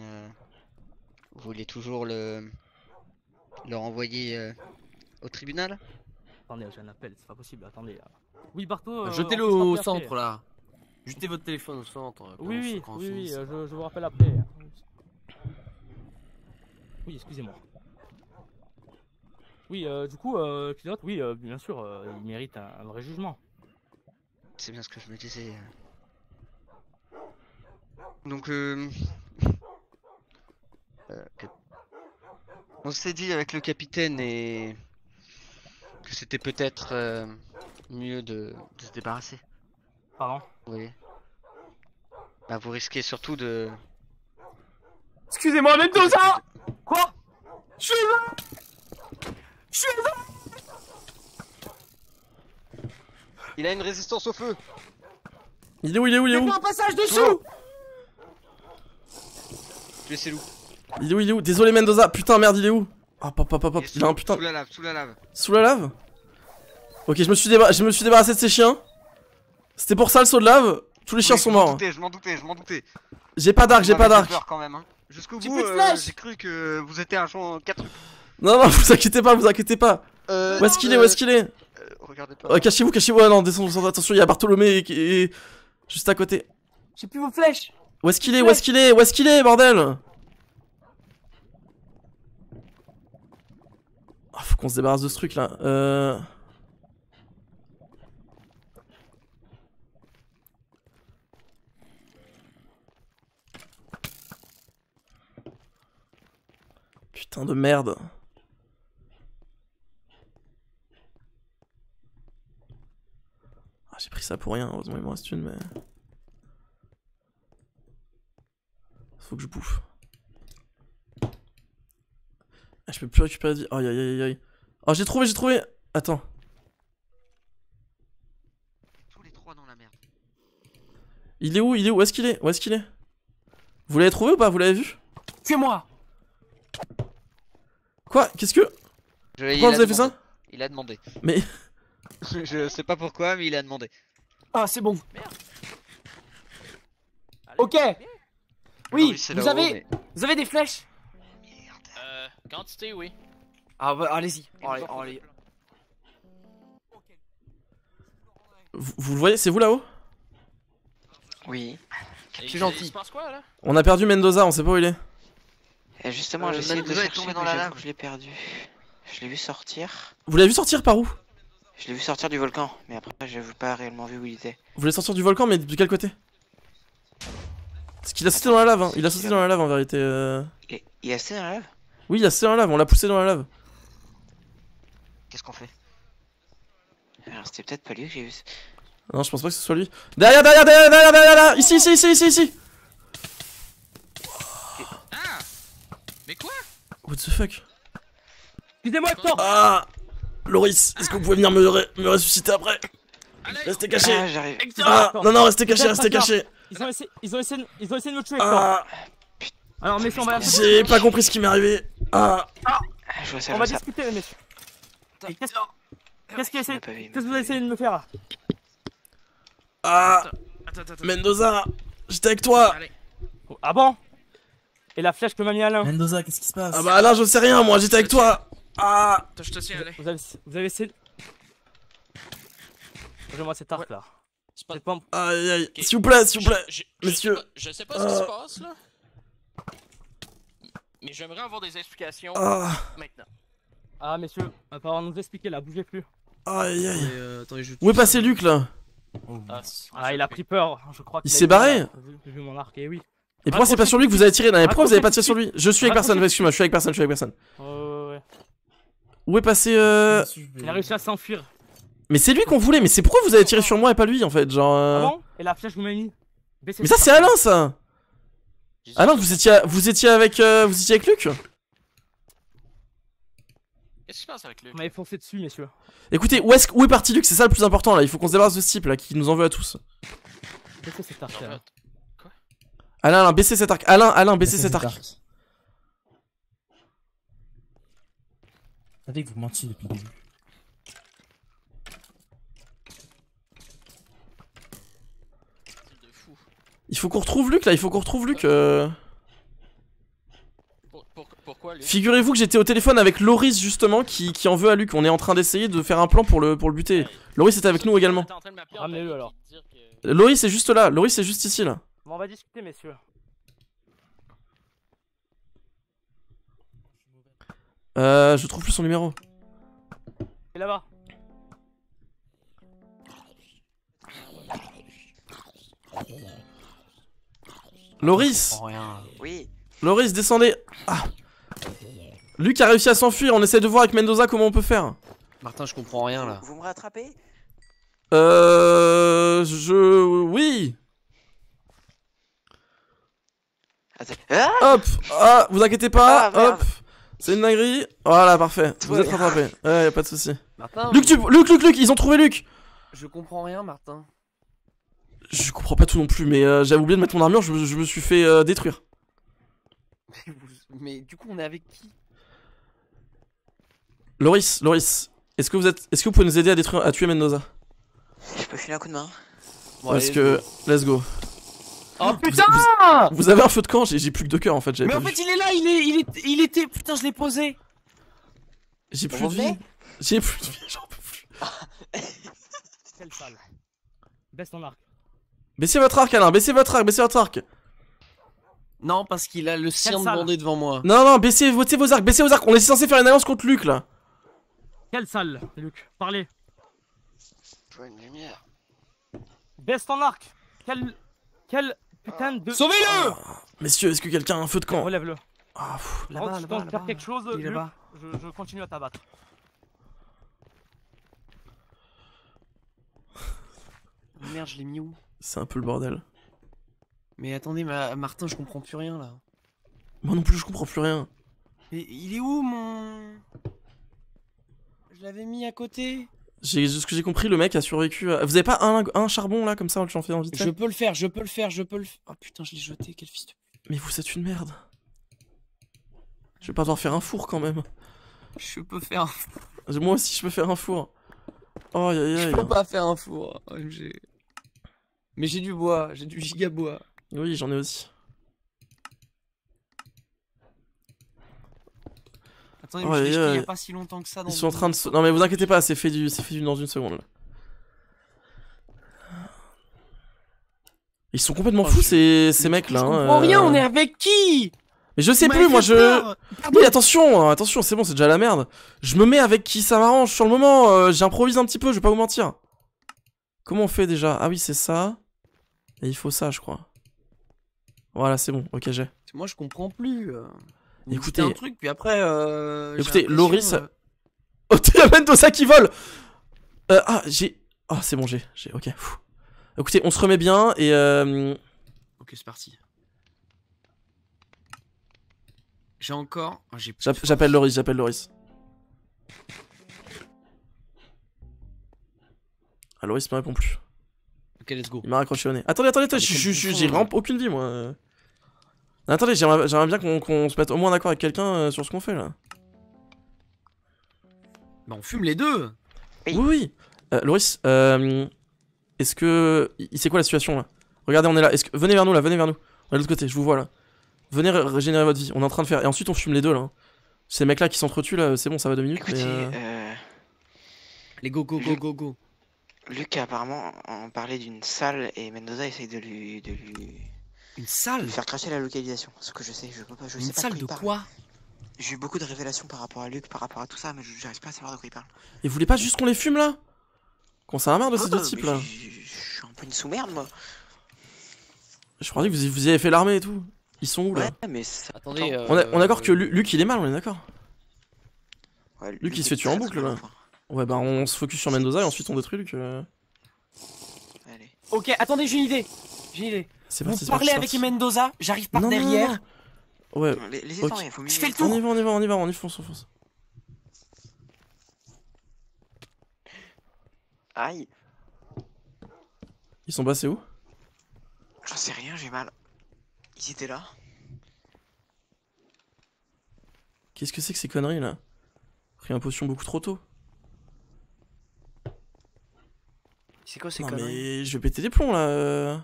vous voulez toujours le le renvoyer au tribunal Attendez, j'ai un appel, c'est pas possible. Attendez. Oui, Barto. Euh, Jetez-le au centre là. Jetez votre téléphone au centre. Euh, oui, oui, oui, euh, je, vous rappelle après. Oui, excusez-moi. Oui, du coup, pilote, oui, bien sûr, il mérite un, vrai jugement. C'est bien ce que je me disais. Donc, euh... on s'est dit avec le capitaine et que c'était peut-être mieux de... de se débarrasser. Pardon Oui. Bah vous risquez surtout de... Excusez-moi, Mendoza Quoi Je suis là Je suis là Il a une résistance au feu Il est où, il est où, il est où un passage dessous Il est où, il est où Désolé Mendoza, putain merde il est où Ah hop hop hop, il a un putain Sous la lave, sous la lave Sous la lave Ok, je me suis, je me suis débarrassé de ces chiens. C'était pour ça le saut de lave. Tous les chiens sont morts. Je m'en doutais, je m'en doutais, J'ai pas d'arc, j'ai pas d'arc. quand même. Hein. Jusqu'au bout, euh, j'ai cru que vous étiez un en 4 Non, non, <laughs> vous inquiétez pas, vous inquiétez pas. Euh, où est-ce qu'il est, euh, où est-ce qu'il est, Regardez pas. cachez-vous, cachez-vous. Ah non, descendez, attention, il y a Bartholomé qui est juste à côté. J'ai plus vos flèches. Où est-ce qu'il est, Où est-ce qu'il est Où est-ce qu'il est, bordel ah, Faut qu'on se débarrasse de ce truc là. Putain de merde. Ah, j'ai pris ça pour rien, heureusement il me reste une, mais... Faut que je bouffe. Ah, je peux plus récupérer de vie. Aïe aïe aïe aïe. Oh, j'ai trouvé, j'ai trouvé Attends. Tous les trois dans la merde. Il est où Il est où Où est-ce qu'il est Où est-ce qu'il est Vous l'avez trouvé ou pas Vous l'avez vu C'est moi Quoi Qu'est-ce que je, Pourquoi vous avez fait ça Il a demandé. Mais... <laughs> je sais pas pourquoi, mais il a demandé. Ah, c'est bon. Merde. Ok. Ah oui, vous avez, vous avez des flèches Euh, quantité, oui. Ah bah, allez-y. Vous, le voyez, c'est vous là-haut Oui. C'est gentil. on a perdu Mendoza, on sait pas où il est. Et justement, j'ai essayé de le chercher, dans la lave. Je l'ai perdu. Je l'ai vu sortir. Vous l'avez vu sortir par où Je l'ai vu sortir du volcan, mais après, je n'ai pas réellement vu où il était. Vous l'avez sortir du volcan, mais de quel côté Parce qu'il a sauté dans la lave, hein. Il a sauté dans la lave en vérité. Euh... Il a sauté dans la lave Oui, il a sauté dans la lave, on l'a poussé dans la lave. Qu'est-ce qu'on fait Alors, c'était peut-être pas lui que j'ai vu. Non, je pense pas que ce soit lui. Derrière, derrière, derrière, derrière, derrière, ici, ici, ici, ici Mais quoi What the fuck Excusez-moi, Hector Ah Loris, est-ce que vous pouvez venir me, me ressusciter après Restez caché Ah, ah non, non, restez caché, restez caché ils ont, essayé, ils, ont essayé, ils ont essayé de me tuer, Hector ah. Alors, messieurs, on va... J'ai pas compris ce qui m'est arrivé Ah, ah. ah je vois ça, On va discuter, les messieurs Qu'est-ce que vous avez essayé de me faire Ah Mendoza J'étais avec toi Ah bon et la flèche que m'a mis Alain Mendoza, qu'est-ce qui se passe Ah bah Alain, je sais rien, moi j'étais avec toi Ah Attends, je te allez. Vous avez, essayé. donnez moi cette arc là. C'est pas... Aïe aïe, s'il vous plaît, s'il vous plaît, Messieurs je, monsieur. Je sais pas, ce qui se ah. passe là. Mais j'aimerais avoir des explications ah. maintenant. Ah, messieurs, on va pas nous expliquer là, bougez plus. Aïe aïe. Euh, je... Où est passé Luc là oh, ah, ah, il a pris peur, je crois. Il, il s'est barré J'ai vu mon arc, et oui. Et pourquoi c'est pas sur lui que vous avez tiré Non, les pourquoi vous avez pas tiré sur lui Je suis avec personne, excuse-moi, je suis avec personne, je suis avec personne. Ouais, ouais. Où est passé euh... Il a réussi à s'enfuir. Mais c'est lui qu'on voulait, mais c'est pourquoi vous avez tiré sur moi et pas lui en fait, genre. Euh... Ah et la flèche vous m'a mis. Mais ça c'est Alain ça. Alain, vous étiez, vous étiez avec, euh, vous étiez avec Luc. Qu'est-ce qui se passe avec Luc On m'avait foncé dessus, messieurs. Écoutez, où est, où est parti Luc C'est ça le plus important là. Il faut qu'on se débarrasse de ce type là qui nous en veut à tous. Qu'est-ce que c'est Alain, Alain, baissez cet arc. Alain, Alain, baissez cet arc. Vous que depuis le début. Il faut qu'on retrouve Luc là, il faut qu'on retrouve Luc. Euh. Figurez-vous que j'étais au téléphone avec Loris justement qui, en veut à Luc. On est en train d'essayer de faire un plan pour le, pour le buter. Loris était avec nous également. Ramenez-le alors. Loris est juste là, Loris est juste ici là on va discuter, messieurs. Euh, je trouve plus son numéro. Et là-bas. Loris Loris, descendez ah. Luc a réussi à s'enfuir, on essaie de voir avec Mendoza comment on peut faire. Martin, je comprends rien là. Vous me rattrapez Euh... Je... Oui Ah, ah hop Ah, vous inquiétez pas, ah, hop C'est une dinguerie Voilà, parfait, vous êtes rattrapé. Ouais, y'a pas de soucis. Luc, Luc, Luc, ils ont trouvé Luc Je comprends rien, Martin. Je comprends pas tout non plus, mais euh, j'avais oublié de mettre mon armure, je, me suis fait euh, détruire. Mais, du coup, on est avec qui Loris, Loris, est-ce que vous êtes, est que vous pouvez nous aider à détruire, à tuer Mendoza Je peux filer un coup de main. Parce que, let's go. Oh putain vous, avez un feu de camp, j'ai plus que deux cœurs en fait. Mais en fait, il est là, il, est, il, est, il était. Putain, je l'ai posé. J'ai plus, de vie. J'ai plus de vie, j'en peux plus. <laughs> Quelle salle. Baisse ton arc. Baissez votre arc, Alain, baissez votre arc, baissez votre arc. Non, parce qu'il a le de bandé devant moi. Non, non, baissez, baissez vos arcs, baissez vos arcs. On est censé faire une alliance contre Luc là. Quelle salle, Luc Parlez. Je vois une lumière. Baisse ton arc. Quelle. Quelle putain de. Sauvez-le ah. Messieurs, est-ce que quelqu'un a un feu de camp Relève-le. Ah, là-bas, là-bas. faire quelque chose, je, je continue à t'abattre. Oh, merde, je l'ai mis où C'est un peu le bordel. Mais attendez, Martin, je comprends plus rien là. Moi non plus, je comprends plus rien. Mais il est où mon. Je l'avais mis à côté ce que j'ai compris, le mec a survécu. Vous avez pas un, un charbon là comme ça, en fais envie. Je peux le faire, je peux le faire, je peux le. Oh putain, je l'ai jeté, quel fils de. Mais vous êtes une merde. Je vais pas devoir faire un four quand même. Je peux faire un four. Moi aussi, je peux faire un four. Oh, aïe Je peux pas faire un four, Mais j'ai du bois, j'ai du gigabois. Oui, j'en ai aussi. Attendez, je il n'y a pas si longtemps que ça. Dans ils sont en train de. Non, mais vous inquiétez pas, c'est fait, du... fait dans une seconde. Là. Ils sont complètement oh, fous, ces... mecs là. Je hein, rien, euh. on est avec qui Mais je sais plus, moi je. Oui, attention, hein, attention, c'est bon, c'est déjà la merde. Je me mets avec qui ça m'arrange sur le moment. Euh, j'improvise un petit peu, je vais pas vous mentir. Comment on fait déjà Ah oui, c'est ça. Et il faut ça, je crois. Voilà, c'est bon, ok, j'ai. Moi, je comprends plus. Euh. Écoutez un truc, puis après. Euh, écoutez, Loris. <laughs> Oh, t'es la ça qui vole. Euh, ah, j'ai. Ah, oh, c'est bon, j'ai. Ok. Écoutez, on se remet bien et. Euh... Ok, c'est parti. J'ai encore. Oh, j'appelle Loris. J'appelle Loris. Ah, Loris me répond plus. Ok, let's go. Il m'a raccroché au nez. Attendez, attendez, attendez, ah, j'ai rampe. aucune vie moi. Ah, attendez, j'aimerais bien qu'on se mette au moins d'accord avec quelqu'un euh, sur ce qu'on fait là. Bah on fume les deux Oui, oui, euh, Loris, euh, est-ce que... C'est quoi la situation là Regardez, on est là. Est que... Venez vers nous là, venez vers nous. On de l'autre côté, je vous vois là. Venez régénérer votre vie, on est en train de faire. Et ensuite on fume les deux là. Hein. Ces mecs là qui s'entretuent là, c'est bon, ça va deux minutes. Écoutez, euh... Les go go go go go. Lucas apparemment en parlait d'une salle et Mendoza essaye De lui une salle Faire cracher la localisation, ce que je sais, je, je sais Une salle de, quoi J'ai eu beaucoup de révélations par rapport à Luc, par rapport à tout ça, mais j'arrive pas à savoir de quoi il parle. Et vous voulez pas juste qu'on les fume là Qu'on s'en marre de ces oh, deux types là Je suis un peu une sous-merde moi. Je croyais que vous, vous y avez fait l'armée et tout. Ils sont où là Ouais, mais Attendez, euh, on, est d'accord que Luc il est mal, on est d'accord ouais, Luc, il se fait tuer en boucle là. Ouais, bah on se focus sur Mendoza et ensuite on détruit Luc. Euh. Allez. Ok, attendez, j'ai une idée. J'ai une idée. C'est parti, Vous parlez avec Mendoza, j'arrive par non, derrière. Non, non, ouais. Laissez faut mieux Je fais le tour. On y va, on y va, on y va, on y fonce, on fonce. Aïe. Ils sont passés où J'en sais rien, j'ai mal. Ils étaient là. Qu'est-ce que c'est que ces conneries là Pris un potion beaucoup trop tôt. C'est quoi ces non, mais je vais péter des plombs là. Euh.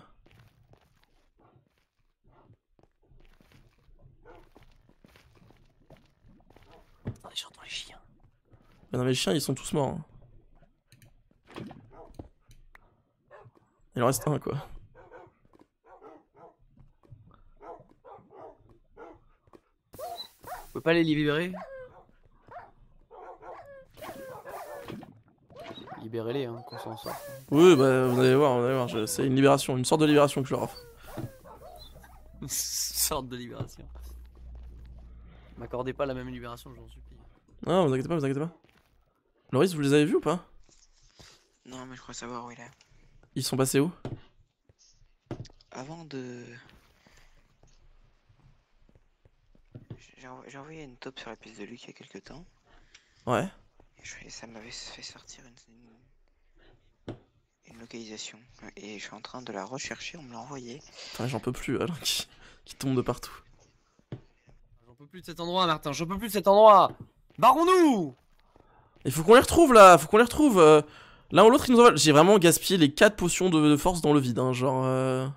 j'entends les chiens. Mais non, mais les chiens, ils sont tous morts. Hein. Il en reste un, quoi. On peut pas les libérer Libérez-les, hein, qu'on s'en sorte. Oui, bah, vous allez voir, C'est une libération, une sorte de libération que je leur offre. <laughs> une sorte de libération. M'accordez pas la même libération, j'en suis. Non, vous inquiétez pas, vous inquiétez pas. Loris, vous les avez vus ou pas Non, mais je crois savoir où il est. Ils sont passés où Avant de... J'ai envoyé une taupe sur la piste de Luc il y a quelques temps. Ouais. Et, ça m'avait fait sortir une... une... localisation. Et je suis en train de la rechercher, on me l'a envoyée. j'en peux plus, alors qui... qui tombe de partout. J'en peux plus de cet endroit, Martin, j'en peux plus de cet endroit Barrons-nous Il faut qu'on les retrouve là, faut qu'on les retrouve euh, L'un ou l'autre ils nous envoient. J'ai vraiment gaspillé les 4 potions de, force dans le vide, hein, genre... Euh.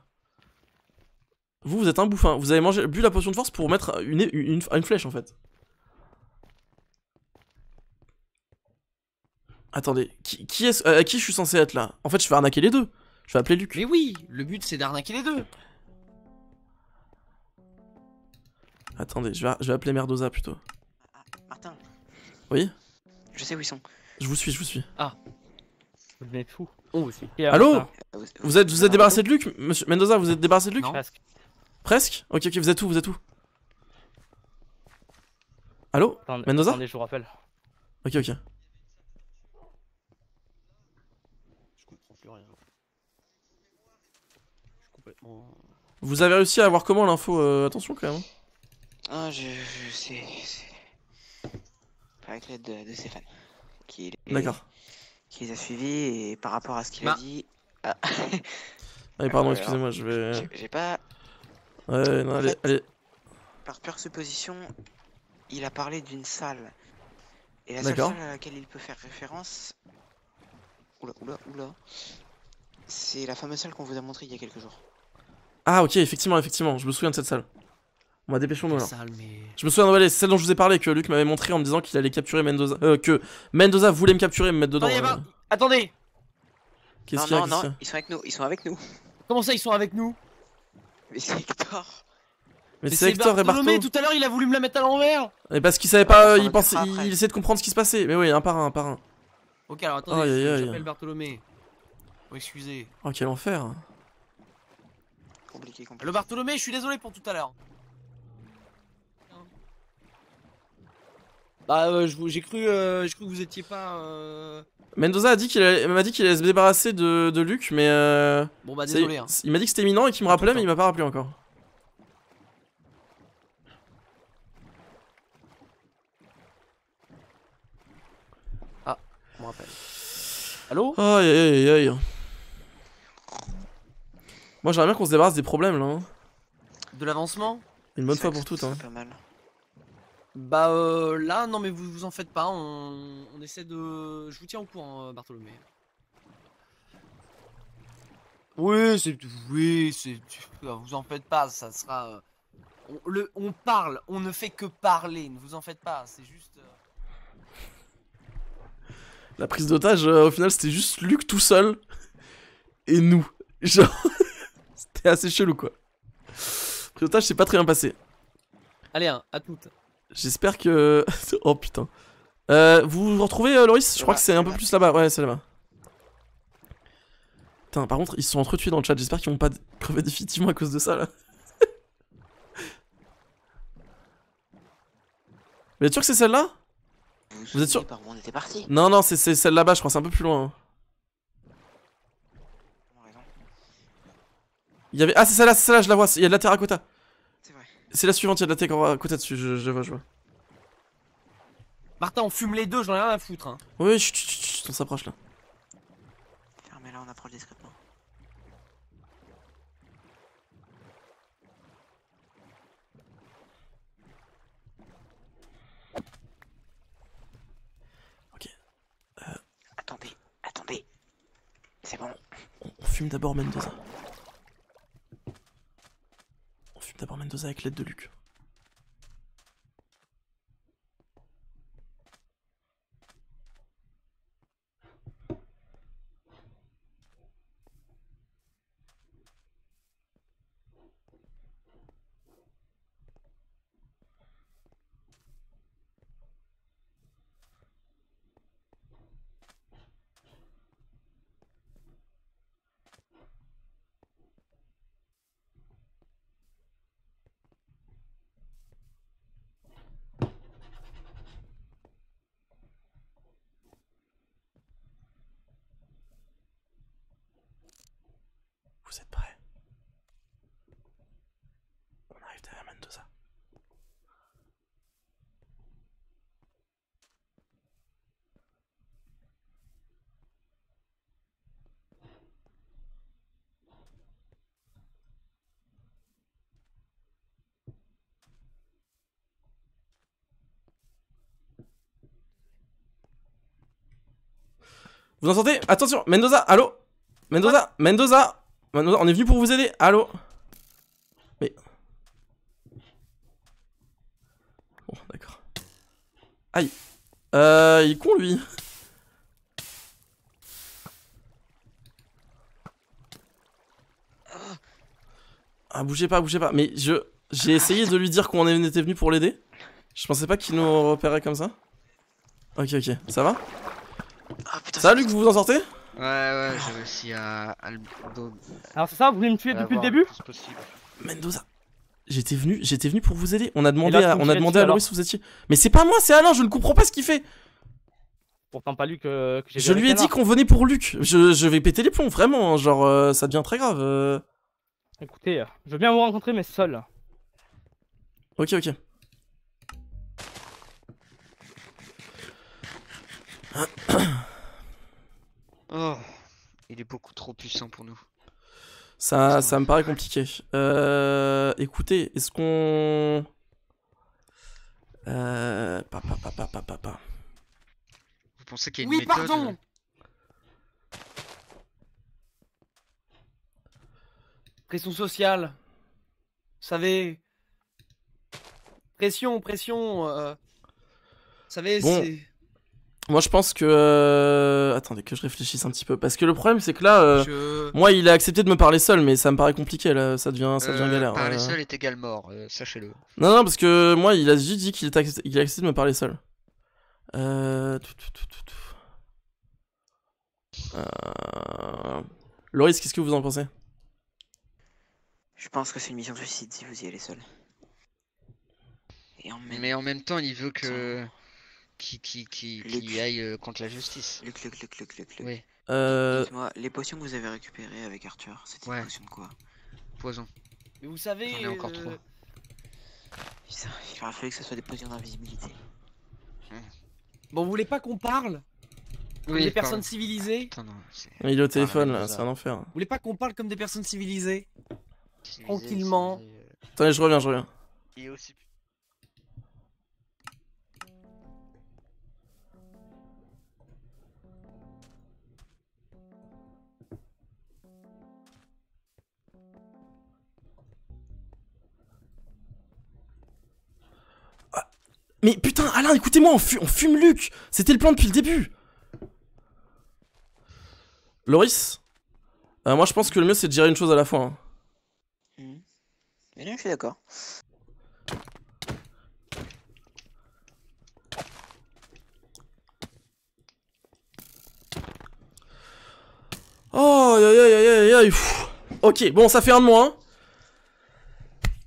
Vous, vous êtes un bouffin, hein. vous avez mangé, bu la potion de force pour mettre une, flèche en fait. Attendez, qui, est euh, à qui je suis censé être là En fait, je vais arnaquer les deux. Je vais appeler Luc. Mais oui, le but c'est d'arnaquer les deux. Attendez, je vais, appeler Merdosa, plutôt. Ah, attends. Oui Je sais où ils sont. Je vous suis, je vous suis. Ah. Vous devenez fou. On vous suit. Allô ah, Vous êtes, vous êtes débarrassé de Luc Monsieur Mendoza, vous êtes débarrassé de Luc Presque. Presque Ok, ok, vous êtes où Vous êtes où Allô Mendoza je vous rappelle. Ok, ok. Je comprends plus rien. Je complètement... Vous avez réussi à avoir comment l'info euh, Attention quand même. Hein. Ah, je sais avec l'aide de, de, Stéphane, qui, les, a suivis et par rapport à ce qu'il a bah. dit. Ah. Allez, pardon, ah, excusez-moi, je vais. J'ai pas. Ouais, non, allez, allez. Par pure supposition, il a parlé d'une salle. Et la seule salle à laquelle il peut faire référence. Oula, oula, oula. C'est la fameuse salle qu'on vous a montrée il y a quelques jours. Ah, ok, effectivement, effectivement, je me souviens de cette salle. On va dépêcher mon Je me souviens, ouais, celle dont je vous ai parlé, que Luc m'avait montré en me disant qu'il allait capturer Mendoza. Euh, que Mendoza voulait me capturer et me mettre dedans. Euh. Attendez Qu'est-ce qu'il y a Non, non, non, ils sont avec nous, ils sont avec nous. Comment ça, ils sont avec nous <laughs> Mais c'est Hector mais, c'est Hector et Bartholomé tout à l'heure il a voulu me la mettre à l'envers Mais parce qu'il savait pas, ah, il, pensait, il, essayait de comprendre ce qui se passait Mais oui, un par un, un par un Ok alors attendez, oh, j'appelle Bartholomé Oh excusez Oh quel enfer compliqué, compliqué. Le Bartholomé, je suis désolé pour tout à l'heure Bah, euh, euh, j'ai cru, que vous étiez pas. Euh, Mendoza a dit qu'il m'a dit qu'il allait se débarrasser de, Luc, mais. bon bah désolé. Hein. Il m'a dit que c'était imminent et qu'il me rappelait, mais il m'a pas rappelé encore. Ah, on me rappelle. Allô Aïe aïe aïe aïe. Moi j'aimerais bien qu'on se débarrasse des problèmes là. Hein. De l'avancement Une bonne fois pour toutes. Hein. mal. Bah euh, là, non mais vous vous en faites pas, on, essaie de... Je vous tiens au courant, euh, Bartholomé. Oui, c'est... Oui, c'est... Euh, vous en faites pas, ça sera... On, le, on parle, on ne fait que parler, ne vous en faites pas, c'est juste... La prise d'otage, au final, c'était juste Luc tout seul et nous. <laughs> Genre, c'était assez chelou, quoi. Prise d'otage, c'est pas très bien passé. Allez, à tout. J'espère que... <laughs> oh putain. Euh, vous vous retrouvez, euh, Loris Je crois que c'est un peu plus là-bas. Ouais, c'est là-bas. Putain, par contre, ils se sont entretués dans le chat. J'espère qu'ils vont pas crever définitivement à cause de ça, là. <laughs> Vous êtes sûr que c'est celle-là vous, êtes sûr Non, non, c'est celle là-bas, je crois, c'est un peu plus loin. Hein. Il y avait... Ah, c'est celle-là, c'est celle-là, je la vois, il y a de la terracotta. C'est la suivante, il y a de la tech à côté dessus, je, vois, je vois. Martin, on fume les deux, j'en ai rien à foutre. Hein. Oui, chut, chut, on s'approche là. Fermez là, on approche discrètement. Ok. Euh... Attendez, attendez. C'est bon. On fume d'abord même deux. d'abord Mendoza avec l'aide de Luc. Vous entendez Attention, Mendoza, allô Mendoza, Mendoza Mendoza, on est venu pour vous aider, allô Mais... Bon, d'accord. Aïe. Euh, il est con, lui Ah, bougez pas, bougez pas. Mais je... J'ai essayé de lui dire qu'on était venu pour l'aider. Je pensais pas qu'il nous repérait comme ça. Ok, ok. Ça va ah putain. Luc, vous vous en sortez Ouais, ouais, j'ai réussi à. Alors, c'est ça, vous voulez me tuer depuis le début Mendoza. J'étais venu, j'étais venu pour vous aider. On a demandé, à, on a demandé à vous étiez. Mais c'est pas moi, c'est Alain. Je ne comprends pas ce qu'il fait. Pourtant pas Luc euh, que j'ai. Je lui ai dit qu'on venait pour Luc. Je, je, vais péter les plombs, vraiment. Hein, genre, euh, ça devient très grave. Euh. Écoutez, je veux bien vous rencontrer, mais seul. Ok, ok. <clears throat> Oh, il est beaucoup trop puissant pour nous. Ça, ça me paraît compliqué. Euh, écoutez, est-ce qu'on... Papa, euh, papa, papa, papa. Vous pensez qu'il y a une méthode... Oui, pardon Pression sociale. Vous savez... Pression, pression... Euh, vous savez, c'est... Moi, je pense que. Euh, attendez, que je réfléchisse un petit peu. Parce que le problème, c'est que là, euh, moi, il a accepté de me parler seul, mais ça me paraît compliqué, là. Ça devient, ça devient euh, galère. Parler seul est égal mort, sachez-le. Non, non, parce que moi, il a juste dit qu'il a accepté de me parler seul. Euh. euh... Loris, qu'est-ce que vous en pensez Je pense que c'est une mission de suicide si vous y allez seul. Mais en même temps, il veut que qui, qui, qui, aille euh, contre la justice. Luc, Luc, Euh... moi les potions que vous avez récupérées avec Arthur, c'était des potions de quoi Poison. Mais vous savez. Euh, encore trois. il aurait fallu que ce soit des potions d'invisibilité. Bon, vous voulez pas qu'on parle comme des personnes civilisées Il est au téléphone là, c'est un enfer. Vous voulez pas qu'on parle comme des personnes civilisées Tranquillement. Euh. Attendez, je reviens, je reviens. Mais putain, Alain, écoutez-moi, on, fume Luc C'était le plan depuis le début Loris euh, Moi, je pense que le mieux, c'est de gérer une chose à la fois. Hein. Mmh. je suis d'accord. Oh, aïe aïe aïe aïe aïe Ok, bon, ça fait un de moins. Hein.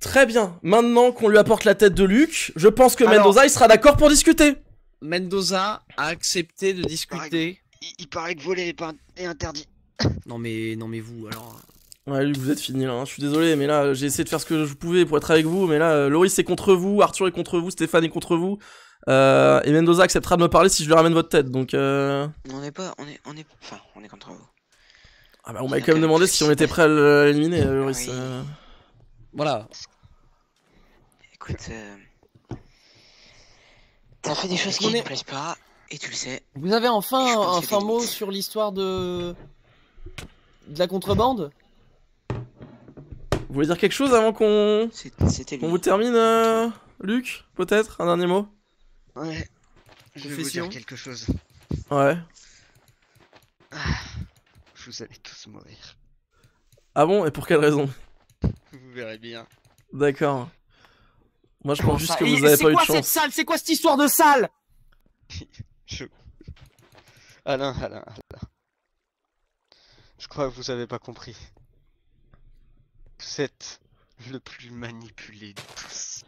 Très bien. Maintenant qu'on lui apporte la tête de Luc, je pense que Mendoza, il sera d'accord pour discuter. Mendoza a accepté de discuter. Il, paraît que voler est interdit. <laughs> Non mais non mais vous alors. Ouais Luc vous êtes fini là, hein. je suis désolé mais là j'ai essayé de faire ce que je pouvais pour être avec vous mais là euh, Loris est contre vous, Arthur est contre vous, Stéphane est contre vous euh, et Mendoza acceptera de me parler si je lui ramène votre tête donc euh. On est pas, on est, on est, enfin on est contre vous. Ah bah on, m'a quand même demandé si on était prêt à l'éliminer Loris. Ah voilà écoute, euh, t'as fait des choses qui ne plaisent pas, et tu le sais. Vous avez enfin un, fin mot sur l'histoire de... de la contrebande Vous voulez dire quelque chose avant qu'on on vous termine, euh, Luc Peut-être Un dernier mot Ouais, je vais vous dire quelque chose. Ouais. Ah, je vous allez tous mourir. Ah bon Et pour quelle raison Vous verrez bien. D'accord. Moi, je pense juste que vous avez pas eu de chance. C'est quoi cette salle C'est quoi cette histoire de salle <laughs> je... Alain, Alain, Alain. Je crois que vous avez pas compris. Vous êtes le plus manipulé de tous.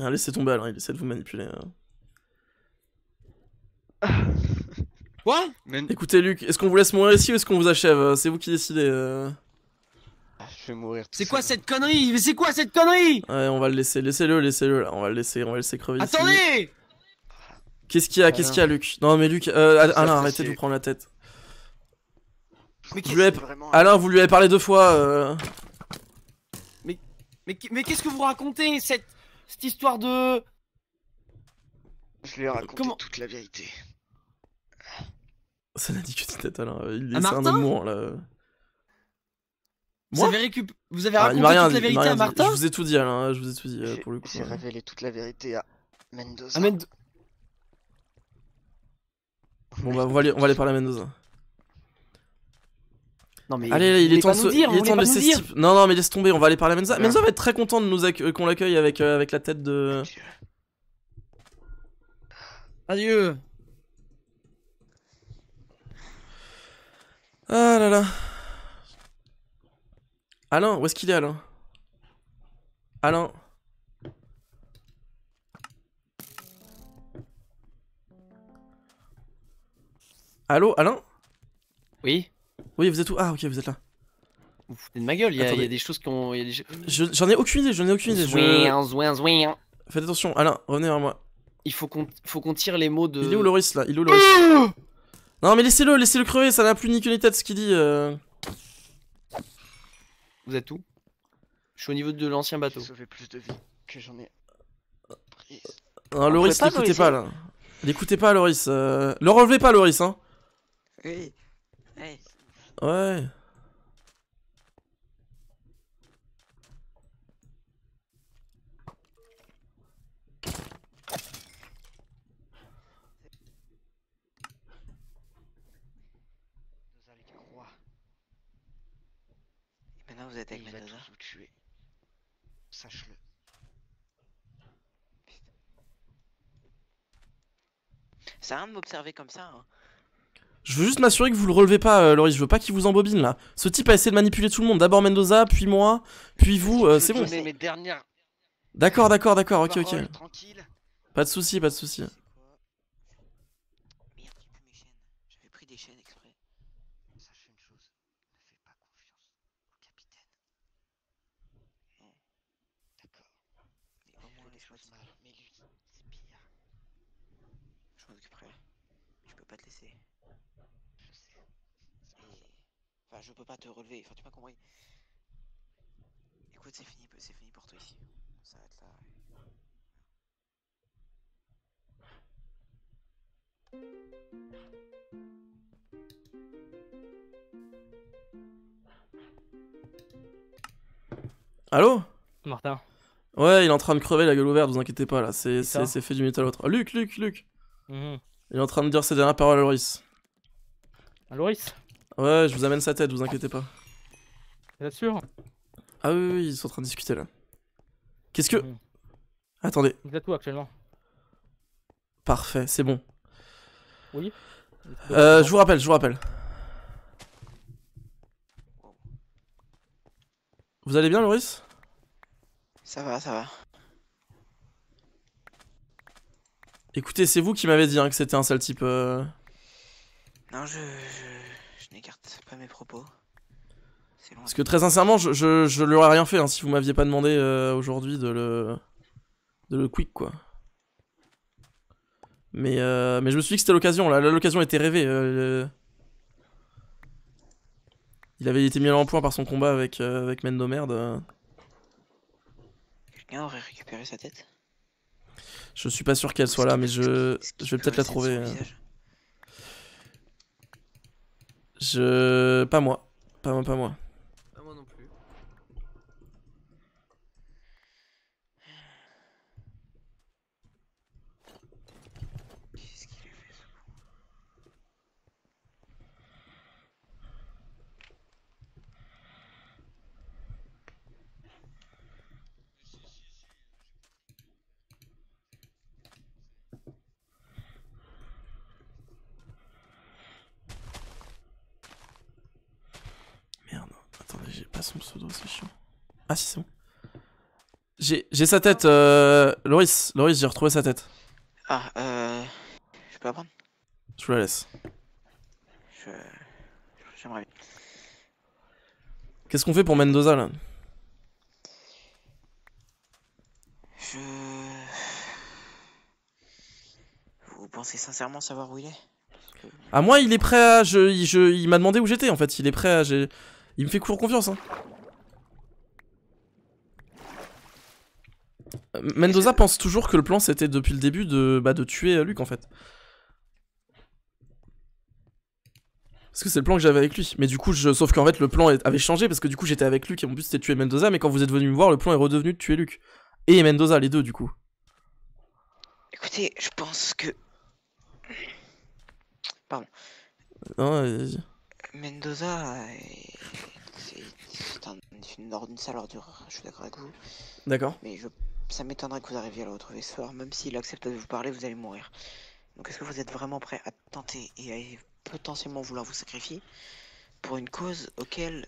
Ah, laissez tomber Alain, il essaie de vous manipuler. Hein. Quoi Écoutez Luc, est-ce qu'on vous laisse mourir ici ou est-ce qu'on vous achève euh, C'est vous qui décidez. Euh... Ah, je vais mourir. C'est quoi cette connerie C'est quoi cette connerie Ouais, on va le laisser, laissez-le, laissez-le, on va le laisser, on va le laisser crever. Attendez Qu'est-ce qu'il y a, ah, qu'est-ce qu'il y a, Luc Non, mais Luc, euh, Alain, arrêtez de vous prendre la tête. Mais vous vraiment... Alain, vous lui avez parlé deux fois. Euh. Mais, mais, mais qu'est-ce que vous racontez, cette, cette histoire de. Je lui ai raconté Comment... toute la vérité. Ça n'a dit que tête, Alain. Il est un amour, là vous avez, récup... vous avez ah, raconté toute la vérité à Martin Je vous ai tout dit, Alain, je vous ai tout dit euh, pour le coup. J'ai ouais. révélé toute la vérité à Mendoza. <laughs> Bah, on va aller, on va aller parler à Mendoza. Non mais Allez, il, est temps, se... il est temps de laisser Non, non, mais laisse tomber, on va aller parler à Mendoza. Mendoza va être très content de nous euh, qu'on l'accueille avec, euh, avec la tête de. Adieu. Ah là là. Alain, où est-ce qu'il est Alain Alain Allô, Alain Oui Oui, vous êtes où Ah, ok, vous êtes là. Vous foutez de ma gueule, il y, a des choses qui ont... J'en ai aucune idée, j'en ai aucune idée. Faites attention, Alain, revenez vers moi. Il faut qu'on qu'on tire les mots de... Il est où Loris, là Il est où Loris ah Non mais laissez-le, laissez-le crever, ça n'a plus ni que ni tête ce qu'il dit. Euh. Vous êtes où Je suis au niveau de l'ancien bateau. J'ai sauvé plus de vie que j'en ai euh, hein, Loris, n'écoutez pas, là. N'écoutez pas, Loris. Euh... Le relevez pas, Loris, hein. Oui. ouais. vous êtes avec Mendoza Sache-le. Ça de m'observer comme ça. Hein. Je veux juste m'assurer que vous le relevez pas, euh, Laurie, Je veux pas qu'il vous embobine là. Ce type a essayé de manipuler tout le monde. D'abord Mendoza, puis moi, puis vous. Euh, c'est bon. Mes D'accord, d'accord, d'accord. Ok, ok. Pas de soucis, pas de soucis. je peux pas te relever. Enfin, tu m'as compris. Écoute, c'est fini, c'est fini pour toi ici. va, être là. Allô Martin. Ouais, il est en train de crever la gueule ouverte, vous inquiétez pas là, c'est fait du métal à l'autre. Luc, Luc, Luc mhm. Il est en train de dire ses dernières paroles à Loris. À Loris Ouais, je vous amène sa tête, vous inquiétez pas. là sûr Ah oui, ils sont en train de discuter là. Qu'est-ce que. Attendez. Vous êtes où actuellement Parfait, c'est bon. Oui euh, Je vous rappelle, je vous rappelle. Vous allez bien, Maurice Ça va, ça va. Écoutez, c'est vous qui m'avez dit hein, que c'était un sale type. Euh. Non, je n'écarte pas mes propos. Parce que très sincèrement, je, je, je lui rien fait hein, si vous m'aviez pas demandé euh, aujourd'hui de le... de le quick, quoi. Mais, euh, mais je me suis dit que c'était l'occasion, l'occasion était rêvée. Euh, il avait été mis à l'emploi par son combat avec, avec Mendo Merde. Quelqu'un aurait récupéré sa tête Je suis pas sûr qu'elle soit là, mais je, vais peut-être la trouver. Je. Pas moi. Pas moi, pas moi. Ah si, c'est bon. J'ai sa tête, euh... Loris, Loris, j'ai retrouvé sa tête. Ah, euh... Je peux la prendre Je la laisse. Je... J'aimerais... Qu'est-ce qu'on fait pour Mendoza, là Je... Vous pensez sincèrement savoir où il est Ah moi, il est prêt à... Je... Je... Il m'a demandé où j'étais, en fait. Il est prêt à... Il me fait court confiance, hein. Mendoza pense toujours que le plan c'était depuis le début de, bah, de tuer euh, Luc en fait. Parce que c'est le plan que j'avais avec lui. Mais du coup, je... sauf qu'en fait, le plan avait changé parce que du coup, j'étais avec lui et mon but c'était de tuer Mendoza. Mais quand vous êtes venu me voir, le plan est redevenu de tuer Luc. Et Mendoza, les deux du coup. Écoutez, je pense que. Pardon. Non, Mendoza est... C'est un... une ordure, je suis d'accord avec vous. D'accord ça m'étonnerait que vous arriviez à le retrouver ce soir. Même s'il accepte de vous parler, vous allez mourir. Donc est-ce que vous êtes vraiment prêt à tenter et à potentiellement vouloir vous sacrifier pour une cause auquel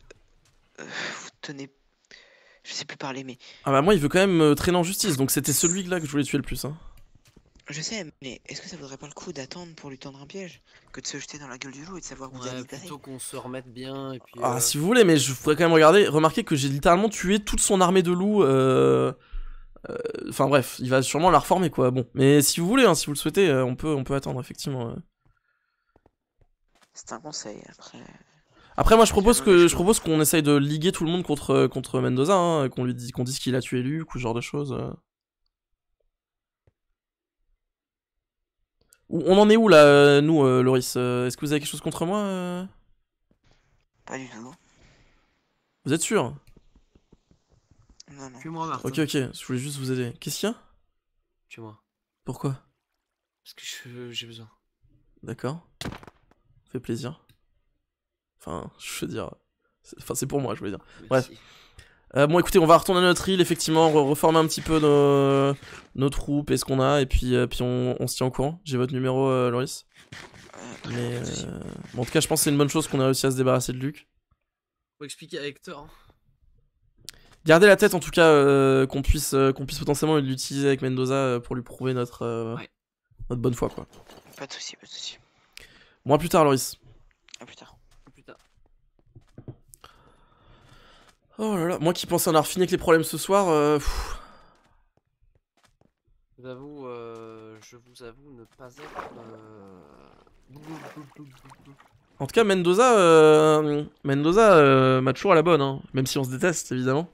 euh, vous tenez... Je sais plus parler, mais... Ah bah moi, il veut quand même euh, traîner en justice, donc c'était celui-là que je voulais tuer le plus. Hein. Je sais, mais est-ce que ça vaudrait pas le coup d'attendre pour lui tendre un piège Que de se jeter dans la gueule du loup et de savoir où ouais, vous plutôt qu'on se remette bien et puis... Ah, euh, si vous voulez, mais je voudrais quand même regarder, remarquer que j'ai littéralement tué toute son armée de loups... Euh, enfin bref, il va sûrement la reformer quoi. Bon, mais si vous voulez, hein, si vous le souhaitez, euh, on peut, on peut attendre effectivement. Euh. C'est un conseil après. Après moi je propose que je propose qu'on essaye de liguer tout le monde contre contre Mendoza, hein, qu'on lui dise qu'on qu'il a tué Luc ou ce genre de choses. On en est où là, nous, Loris Est-ce que vous avez quelque chose contre moi Pas du tout. Vous êtes sûr Ok, ok, je voulais juste vous aider. Qu'est-ce qu'il y a moi Pourquoi Parce que j'ai besoin. D'accord. Fait plaisir. Enfin, je veux dire. Enfin, c'est pour moi, je veux dire. Bref. Euh, bon, écoutez, on va retourner à notre île, effectivement, reformer un petit peu nos, troupes et ce qu'on a, et puis, euh, puis on, on se tient au courant. J'ai votre numéro, euh, Loris. Mais bon, en tout cas, je pense que c'est une bonne chose qu'on ait réussi à se débarrasser de Luc. Faut expliquer à Hector. Gardez la tête en tout cas euh, qu'on puisse, euh, qu'on puisse potentiellement l'utiliser avec Mendoza euh, pour lui prouver notre, notre bonne foi quoi. Pas de soucis, pas de soucis. Bon plus tard Loris. À plus tard. tard. Oh là là, moi qui pensais en avoir fini avec les problèmes ce soir, je vous avoue, je vous avoue ne pas être... En tout cas, Mendoza, euh, Mendoza euh, m'a toujours à la bonne, hein, même si on se déteste évidemment.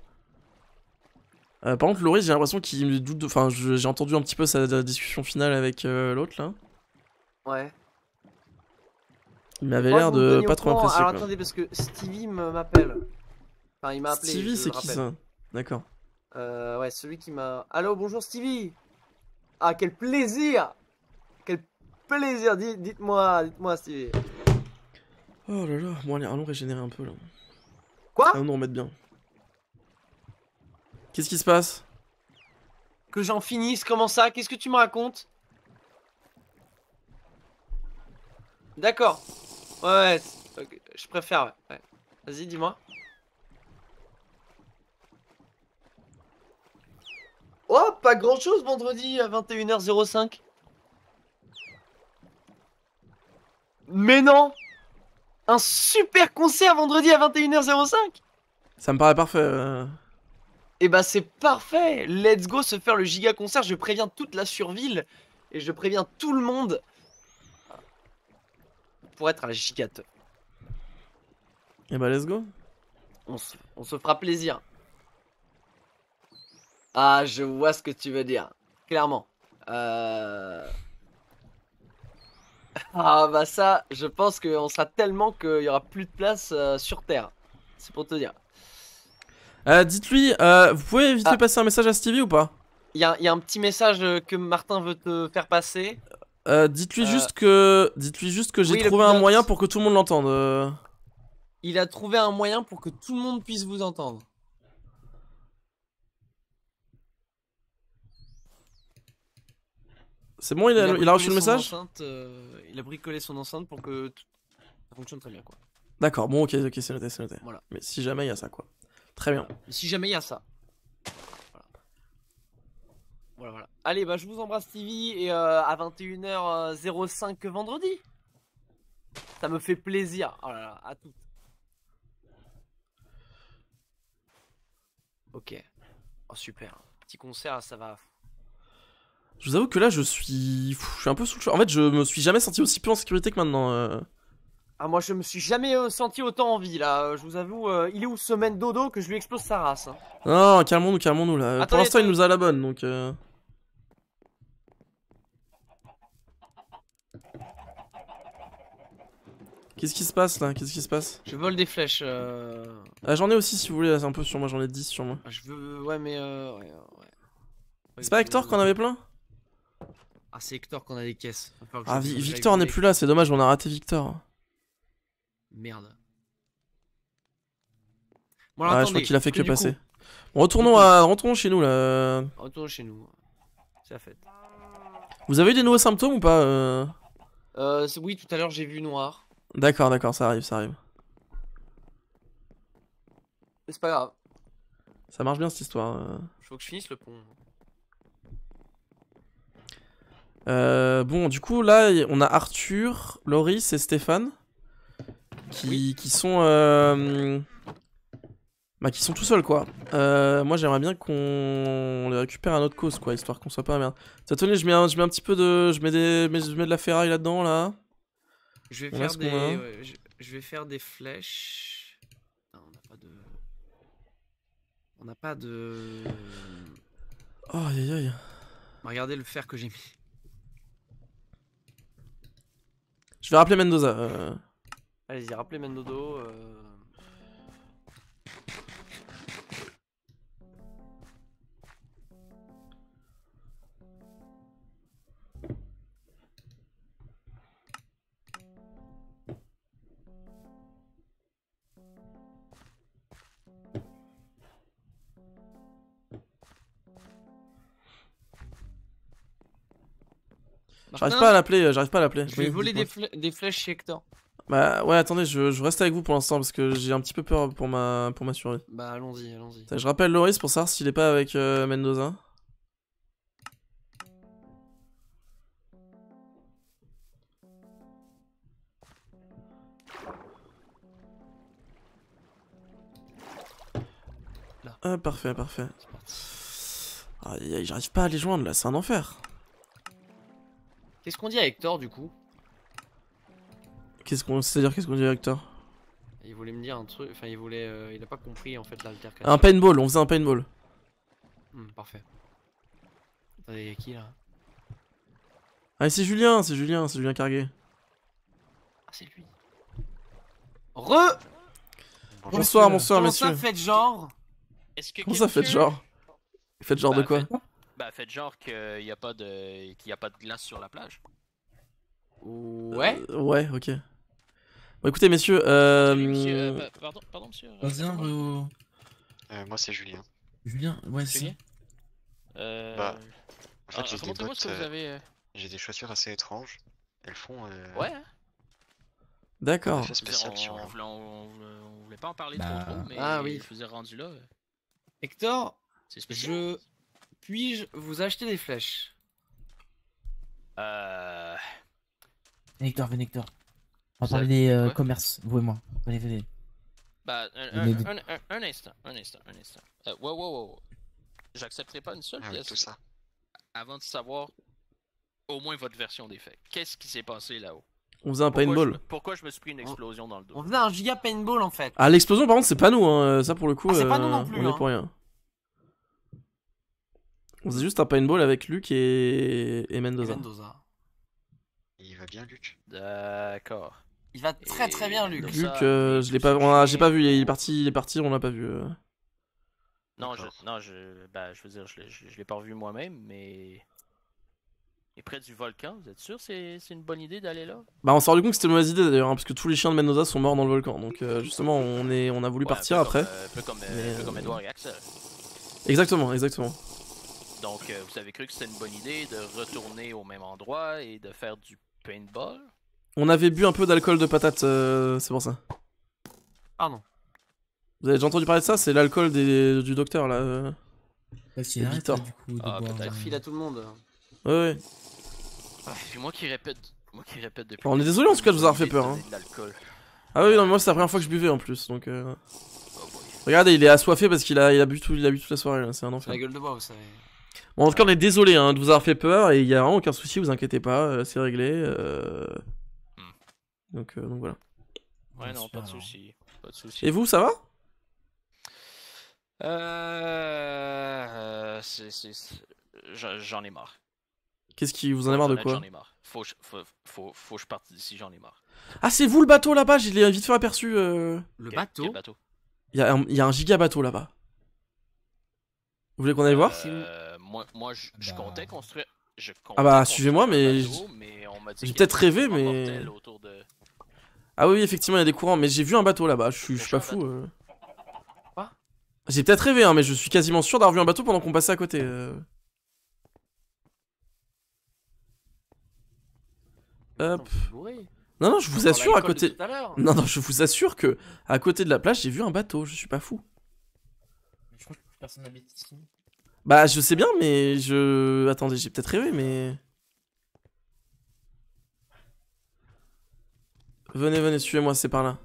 Euh, par contre, Loris, j'ai l'impression qu'il me doute. Enfin, j'ai entendu un petit peu sa discussion finale avec euh, l'autre là. Ouais. Il m'avait l'air de pas trop impressionné. Alors attendez, parce que Stevie m'appelle. Enfin, il m'a appelé. Stevie, c'est qui ça D'accord. Euh, ouais, celui qui m'a. Allô, bonjour Stevie Ah, quel plaisir Quel plaisir Dites-moi, dites-moi Stevie. Oh là là, bon, allez, allons régénérer un peu là. Quoi Ah, non, on remettre bien. Qu'est-ce qui se passe Que j'en finisse, comment ça Qu'est-ce que tu me racontes D'accord. Ouais, ouais je préfère, Vas-y, dis-moi. Oh, pas grand-chose vendredi à 21h05. Mais non Un super concert vendredi à 21h05 Ça me paraît parfait. Euh... Et eh bah ben, c'est parfait Let's go se faire le giga concert, je préviens toute la surville et je préviens tout le monde pour être à la gigate. Et eh bah ben, let's go on se, fera plaisir. Ah, je vois ce que tu veux dire. Clairement. Euh... <laughs> Ah bah ça, je pense qu'on sera tellement qu'il y aura plus de place euh, sur Terre. C'est pour te dire. Euh, dites-lui, euh, vous pouvez vite ah. passer un message à Stevie ou pas Il y, a un petit message euh, que Martin veut te faire passer. Dites-lui juste que, dites-lui juste que j'ai trouvé un moyen pour que tout le monde l'entende. Il a trouvé un moyen pour que tout le monde puisse vous entendre. C'est bon, il a, reçu le message Il a bricolé son enceinte pour que ça fonctionne très bien, quoi. D'accord, bon, ok, ok, c'est noté, c'est noté. Mais si jamais il y a ça, quoi. Très bien. Si jamais il y a ça. Voilà. voilà, Allez, bah je vous embrasse TV et euh, à 21h05 euh, vendredi. Ça me fait plaisir. Oh là là, à tout. Ok. Oh super. Petit concert, ça va. Je vous avoue que là, je suis, je suis un peu sous le choix. En fait, je me suis jamais senti aussi peu en sécurité que maintenant. Euh. Ah, moi, je me suis jamais euh, senti autant en vie, là. Je vous avoue, euh, il est où semaine dodo que je lui explose sa race hein Non, calmons-nous, calmons-nous, là. Pour l'instant, il nous a la bonne, donc... Euh. Qu'est-ce qui se passe, là Qu'est-ce qui se passe Je vole des flèches. Ah, j'en ai aussi, si vous voulez. C'est un peu sur moi, j'en ai 10 sur moi. Ah, je veux... Ouais, mais... C'est pas Hector qu'on avait plein Ah, c'est Hector qu'on a des caisses. Ah, Victor n'est plus là, c'est dommage, on a raté Victor. Merde. Bon, ah, je crois qu'il a fait que passer retournons, chez nous là. Retournons chez nous. C'est la fête. Vous avez eu des nouveaux symptômes ou pas euh... euh oui, tout à l'heure j'ai vu noir. D'accord, d'accord, ça arrive, ça arrive. C'est pas grave. Ça marche bien cette histoire. Il euh. Faut que je finisse le pont. Hein. Euh, bon, du coup, là, on a Arthur, Loris et Stéphane qui, sont. Euh, bah, qui sont tout seuls, quoi. Euh, moi, j'aimerais bien qu'on les récupère à notre cause, quoi, histoire qu'on soit pas merde. Ça, tenez, je mets, un, je mets un petit peu de. Je mets, des, je mets de la ferraille là-dedans, là. Je vais, faire des, je, vais faire des flèches. on n'a pas de. On n'a pas de. Oh, aïe aïe. Bah, regardez le fer que j'ai mis. Je vais rappeler Mendoza. Euh. Allez-y, rappelez Mendodo. Euh... J'arrive pas à l'appeler, euh, j'arrive pas à l'appeler. Je vais voler des, des flèches chez Hector. Bah ouais, attendez, je, reste avec vous pour l'instant parce que j'ai un petit peu peur pour ma, pour Bah allons-y, allons-y. Je rappelle Loris pour savoir s'il est pas avec euh, Mendoza. Ah, parfait, parfait. il j'arrive pas à les joindre là, c'est un enfer. Qu'est-ce qu'on dit à Hector du coup Qu'est-ce qu'on. C'est-à-dire, qu'est-ce qu'on dit, toi Il voulait me dire un truc. Enfin, il voulait. euh, il a pas compris en fait l'altercation. Un paintball, on faisait un paintball. Hmm, parfait. Attendez, y'a qui là Ah, c'est Julien, c'est Julien, c'est Julien Carguet. Ah, c'est lui. Re Bonsoir, bonsoir, Comment ça fait genre Est-ce que Comment ça fait genre Faites genre de bah, quoi Bah faites genre qu'il y a pas de qu'il y a pas de glace sur la plage. Ouais euh, Ouais, ok. Bon, écoutez, messieurs. Euh... euh pardon, pardon, monsieur. Euh, Vas-y, euh, moi, c'est Julien. Julien, ouais, c'est. Euh. Bah, en ah, fait, j'ai des avez. J'ai des chaussures assez étranges. Elles font. Ouais. Hein. D'accord. on, voulait, pas en parler trop bah. trop, mais ah, oui. je vous rendu là. Hector, je puis-je vous acheter des flèches Euh. Hector, venez Hector. On va parler des euh, commerces, vous et moi. Allez, venez. Bah, un, instant, un instant, un instant. Euh, wow, wow, wow. J'accepterai pas une seule pièce. ça. Avant de savoir au moins votre version des faits. Qu'est-ce qui s'est passé là-haut On faisait un paintball. pourquoi je me suis pris une explosion dans le dos On faisait un giga paintball en fait. Ah, l'explosion par contre, c'est pas nous, hein. euh, Ça pour le coup, ah, pas nous euh, non plus, on est hein. pour rien. On faisait juste un paintball avec Luc et, Mendoza. Et Mendoza. Il va bien, Luc. D'accord. Il va très très bien, Luc. Luc, euh, je l'ai pas, j'ai pas vu. Il est parti, il est parti, on l'a pas vu. Euh. Non, je, non, je, bah, je veux dire, je, l'ai- l'ai pas revu moi-même, mais. Et près du volcan, vous êtes sûr c'est c'est une bonne idée d'aller là Bah, on s'est rendu compte que c'était une mauvaise idée d'ailleurs, hein, parce que tous les chiens de Mendoza sont morts dans le volcan. Donc euh, justement, on est, on a voulu partir après. un peu comme, et Axel. Exactement, exactement. Donc, vous avez cru que c'était une bonne idée de retourner au même endroit et de faire du paintball on avait bu un peu d'alcool de patate, euh, c'est pour ça. Ah non. Vous avez déjà entendu parler de ça C'est l'alcool du docteur là. Euh. c'est arrête, du coup, ah, boire, euh, file à tout le monde. Ouais, ouais. Ah, c'est moi qui répète. Moi qui répète depuis. on est désolé en tout cas de vous avoir fait peur. Hein. Ah oui, non, mais moi c'est la première fois que je buvais en plus donc. Oh, Regardez, il est assoiffé parce qu'il a, il a, bu toute la soirée c'est un enfer. la gueule de bois, vous savez. Bon, en tout cas, on est désolé hein, de vous avoir fait peur et il y a vraiment aucun souci, vous inquiétez pas, c'est réglé. Euh, donc, voilà. Ouais, non, pas de, souci. pas de Et vous, ça va euh... J'en ai marre. Qu'est-ce qui vous en a marre de quoi J'en ai marre. Faut que faut, faut, je parte d'ici, j'en ai marre. Ah, c'est vous le bateau là-bas, je vite fait aperçu. Euh. Le bateau Il y, a un, y a un giga bateau là-bas. Vous voulez qu'on aille euh, voir euh, Moi, moi je, bah. comptais construire. ah bah, suivez-moi, mais. J'ai peut-être rêvé, mais. Ah oui, effectivement, il y a des courants, mais j'ai vu un bateau là-bas, je suis, pas fou. Euh. Quoi J'ai peut-être rêvé, hein, mais je suis quasiment sûr d'avoir vu un bateau pendant qu'on passait à côté. Euh. Hop. Non, non, je vous assure à côté. Non, non, je vous assure que à côté de la plage, j'ai vu un bateau, je suis pas fou. Je crois que personne n'habite ici. Bah, je sais bien, mais je. Attendez, j'ai peut-être rêvé, mais. Venez, venez, suivez-moi, c'est par là.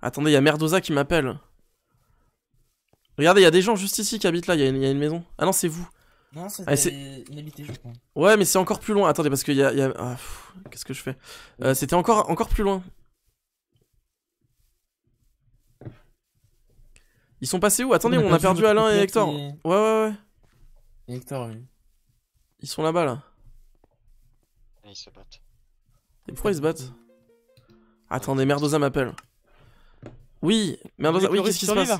Attendez, il y a merdosa qui m'appelle. Regardez, il y a des gens juste ici qui habitent là, il y, a une maison. Ah non, c'est vous. Non, c'est ah, je crois. Ouais, mais c'est encore plus loin. Attendez, parce qu'il y a... Ah, qu'est-ce que je fais euh, C'était encore, encore plus loin. Ils sont passés où Attendez, on a perdu Alain et Hector. Ouais, ouais, ouais. Hector, oui. Ils sont là-bas, là ils se battent. Et pourquoi ils se battent Attendez, Merdoza m'appelle. Oui, Merdosa, oui, qu'est-ce qui se passe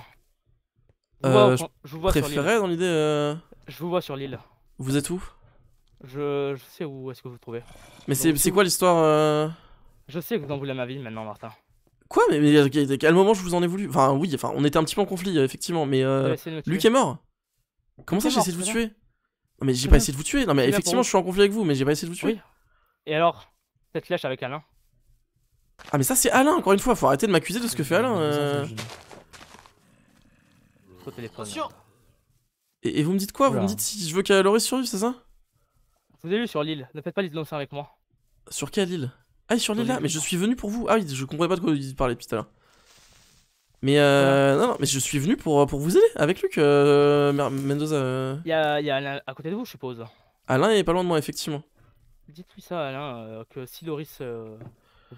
euh, je, vous vois euh, dans l'idée. Euh, je vous vois sur l'île. Vous êtes où je, sais où est-ce que vous vous trouvez. Mais c'est quoi l'histoire euh Je sais que vous en voulez ma vie maintenant, Martin. Quoi mais, à quel moment je vous en ai voulu Enfin, oui, enfin, on était un petit peu en conflit, effectivement, mais. Euh... Luc est mort Comment ça, j'ai essayé de vous tuer Non, mais j'ai pas essayé de vous tuer. Non, mais effectivement, je suis en conflit avec vous, mais j'ai pas essayé de vous tuer. Et alors, cette flèche avec Alain Ah, mais ça, c'est Alain, encore une fois, faut arrêter de m'accuser de ce que fait Alain. Euh... téléphone. Et, vous me dites quoi Vous me dites si je veux qu'elle sur lui, c'est ça vous avez vu sur l'île, ne faites pas l'île l'Ancien avec moi. Sur quelle île Ah, sur l'île ah, là Mais je suis venu pour vous. Ah oui, je comprenais pas de quoi il parlait depuis tout à l'heure. Mais euh, non, non, mais je suis venu pour, euh, pour vous aider avec Luc, euh, Mendoza. Euh. Il y a, Alain à côté de vous, je suppose. Alain est pas loin de moi, effectivement. Dites-lui ça, Alain, euh, que si Loris euh,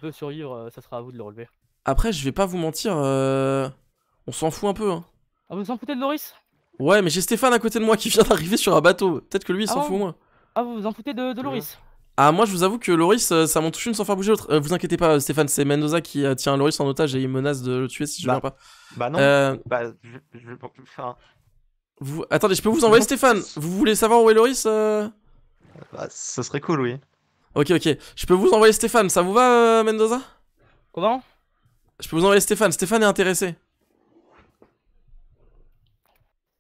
veut survivre, euh, ça sera à vous de le relever. Après, je vais pas vous mentir, on s'en fout un peu. Hein. Ah, vous vous en foutez de Loris Ouais, mais j'ai Stéphane à côté de moi qui vient <laughs> d'arriver sur un bateau. Peut-être que lui, il s'en ah fout moins. Ah, vous vous en foutez de, Loris Ah, moi, je vous avoue que Loris, ça m'en touche une sans faire bouger l'autre. vous inquiétez pas, Stéphane, c'est Mendoza qui tient Loris en otage et il menace de le tuer si je bah, viens pas. Bah non. Bah, je, je... faire. Vous... Attendez, je peux vous envoyer Stéphane Vous voulez savoir où est Loris bah, ça serait cool, oui. Ok, ok. Je peux vous envoyer Stéphane, ça vous va, euh, Mendoza Comment Je peux vous envoyer Stéphane, Stéphane est intéressé.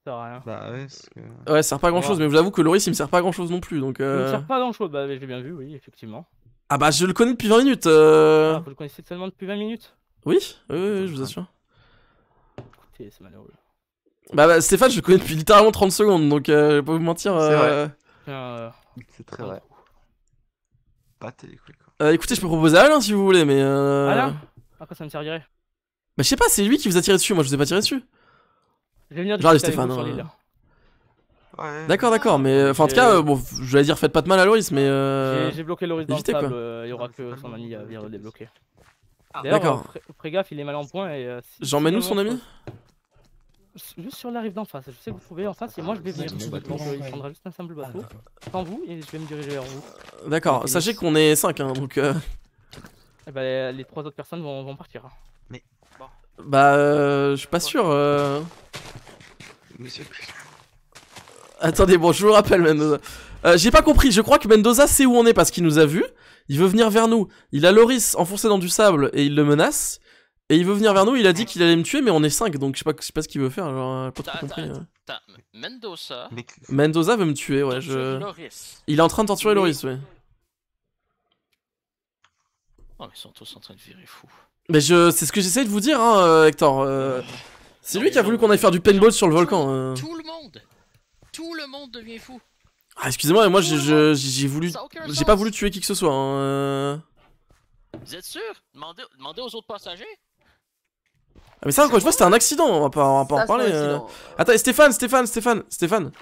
Ça sert à rien. Bah ouais, ça sert pas grand chose, mais vous avoue que Loris il me sert pas grand chose non plus donc. Euh... Il sert pas grand chose, bah j'ai bien vu, oui, effectivement. Ah bah je le connais depuis 20 minutes euh. ah, vous le connaissez seulement depuis 20 minutes Oui, oui, je vous assure. Écoutez, c'est malheureux. Bah, bah, Stéphane, je le connais depuis littéralement 30 secondes donc euh, je vais pas vous mentir. C'est vrai. C'est très ah. vrai. t'es les couilles, quoi. Euh, écoutez, je peux proposer à Alain si vous voulez, mais. Euh... Alain À ah, quoi ça me servirait Bah, je sais pas, c'est lui qui vous a tiré dessus, moi je vous ai pas tiré dessus. Je vais venir de Stéphane. Hein. Ouais. D'accord, d'accord, mais euh, enfin, en tout cas, euh, bon, je vais dire faites pas de mal à Loris, mais. Euh... J'ai bloqué Loris dans évitez, le euh, il y aura que son ami à venir le débloquer. Ah. D'ailleurs, D'accord. Pré, gaffe, il est mal en point et. J'emmène où son ami juste sur la rive d'en face. Je sais que vous pouvez en face et moi je vais venir. il prendra juste un simple bateau. Ah, Sans vous et je vais me diriger vers vous. Euh, d'accord, sachez qu'on est 5 hein, donc. Euh... Et eh bah, ben, les trois autres personnes vont, partir. Hein. Mais. Bah, euh, je suis pas sûr. Euh... Monsieur. Attendez, bon, je vous rappelle Mendoza. Euh, J'ai pas compris, je crois que Mendoza sait où on est parce qu'il nous a vus. Il veut venir vers nous. Il a Loris enfoncé dans du sable et il le menace. Et il veut venir vers nous, il a dit qu'il allait me tuer, mais on est 5, donc je sais pas, pas ce qu'il veut faire, genre, pas trop compris. Hein. Mendoza. Mendoza veut me tuer, ouais. Je... Il est en train de torturer Loris, ouais. Oh, mais ils sont tous en train de virer fou. Mais je, c'est ce que j'essaie de vous dire, hein, euh, Hector. Euh. C'est lui qui a voulu qu'on aille faire du paintball sur le volcan. Hein. Tout le monde, tout le monde devient fou. Ah, excusez-moi, moi, moi j'ai voulu, j'ai pas voulu tuer qui que ce soit. Euh. Vous êtes sûr demandez aux autres passagers. Ah, mais ça, encore fois, c'était un accident, on va pas, en parler. Euh. Attends, Stéphane, Stéphane, Stéphane, Stéphane.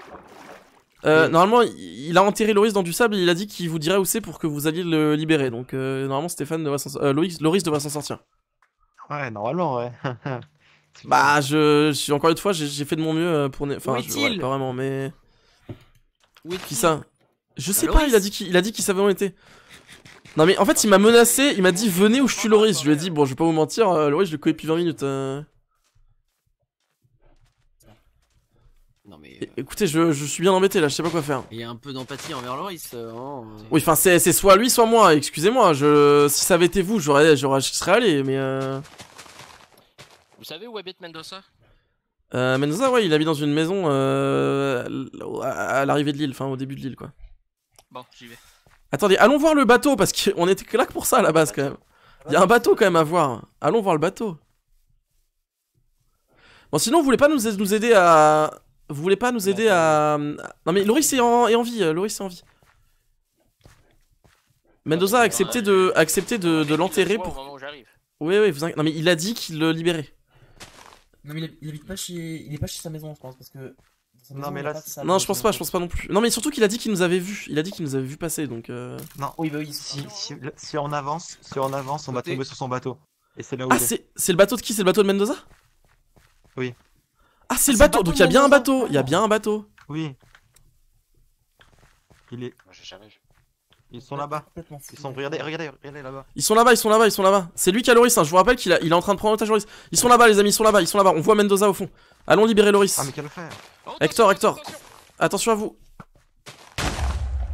Euh, normalement, il a enterré Loris dans du sable, il a dit qu'il vous dirait où c'est pour que vous alliez le libérer. Donc, euh, normalement, Stéphane devrait Loris, Loris devrait s'en sortir. Ouais, normalement, ouais. <laughs> bah, je, suis encore une fois, j'ai fait de mon mieux pour. Enfin, je, pas vraiment, mais. Oui. Qui ça Je sais bah, pas, il a dit qu'il savait où on était. Non mais en fait il m'a menacé, il m'a dit venez où je tue Loris. Je lui ai dit bon je vais pas vous mentir, euh, Loris je l'ai connais depuis 20 minutes. Euh. Non mais... Écoutez je, suis bien embêté là, je sais pas quoi faire. Il y a un peu d'empathie envers Loris. Euh, oui enfin c'est soit lui soit moi, excusez-moi. Je... Si ça avait été vous j'aurais j'aurais serais allé mais... Vous savez où habite Mendoza euh, Mendoza ouais il habite dans une maison à l'arrivée de l'île, enfin au début de l'île quoi. Bon j'y vais. Attendez, allons voir le bateau, parce qu'on était que pour ça à la base quand même. Il y a un bateau quand même à voir. Allons voir le bateau. Bon, sinon, vous voulez pas nous, aider à. Vous voulez pas nous aider à. Non, mais Loris est en, vie. Loris est en vie. Mendoza a accepté de, de, l'enterrer pour. Oui, oui, Non, mais il a dit qu'il le libérait. Non, mais il, habite pas chez. Il est pas chez sa maison, je pense, parce que non, mais là. non, je pense pas, je pense pas non plus. Non, mais surtout qu'il a dit qu'il nous avait vu. Il a dit qu'il nous avait vu passer, donc. Euh... Non, oui, bah oui. Si, on avance, si on avance, on va tomber sur son bateau. Et c'est là où. Ah, c'est le bateau de qui C'est le bateau de Mendoza Oui. Ah, c'est le ah, bateau. donc il y a bien un bateau. Il y a bien un bateau. Oui. Il est. Moi J'ai jamais vu. Ils sont là-bas. Ils sont, regardez, regardez, là-bas. Ils sont là-bas, ils sont là-bas, ils sont là-bas. C'est lui qui a Loris, hein. je vous rappelle qu'il il est en train de prendre l'otage Loris. Ils sont là-bas, les amis, ils sont là-bas, ils sont là-bas. On voit Mendoza au fond. Allons libérer Loris. Ah, mais Hector, Hector, attention à vous.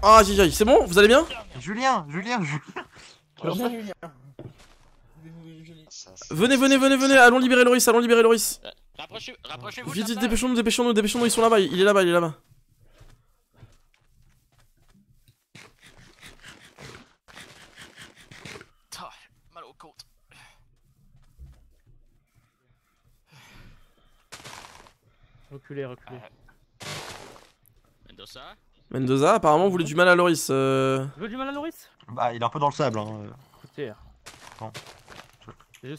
Ah, c'est bon, vous allez bien Julien, Julien, Julien. Julien. Venez, venez, venez, venez, allons libérer Loris, allons libérer Loris. Euh, rapprochez-vous. Vite, dépêchons-nous, dépêchons-nous, dépêchons-nous, ils sont là-bas, il est là-bas, il est là-bas. Reculez, reculez. Mendoza Mendoza, apparemment, voulez du mal à Loris. Vous voulez du mal à Loris euh. Bah, il est un peu dans le sable. Hein. Euh. hein.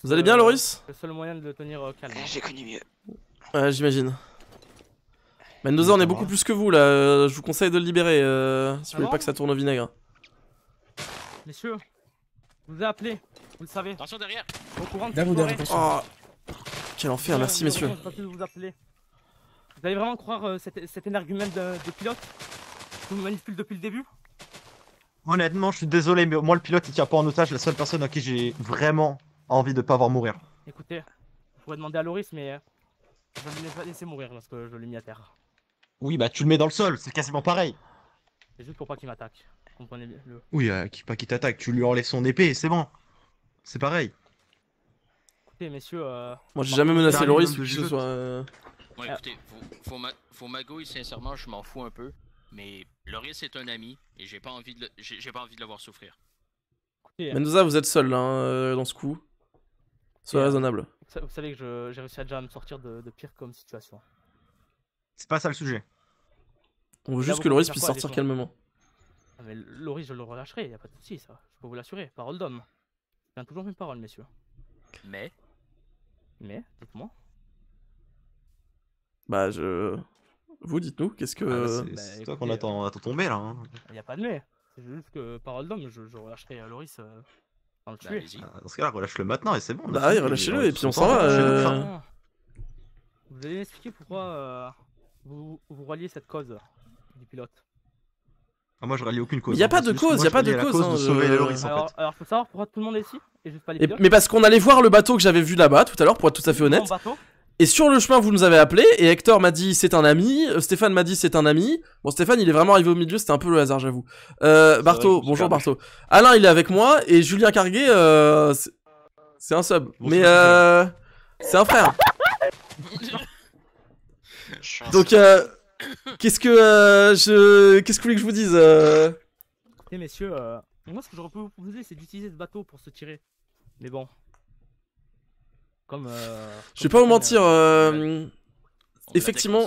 Vous allez euh, bien, Loris Le seul moyen de tenir calme. Eh, j'ai connu mieux. Ouais, j'imagine. Mendoza, on est beaucoup plus que vous là. Je vous conseille de le libérer euh, si vous voulez ah pas que ça tourne au vinaigre. Messieurs, vous avez appelé, vous le savez. Attention derrière. Au courant de ah, Quel enfer, merci messieurs. Vous allez vraiment croire euh, cet, cet énergumène de, de pilote qui nous manipule depuis le début Honnêtement, je suis désolé, mais moi le pilote il tient pas en otage la seule personne à qui j'ai vraiment envie de pas voir mourir. Écoutez, je pourrais demander à Loris, mais euh, je vais le laisser mourir parce que je l'ai mis à terre. Oui, bah tu le mets dans le sol, c'est quasiment pareil. C'est juste pour pas qu'il m'attaque. Comprenez bien le. Oui, euh, pas qu'il t'attaque, tu lui enlèves son épée, c'est bon. C'est pareil. Écoutez, messieurs. Moi j'ai jamais menacé Loris, que ce soit. Bon, ah. écoutez, faut, magouiller sincèrement, je m'en fous un peu. Mais Loris est un ami et j'ai pas envie de pas envie de le souffrir. Mendoza, euh, vous êtes seul hein, euh, dans ce coup. Sois euh, raisonnable. Vous savez que j'ai réussi à déjà me sortir de, pire comme situation. C'est pas ça le sujet. On veut juste que Loris puisse sortir calmement. Ah, mais Loris, je le relâcherai, y a pas de soucis, ça. Je peux vous l'assurer, parole d'homme. J'ai toujours mes paroles, messieurs. Mais Mais, dites-moi. Bah, je. Vous dites-nous, qu'est-ce que. Ah, bah, c'est toi qu'on attend, euh, attend tomber là. Hein. Il a pas de mais. C'est juste que, parole d'homme, je, relâcherai euh, Loris. Enfin, euh, le bah, tuer. Ah, dans ce cas-là, relâche-le maintenant et c'est bon. Bah, relâchez-le et puis on s'en va. vous allez m'expliquer pourquoi vous, vous ralliez cette cause du pilote ah, moi je rallie aucune cause. Il n'y a hein, pas de cause, il n'y a pas de cause. de Loris, alors, en fait. alors faut savoir pourquoi tout le monde est ici et juste pas les Mais parce qu'on allait voir le bateau que j'avais vu là-bas tout à l'heure, pour être tout à fait honnête. Et sur le chemin, vous nous avez appelé, et Hector m'a dit c'est un ami, euh, Stéphane m'a dit c'est un ami. Bon, Stéphane, il est vraiment arrivé au milieu, c'était un peu le hasard, j'avoue. Euh, Barto, bonjour Barto. Alain, il est avec moi, et Julien Carguet, euh, c'est un sub. Mais euh, c'est un frère. <laughs> Donc, euh, qu'est-ce que euh, je. Qu'est-ce que vous voulez que je vous dise euh? Eh, messieurs, moi, ce que je peux vous proposer, c'est d'utiliser ce bateau pour se tirer. Mais bon, euh, je vais pas vous mentir, euh, effectivement,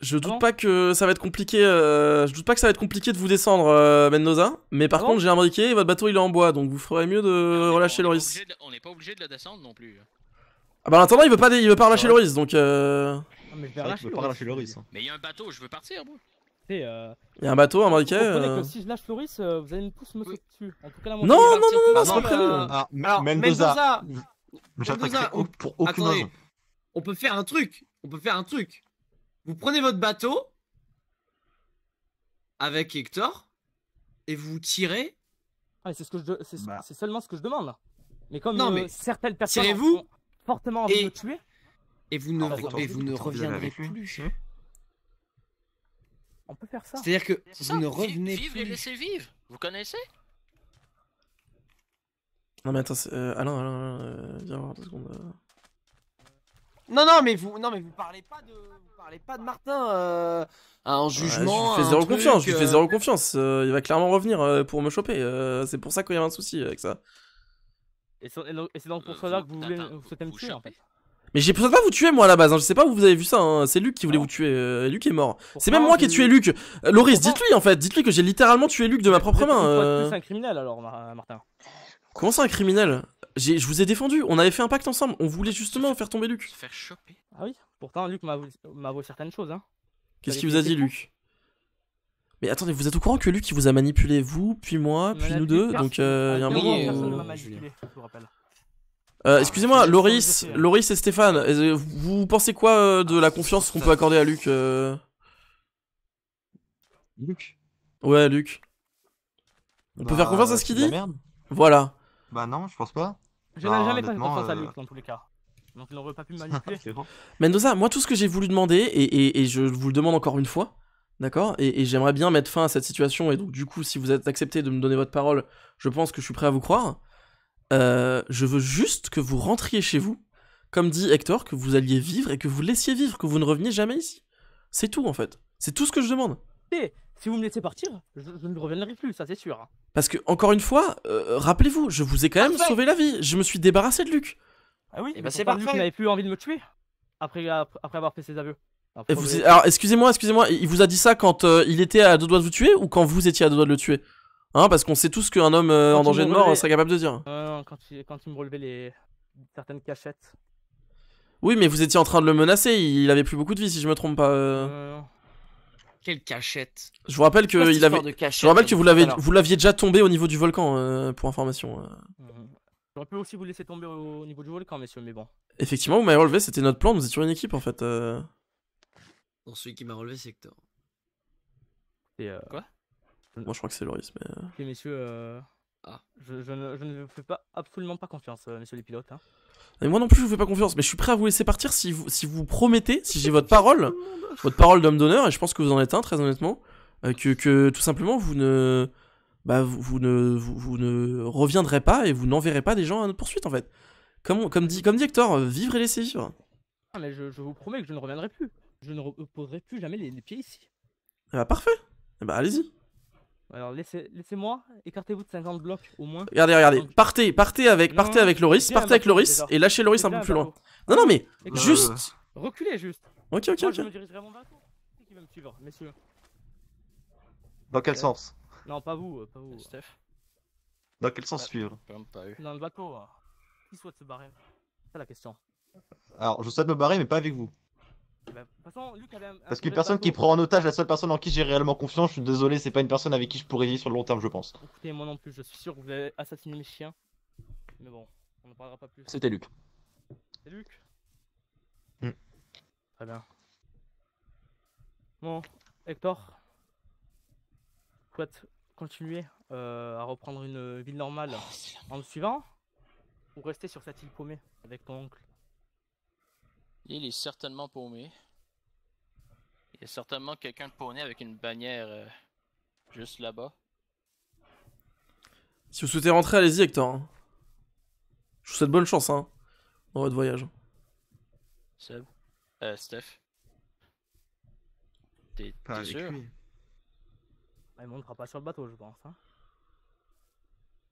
je doute pas que ça va être compliqué. Euh, je doute pas que ça va être compliqué de vous descendre, Mendoza. Mais par ah contre, j'ai un briquet et votre bateau il est en bois, donc vous ferez mieux de ah, relâcher le Loris. on n'est pas obligé de la descendre non plus. Ah bah en attendant, il veut pas, il veut pas relâcher Loris, donc. Non, ah, mais je vais relâcher, pas relâcher Loris. Hein. Mais il y a un bateau, je veux partir, moi. Euh... Il y a un bateau, un briquet. Si je lâche Floris, vous allez me pousser dessus. non, non, non, non, non, c'est pas prévu. Mendoza, on, pour aucune On peut faire un truc. On peut faire un truc. Vous prenez votre bateau avec Hector et vous tirez. Ah, bah. c'est seulement ce que je demande Mais comme euh, certaines personnes -vous fortement envie et, de tuer, et vous ne, ah, bah, reviendrez plus. On peut faire ça. C'est-à-dire que vous ne revenez plus. Vivre laisser vivre. Vous connaissez non mais attends, euh, Alain, Alain, euh, viens voir deux secondes. Euh. Non, non, mais vous, non, mais vous parlez pas de, vous parlez pas de Martin. Euh, un jugement. je lui fais zéro confiance. Je lui fais euh. zéro confiance. Euh, il va clairement revenir pour me choper. c'est pour ça qu'il y a un souci avec ça. Et c'est donc pour cela que vous voulez vous souhaitez me tuer en fait. Mais j'ai pas vous tuer moi à la base, hein. je sais pas où vous avez vu ça, hein, c'est Luc qui voulait vous tuer, euh, Luc est mort. C'est même moi qui ai tué Luc. Loris, dites-lui en fait, dites-lui que j'ai littéralement tué Luc de ma propre main. C'est un criminel alors Martin. Comment ça, un criminel Je vous ai défendu, on avait fait un pacte ensemble, on voulait justement faire tomber Luc. Faire choper. Ah oui, pourtant Luc avoué certaines choses. Hein. Qu'est-ce qu'il vous a dit, Luc mais attendez, vous êtes au courant que Luc il vous a manipulé vous, puis moi, puis nous deux, donc euh, il y a un ah, moment. Euh, euh, Excusez-moi, ah, Loris, hein. Loris et Stéphane, vous pensez quoi euh, de ah, la confiance qu'on peut accorder à Luc euh Luc Ouais, Luc. On peut bah, faire confiance à ce qu'il dit Voilà. Bah non, je pense pas. Je n'ai bah, jamais confiance à Luke euh, dans tous les cas. Donc il n'aurait pas pu me manipuler. <laughs> Mendoza, moi tout ce que j'ai voulu demander, et, je vous le demande encore une fois, d'accord Et, j'aimerais bien mettre fin à cette situation, et donc du coup, si vous êtes accepté de me donner votre parole, je pense que je suis prêt à vous croire. Euh, je veux juste que vous rentriez chez vous, comme dit Hector, que vous alliez vivre et que vous laissiez vivre, que vous ne reveniez jamais ici. C'est tout en fait. C'est tout ce que je demande si vous me laissez partir, je, ne reviendrai plus, ça c'est sûr. Parce que, encore une fois, euh, rappelez-vous, je vous ai quand même sauvé la vie. Je me suis débarrassé de Luc. Ah oui, eh ben, c'est Luc n'avait plus envie de me tuer après, avoir fait ses aveux. alors, excusez-moi, excusez-moi, il vous a dit ça quand euh, il était à deux doigts de vous tuer ou quand vous étiez à deux doigts de le tuer Hein, parce qu'on sait tous qu'un homme euh, en danger de mort serait capable de dire. Euh, quand, il, me relevait les certaines cachettes. Oui, mais vous étiez en train de le menacer, il avait plus beaucoup de vie si je me trompe pas. Quelle cachette Je vous rappelle que vous l'avez, l'aviez déjà tombé au niveau du volcan euh, pour information. Euh. Mhm. J'aurais pu aussi vous laisser tomber au niveau du volcan, messieurs, mais bon. Effectivement, vous m'avez relevé, c'était notre plan, nous étions une équipe en fait. Euh... Non, celui qui m'a relevé, c'est que... Et euh, Quoi Moi, je crois que c'est Loris, mais. Ok, messieurs. Ah, je, ne, je, fais pas, absolument pas confiance, Monsieur messieurs les pilotes. Hein. moi non plus, je vous fais pas confiance, mais je suis prêt à vous laisser partir si vous, si vous promettez, si j'ai votre parole, votre parole d'homme d'honneur, et je pense que vous en êtes un, très honnêtement, euh, que, que, tout simplement vous ne, bah, vous, ne, vous, ne reviendrez pas et vous n'enverrez pas des gens à notre poursuite en fait. Comme, comme, dit, comme dit Hector, euh, vivre et laisser vivre. Ah, mais je, vous promets que je ne reviendrai plus. Je ne reposerai plus jamais les, pieds ici. Ah, bah, parfait. Eh bah allez-y. Alors laissez, laissez-moi, écartez-vous de 50 blocs au moins. Regardez, regardez, partez, partez avec, partez avec bah, Loris, partez avec Loris et lâchez Loris un peu plus bah, loin. Oh. Non, non, mais euh, juste. Reculez juste. Ok, ok, Moi, Je me qui va me suivre, messieurs. Dans quel euh, sens Non, pas vous, pas vous. Steph. Dans quel sens suivre Dans le bateau. Hein. Qui souhaite se barrer C'est la question. Alors, je souhaite me barrer, mais pas avec vous. Bah, Parce qu'une personne qui prend en otage la seule personne en qui j'ai réellement confiance, je suis désolé, c'est pas une personne avec qui je pourrais vivre sur le long terme, je pense. Écoutez, moi non plus, je suis sûr que vous avez assassiné mes chiens. Mais bon, on ne parlera pas plus. C'était Luc. C'est Luc hmm. Très bien. Bon, Hector, souhaite continuer euh, à reprendre une ville normale oh, en le suivant Ou rester sur cette île paumée avec ton oncle il est certainement paumé. Il y a certainement quelqu'un de paumé avec une bannière euh, juste là-bas. Si vous souhaitez rentrer, allez-y, Hector. Hein. Je vous souhaite bonne chance hein, dans votre voyage. Seb Euh, Steph T'es sûr lui. Bah, il montera pas sur le bateau, je pense. Hein.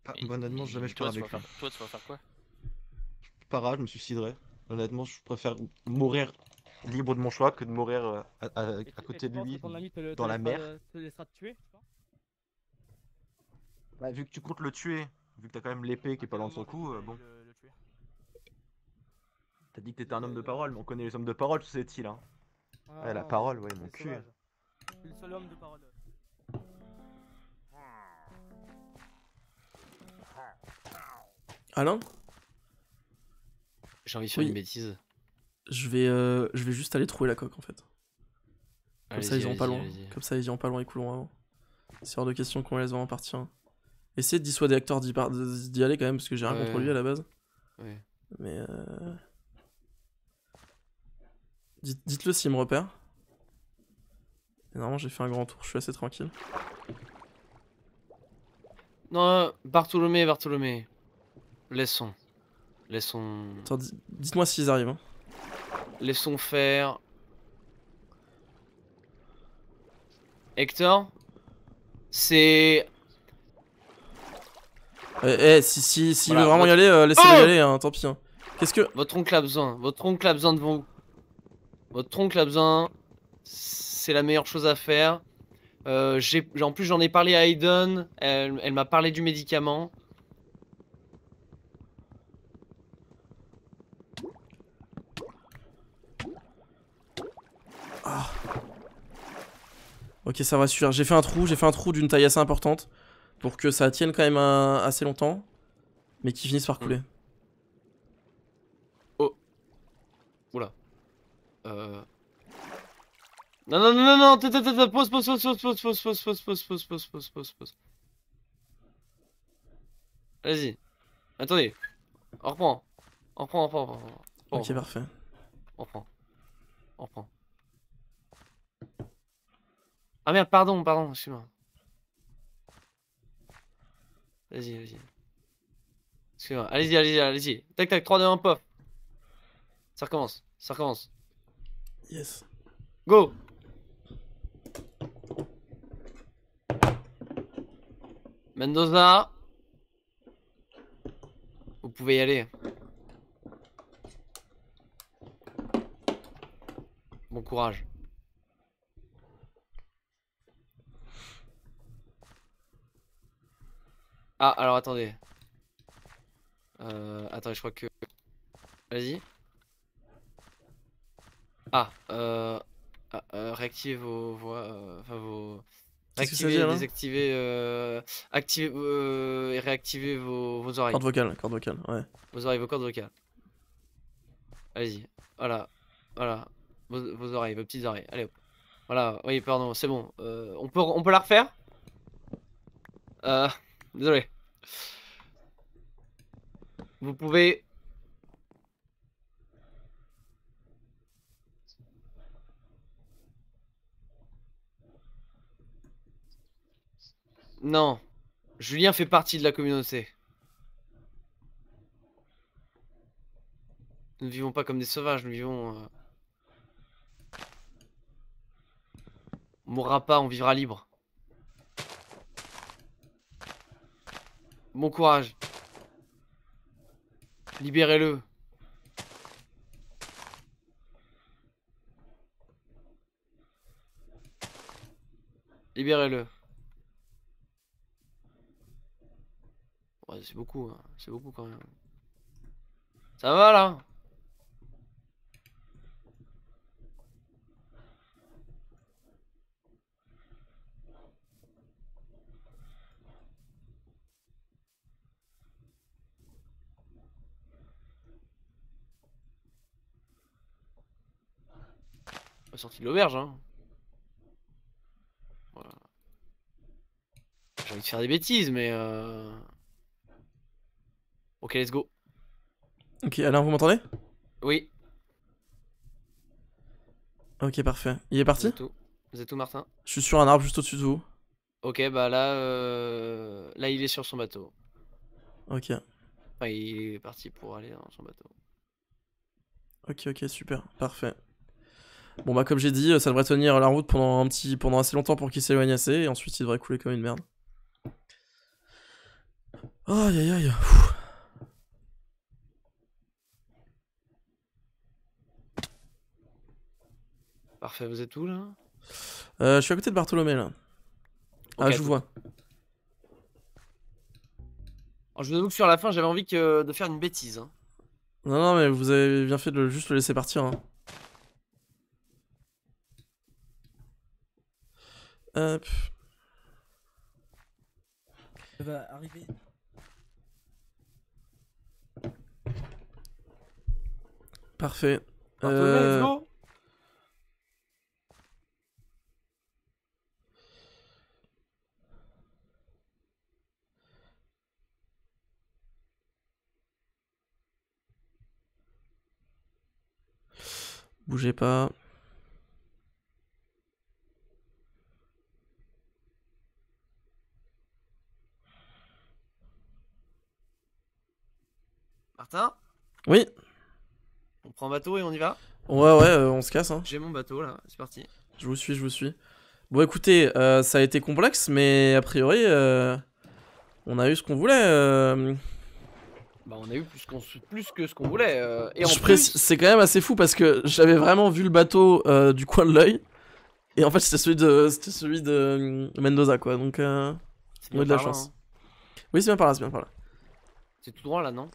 Pas, honnêtement, jamais je pars avec lui. Toi, tu vas faire quoi Pas je me suiciderai. Honnêtement, je préfère mourir libre de mon choix que de mourir euh, à, côté de lui, dans la mer. Euh, te, te tuer, bah, vu que tu comptes le tuer, vu que t'as quand même l'épée qui est pas dans son cou, euh, bon bon. T'as dit que t'étais un homme de parole, mais on connaît les hommes de parole tous ces il Hein. Ah, ouais, la parole, ouais, mon cul. le seul homme de parole. Alain j'ai envie de faire une bêtise. Je vais, euh, je vais juste aller trouver la coque en fait. Ah, Comme ça, ils iront pas loin. Comme ça, ils iront pas loin et coulons avant. C'est hors de question qu'on les en partir. Essayez de dissuader acteurs d'y aller quand même, parce que j'ai rien contre lui à la base. Mais. Euh, dites-le s'il me repère. Et normalement, j'ai fait un grand tour, je suis assez tranquille. Non, Bartholomé, Bartholomé. Laissons. Laissons. Attends, dites-moi s'ils arrivent. Hein. Laissons faire. Hector C'est. Eh, eh si, si, si veut vraiment y aller, euh, laissez-le oh y aller, hein, tant pis. Hein. Qu'est-ce que. Votre oncle a besoin, votre oncle a besoin de vous. Votre oncle a besoin, c'est la meilleure chose à faire. Euh, en plus, j'en ai parlé à Aiden, elle, elle m'a parlé du médicament. Ok, ça va suivre, J'ai fait un trou, j'ai fait un trou d'une taille assez importante pour que ça tienne quand même assez longtemps, mais qui finisse par couler. Oh. Oula. Euh... Non, non, non, non, non, pause, pause, pause, pause, pause, pause, pause, pause, pause, Vas-y. Attendez. On reprend, on reprend, Ok, parfait. On reprend. On reprend. Ah merde, pardon, pardon, excuse-moi. Vas-y, vas-y. Excuse-moi. Allez-y, allez-y, allez-y. Tac, tac, 3, 2, 1, pof. Ça recommence, ça recommence. Yes. Go Mendoza Vous pouvez y aller. Bon courage. Ah, alors attendez. Euh, attendez, je crois que... Vas-y. Ah, euh... Ah, euh réactive vos voix... Euh, enfin, vos... Réactivez, désactivez, euh, activez, euh, et réactivez vos, vos oreilles. Cordes vocales, cordes vocales, ouais. Vos oreilles, vos cordes vocales. Allez-y, voilà, voilà, vos, vos, oreilles, vos petites oreilles, allez Voilà, oui, pardon, c'est bon. Euh, on, peut, on peut la refaire euh... Désolé. Vous pouvez... Non. Julien fait partie de la communauté. Nous ne vivons pas comme des sauvages, nous vivons... Euh, mourra pas, on vivra libre. Bon courage. Libérez-le. Libérez-le. Ouais, c'est beaucoup, hein. c'est beaucoup quand même. Ça va là sorti de l'auberge, hein. J'ai envie de faire des bêtises, mais... Euh... Ok, let's go. Ok, Alain, vous m'entendez Oui. Ok, parfait. Il est parti vous êtes, vous Martin Je suis sur un arbre juste au-dessus de vous. Ok, bah là... Euh... Là, il est sur son bateau. Ok. Enfin, il est parti pour aller dans son bateau. Ok, ok, super, parfait. Bon, bah, comme j'ai dit, ça devrait tenir la route pendant, un petit, pendant assez longtemps pour qu'il s'éloigne assez, et ensuite il devrait couler comme une merde. Aïe aïe aïe. Parfait, vous êtes où là euh, Je suis à côté de Bartholomé là. ah, je vous vois. je vous avoue que sur la fin, j'avais envie que, de faire une bêtise. Hein. Non, non, mais vous avez bien fait de juste le laisser partir. Hein. Euh... Va arriver. Parfait. Euh, Bougez pas. Oui. On prend bateau et on y va Ouais, ouais, euh, on se casse. Hein. J'ai mon bateau là, c'est parti. Je vous suis, je vous suis. Bon, écoutez, euh, ça a été complexe, mais a priori, euh, on a eu ce qu'on voulait. Bah, on a eu plus, plus que ce qu'on voulait. C'est quand même assez fou parce que j'avais vraiment vu le bateau du coin de l'œil. Et en fait, c'était celui de, celui de Mendoza, quoi. Donc, on a de la chance. Hein. Oui, c'est bien par là, c'est bien par là. C'est tout droit là, non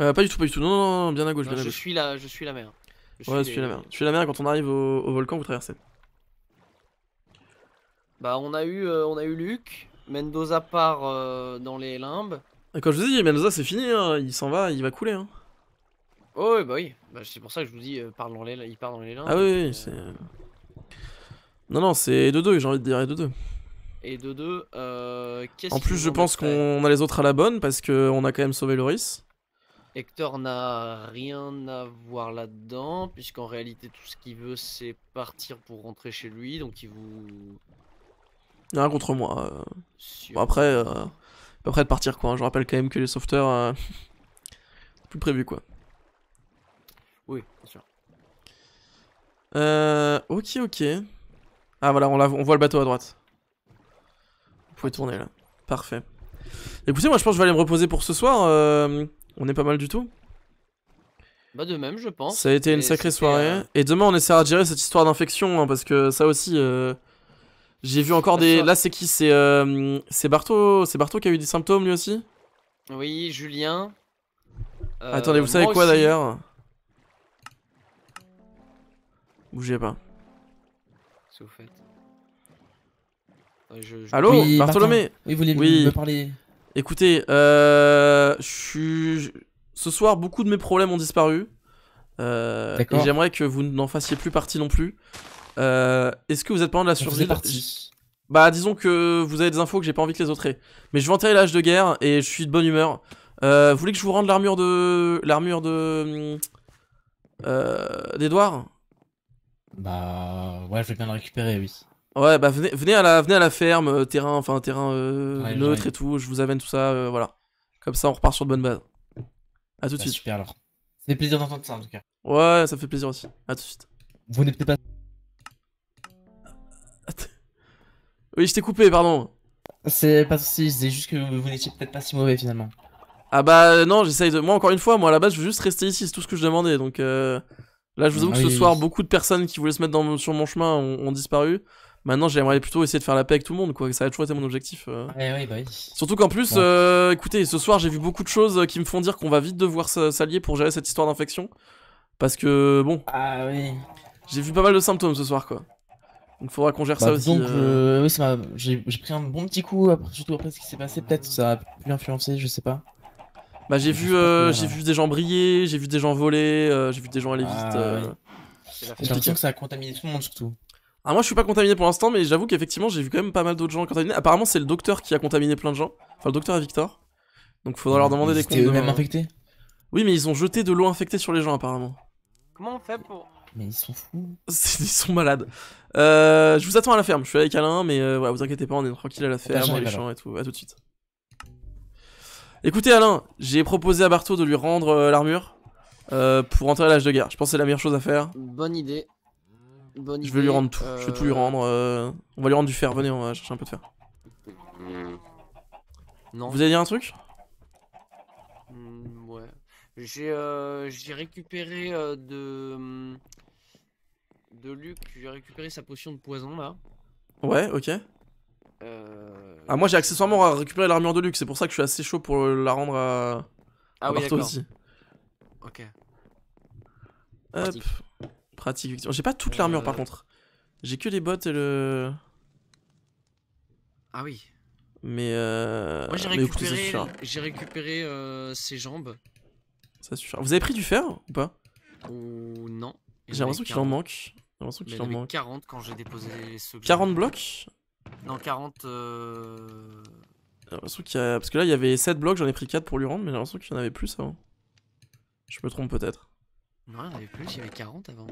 euh, pas du tout, pas du tout. Non, non, non bien à gauche, bien à gauche. Je suis la, je suis la mer. ouais, je suis la mer. Je suis la mer quand on arrive au, volcan, vous traversez. Bah, on a eu, euh, on a eu Luc. Mendoza part euh, dans les limbes. Et quand je vous dis, Mendoza, c'est fini. Hein. Il s'en va, il va couler. Hein. Oh, oui, bah oui. Bah, c'est pour ça que je vous dis, part dans les, il part dans les limbes. Ah oui, oui c'est. Non, non, c'est 2-2, j'ai envie de dire, et 2-2. Et 2-2, euh, qu'est-ce En plus, je pense qu'on a les autres à la bonne parce qu'on a quand même sauvé Loris. Hector n'a rien à voir là-dedans, puisqu'en réalité tout ce qu'il veut c'est partir pour rentrer chez lui, donc il vous... Rien contre moi. Euh. Bon, après, euh... de partir quoi, hein. je rappelle quand même que les sauveteurs... Euh, <laughs> plus prévu quoi. Oui, bien sûr. Euh, ok, ok. Ah voilà, on, on voit le bateau à droite. Vous pouvez tourner là. Parfait. Écoutez, moi je pense que je vais aller me reposer pour ce soir. Euh on est pas mal du tout Bah de même je pense. Ça a été une sacrée soirée. Euh, Et demain on essaiera de gérer cette histoire d'infection hein, parce que ça aussi... Euh, j'ai vu encore des... Là c'est qui C'est euh... Barto... Barto qui a eu des symptômes lui aussi Oui, Julien. Euh, Attendez, vous savez quoi d'ailleurs Bougez pas. Qu'est-ce oui, Bartholomé Oui, vous voulez me parler Écoutez, euh, ce soir, beaucoup de mes problèmes ont disparu. Euh, et j'aimerais que vous n'en fassiez plus partie non plus. Euh, est-ce que vous êtes pas de la survie partie. Bah, disons que vous avez des infos que j'ai pas envie que les autres aient. Mais je vais enterrer l'âge de guerre et je suis de bonne humeur. vous voulez que je vous rende l'armure de. L'armure de. D'Edouard Bah. Ouais, je vais bien le récupérer, oui. Ouais, bah venez, venez, à la, venez à la ferme, euh, terrain, enfin terrain euh, neutre et tout, je vous amène tout ça, euh, voilà. Comme ça, on repart sur de bonnes bases. À tout de bah, suite. Super alors. C'est plaisir d'entendre ça en tout cas. Ouais, ça fait plaisir aussi. À tout de suite. Vous n'êtes pas. <laughs> oui, je t'ai coupé, pardon. C'est pas si, c'est juste que vous n'étiez peut-être pas si mauvais finalement. Ah bah non, j'essaye de. Moi, encore une fois, moi à la base, je veux juste rester ici, c'est tout ce que je demandais donc. Là, je vous avoue que ce soir, beaucoup de personnes qui voulaient se mettre dans, sur mon chemin ont disparu. Maintenant, j'aimerais plutôt essayer de faire la paix avec tout le monde, quoi. Ça a toujours été mon objectif. Euh. Eh oui, bah oui. Surtout qu'en plus, euh, écoutez, ce soir, j'ai vu beaucoup de choses euh, qui me font dire qu'on va vite devoir s'allier pour gérer cette histoire d'infection. Parce que, bon. Ah oui. J'ai vu pas mal de symptômes ce soir, quoi. Donc, faudra qu'on gère bah, ça aussi. Donc, oui, J'ai pris un bon petit coup, surtout après ce qui s'est passé. Peut-être ça a pu influencer, je sais pas. Bah, j'ai vu, j'ai vu des gens briller, j'ai vu des gens voler, j'ai vu des gens aller vite. Ah, j'ai l'impression que ça a contaminé tout le monde, surtout. Ah, moi je suis pas contaminé pour l'instant, mais j'avoue qu'effectivement j'ai vu quand même pas mal d'autres gens contaminés. Apparemment c'est le docteur qui a contaminé plein de gens. Enfin le docteur et Victor. Donc faudra leur demander des comptes. Ils eux-mêmes infectés Oui, mais ils ont jeté de l'eau infectée sur les gens apparemment. Comment on fait pour. Mais ils sont fous. <laughs> ils sont malades. Euh, je vous attends à la ferme. Je suis avec Alain, mais euh, vous inquiétez pas, on est tranquille à la ferme, les champs et tout. À tout de suite. Écoutez Alain, j'ai proposé à Barto de lui rendre euh, l'armure euh, pour entrer à l'âge de guerre. Je pense que c'est la meilleure chose à faire. Bonne idée je vais lui rendre tout. Je vais tout lui euh, rendre. Euh, on va lui rendre du fer. Venez, on va chercher un peu de fer. Non. Vous avez dit un truc hmm, ouais. J'ai euh, récupéré de hmm, de Luc, j'ai récupéré sa potion de poison là. Ouais, ok. Ah, moi j'ai accessoirement récupéré l'armure de Luc, c'est pour ça que je suis assez chaud pour la rendre à, ah aussi. Ok. Hop. Pratique. J'ai pas toute l'armure par euh. contre. J'ai que les bottes et le. Ah oui. Mais euh... Moi j'ai récupéré, j'ai récupéré euh, ses jambes. Ça suffit. Vous avez pris du fer ou pas Ou non. J'ai l'impression qu'il en manque. J'ai l'impression qu'il en manque. 40 quand j'ai déposé ce. 40 blocs Non, 40. Euh... J'ai l'impression qu'il y a. Parce que là il y avait 7 blocs, j'en ai pris 4 pour lui rendre, mais j'ai l'impression qu'il y en avait plus avant. Je me trompe peut-être. Non, il y en avait plus, il y avait 40 avant.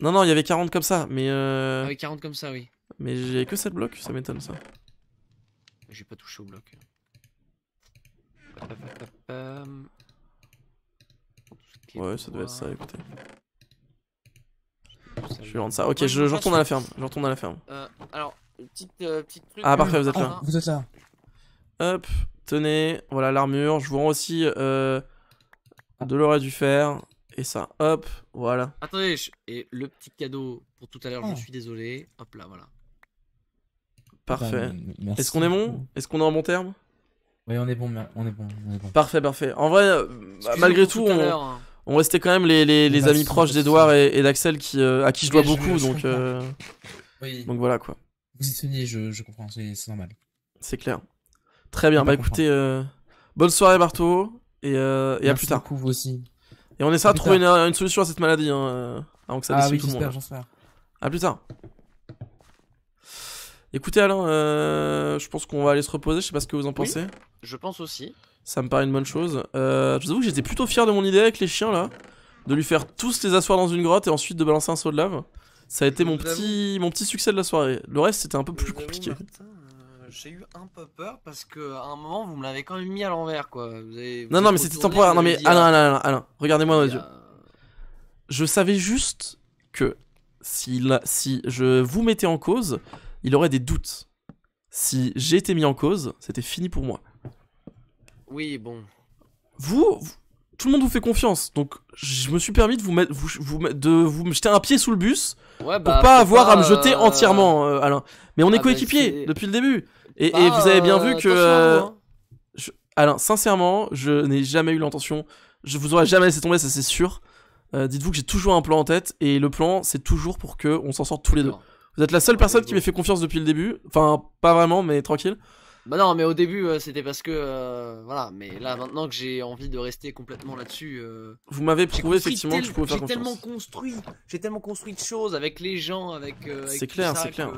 Non, non, il y avait 40 comme ça, mais euh... Ah oui, 40 comme ça, oui. Mais j'ai que 7 blocs, ça m'étonne ça. J'ai pas touché au bloc. Ouais, ça doit être ça, écoutez. Je vais rendre ça. Ok, je, retourne à la ferme. Je retourne à la ferme. Euh, alors, petite, euh, petite truc. Ah, parfait, vous êtes là. Ah. vous êtes là. Hop, tenez, voilà l'armure. Je vous rends aussi euh, de l'or et du fer. Et ça, hop, voilà. Attendez, et le petit cadeau pour tout à l'heure, je ah. suis désolé. Hop là, voilà. Parfait. Bah, Est-ce qu'on est bon Est-ce qu'on est en bon terme Oui, on est bon, on est bon, Parfait, parfait. En vrai, euh, bah, malgré tout, hein. on, restait quand même les, amis proches d'Edouard et, d'Axel qui, euh, à qui je dois beaucoup, donc, euh, <laughs> donc voilà quoi. Vous je, je comprends, c'est normal. C'est clair. Très bien, bah écoutez, bonne soirée Barto et, à plus tard. Beaucoup, vous aussi. Et on essaiera de trouver une, solution à cette maladie hein, euh, avant que ça ah, tout le monde. J'espère, À plus tard. Écoutez Alain, euh, je pense qu'on va aller se reposer, je sais pas ce que vous en pensez. je pense aussi. Ça me paraît une bonne chose. Euh, je vous avoue que j'étais plutôt fier de mon idée avec les chiens là, de lui faire tous les asseoir dans une grotte et ensuite de balancer un saut de lave. Ça a été mon petit, mon petit succès de la soirée. Le reste c'était un peu plus compliqué j'ai eu un peu peur parce que à un moment vous me l'avez quand même mis à l'envers quoi. non non mais c'était temporaire. Non mais ah, Alain, Alain Alain regardez-moi dans les yeux. Je savais juste que si si je vous mettais en cause, il aurait des doutes. Si j'étais été mis en cause, c'était fini pour moi. Oui bon. Vous, tout le monde vous fait confiance, donc je me suis permis de vous mettre, vous, de vous jeter un pied sous le bus. pour bah, pas avoir à me jeter euh, entièrement, euh, Alain. Mais on ah est bah, coéquipier depuis le début. Et, ah, vous avez bien euh, vu que. Euh, hein. Alain, sincèrement, je n'ai jamais eu l'intention. Je vous aurais jamais laissé tomber, ça c'est sûr. Euh, dites-vous que j'ai toujours un plan en tête et le plan, c'est toujours pour que on s'en sorte tous les deux. Vous êtes la seule personne qui m'ait fait confiance depuis le début. Enfin, pas vraiment, mais tranquille. Bah non, mais au début, c'était parce que. voilà, mais là, maintenant que j'ai envie de rester complètement là-dessus. vous m'avez prouvé effectivement que je pouvais faire confiance. J'ai tellement construit, j'ai tellement construit de choses avec les gens, avec. c'est clair, c'est clair.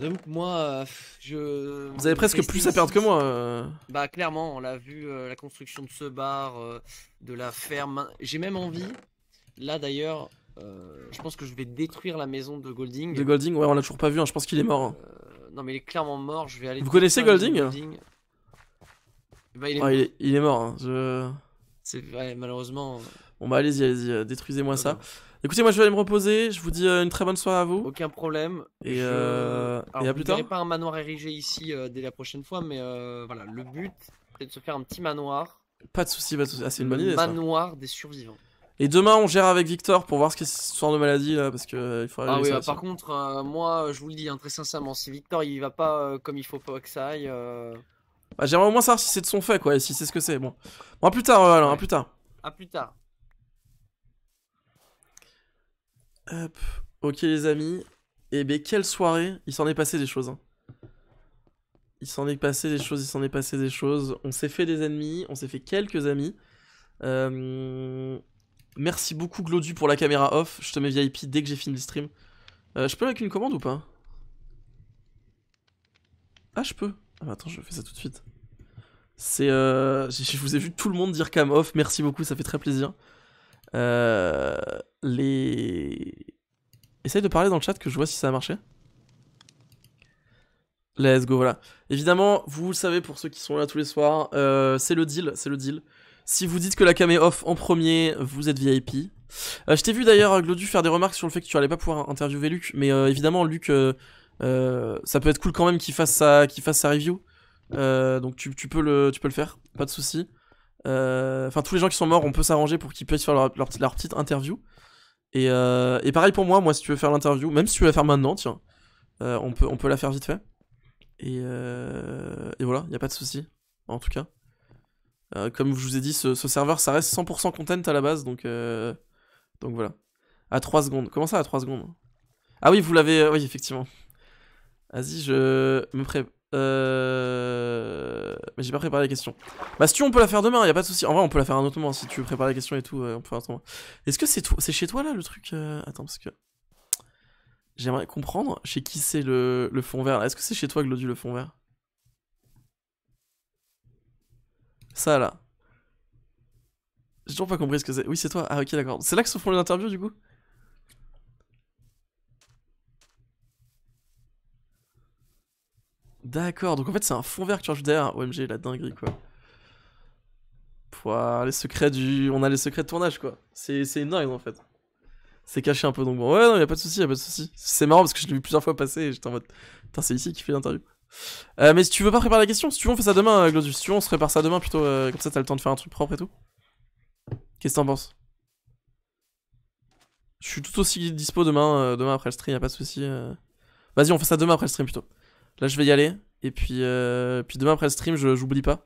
Donc moi, euh, je. Vous avez presque plus à perdre que moi. Euh. Bah, clairement, on l'a vu, euh, la construction de ce bar, de la ferme. J'ai même envie, là d'ailleurs, je pense que je vais détruire la maison de Golding. De Golding, ouais, on l'a toujours pas vu, hein, je pense qu'il est mort. Hein. non, mais il est clairement mort, je vais aller. Vous connaissez Golding, bah, il, est mort. Hein, C'est vrai, malheureusement. Bon, bah, allez-y, allez-y, détruisez-moi ça. Écoutez, moi je vais aller me reposer. Je vous dis euh, une très bonne soirée à vous. Aucun problème. Et, euh, à plus tard. Je pas un manoir érigé ici euh, dès la prochaine fois, mais voilà, le but c'est de se faire un petit manoir. Pas de soucis, pas de ah, c'est une bonne idée. Manoir des survivants. Et demain, on gère avec Victor pour voir ce qu'il se sort de maladie là, parce que il faudra. Ah oui, bah, par contre, moi, je vous le dis hein, très sincèrement, si Victor il va pas comme il faut que ça aille. Bah, J'aimerais au moins savoir si c'est de son fait quoi, et si c'est ce que c'est. Bon, à plus tard, alors, à plus tard. À plus tard. Hop. Ok les amis. Eh bien quelle soirée. Il s'en est passé des choses. Hein. Il s'en est passé des choses, il s'en est passé des choses. On s'est fait des ennemis, on s'est fait quelques amis. Euh, merci beaucoup Glodu pour la caméra off. Je te mets VIP dès que j'ai fini le stream. Euh, je peux avec une commande ou pas Ah je peux. Ah, bah, attends, je fais ça tout de suite. C'est... Euh, <laughs> je vous ai vu tout le monde dire cam off. Merci beaucoup, ça fait très plaisir. Euh, les... Essaye de parler dans le chat que je vois si ça a marché. Let's go, voilà. Évidemment, vous le savez pour ceux qui sont là tous les soirs, euh, c'est le deal, c'est le deal. Si vous dites que la cam est off en premier, vous êtes VIP. Euh, je t'ai vu d'ailleurs, Glodu, faire des remarques sur le fait que tu allais pas pouvoir interviewer Luc, mais euh, évidemment, Luc, ça peut être cool quand même qu'il fasse sa, qu'il fasse sa review. donc tu, tu, peux le, tu peux le faire, pas de souci. Euh, enfin, tous les gens qui sont morts, on peut s'arranger pour qu'ils puissent faire leur, petite interview. Euh, et, pareil pour moi, moi, si tu veux faire l'interview, même si tu veux la faire maintenant, tiens, euh, on, peut, on peut la faire vite fait. Et, et voilà, il n'y a pas de souci, en tout cas. comme je vous ai dit, ce, serveur, ça reste 100% content à la base, donc, donc voilà. À 3 secondes. Comment ça, à 3 secondes Ah oui, vous l'avez... Oui, effectivement. Vas-y, je me prépare... Euh... Mais j'ai pas préparé la question. Bah si tu on peut la faire demain, y a pas de souci. En vrai, on peut la faire un autre moment si tu prépares préparer la question et tout. Euh, on peut moment Est-ce que c'est c'est chez toi là le truc euh, Attends parce que j'aimerais comprendre chez qui c'est le... fond vert. Est-ce que c'est chez toi l'audio le fond vert Ça là. J'ai toujours pas compris ce que c'est. Oui, c'est toi. Ah ok, d'accord. C'est là que se font les interviews du coup. D'accord, donc en fait c'est un fond vert que tu rajoutes derrière. OMG, la dinguerie quoi. Pouah, les secrets du. On a les secrets de tournage quoi. C'est énorme en fait. C'est caché un peu donc bon. Ouais, non, y a pas de souci, y'a pas de souci. C'est marrant parce que je l'ai vu plusieurs fois passer et j'étais en mode. Putain, c'est ici qui fait l'interview. Euh, mais si tu veux pas préparer la question, si tu veux on fait ça demain, euh, Si tu on se prépare ça demain plutôt, euh, comme ça t'as le temps de faire un truc propre et tout. Qu'est-ce que t'en penses Je suis tout aussi dispo demain, euh, demain après le stream, y a pas de souci. Vas-y, on fait ça demain après le stream plutôt. Là, je vais y aller. Et puis, euh, puis demain après le stream, je j'oublie pas.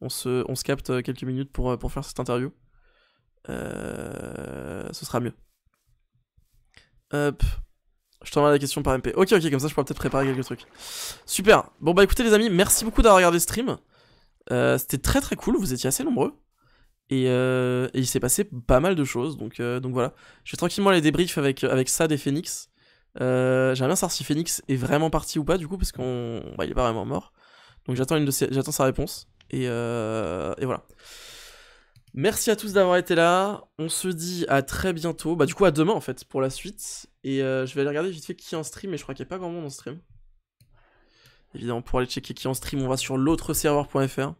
On se, on se capte euh, quelques minutes pour, euh, pour faire cette interview. ce sera mieux. Hop. Je t'envoie la question par MP. Ok, ok, comme ça je pourrais peut-être préparer quelques trucs. Super. Bon bah écoutez les amis, merci beaucoup d'avoir regardé ce stream. C'était très très cool, vous étiez assez nombreux. Et, il s'est passé pas mal de choses, donc, donc voilà. Je vais tranquillement aller débrief avec, avec Sad et Phoenix. Euh, J'aimerais bien savoir si Phoenix est vraiment parti ou pas, du coup, parce qu'on, bah, est pas vraiment mort. Donc j'attends une j'attends sa réponse. Euh, et, voilà. Merci à tous d'avoir été là. On se dit à très bientôt. Bah du coup à demain en fait pour la suite. Et euh, je vais aller regarder vite fait qui est en stream. Mais je crois qu'il n'y a pas grand monde en stream. Évidemment pour aller checker qui est en stream, on va sur l'autre serveur.fr. si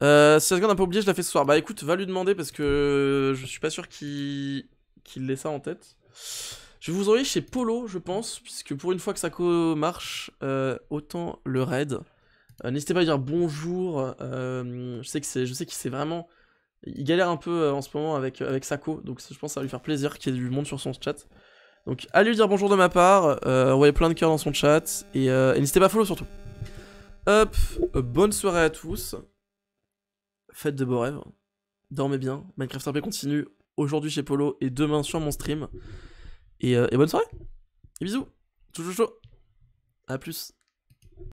ça seconde pas oublié, je l'ai fait ce soir. Bah écoute, va lui demander parce que je suis pas sûr qu'il qu'il ait ça en tête. Je vais vous envoyer chez Polo, je pense, puisque pour une fois que Sako marche, euh, autant le raid. Euh, n'hésitez pas à dire bonjour. Euh, je sais que c'est, je qu'il c'est vraiment, il galère un peu en ce moment avec avec Sako, donc je pense que ça va lui faire plaisir qu'il y ait du monde sur son chat. Donc allez lui dire bonjour de ma part, envoyez plein de cœurs dans son chat et, et n'hésitez pas à follow surtout. Hop, bonne soirée à tous. Faites de beaux rêves. Dormez bien. Minecraft RP continue aujourd'hui chez Polo et demain sur mon stream. Et, euh, bonne soirée. Et bisous. Toujours chaud. A plus.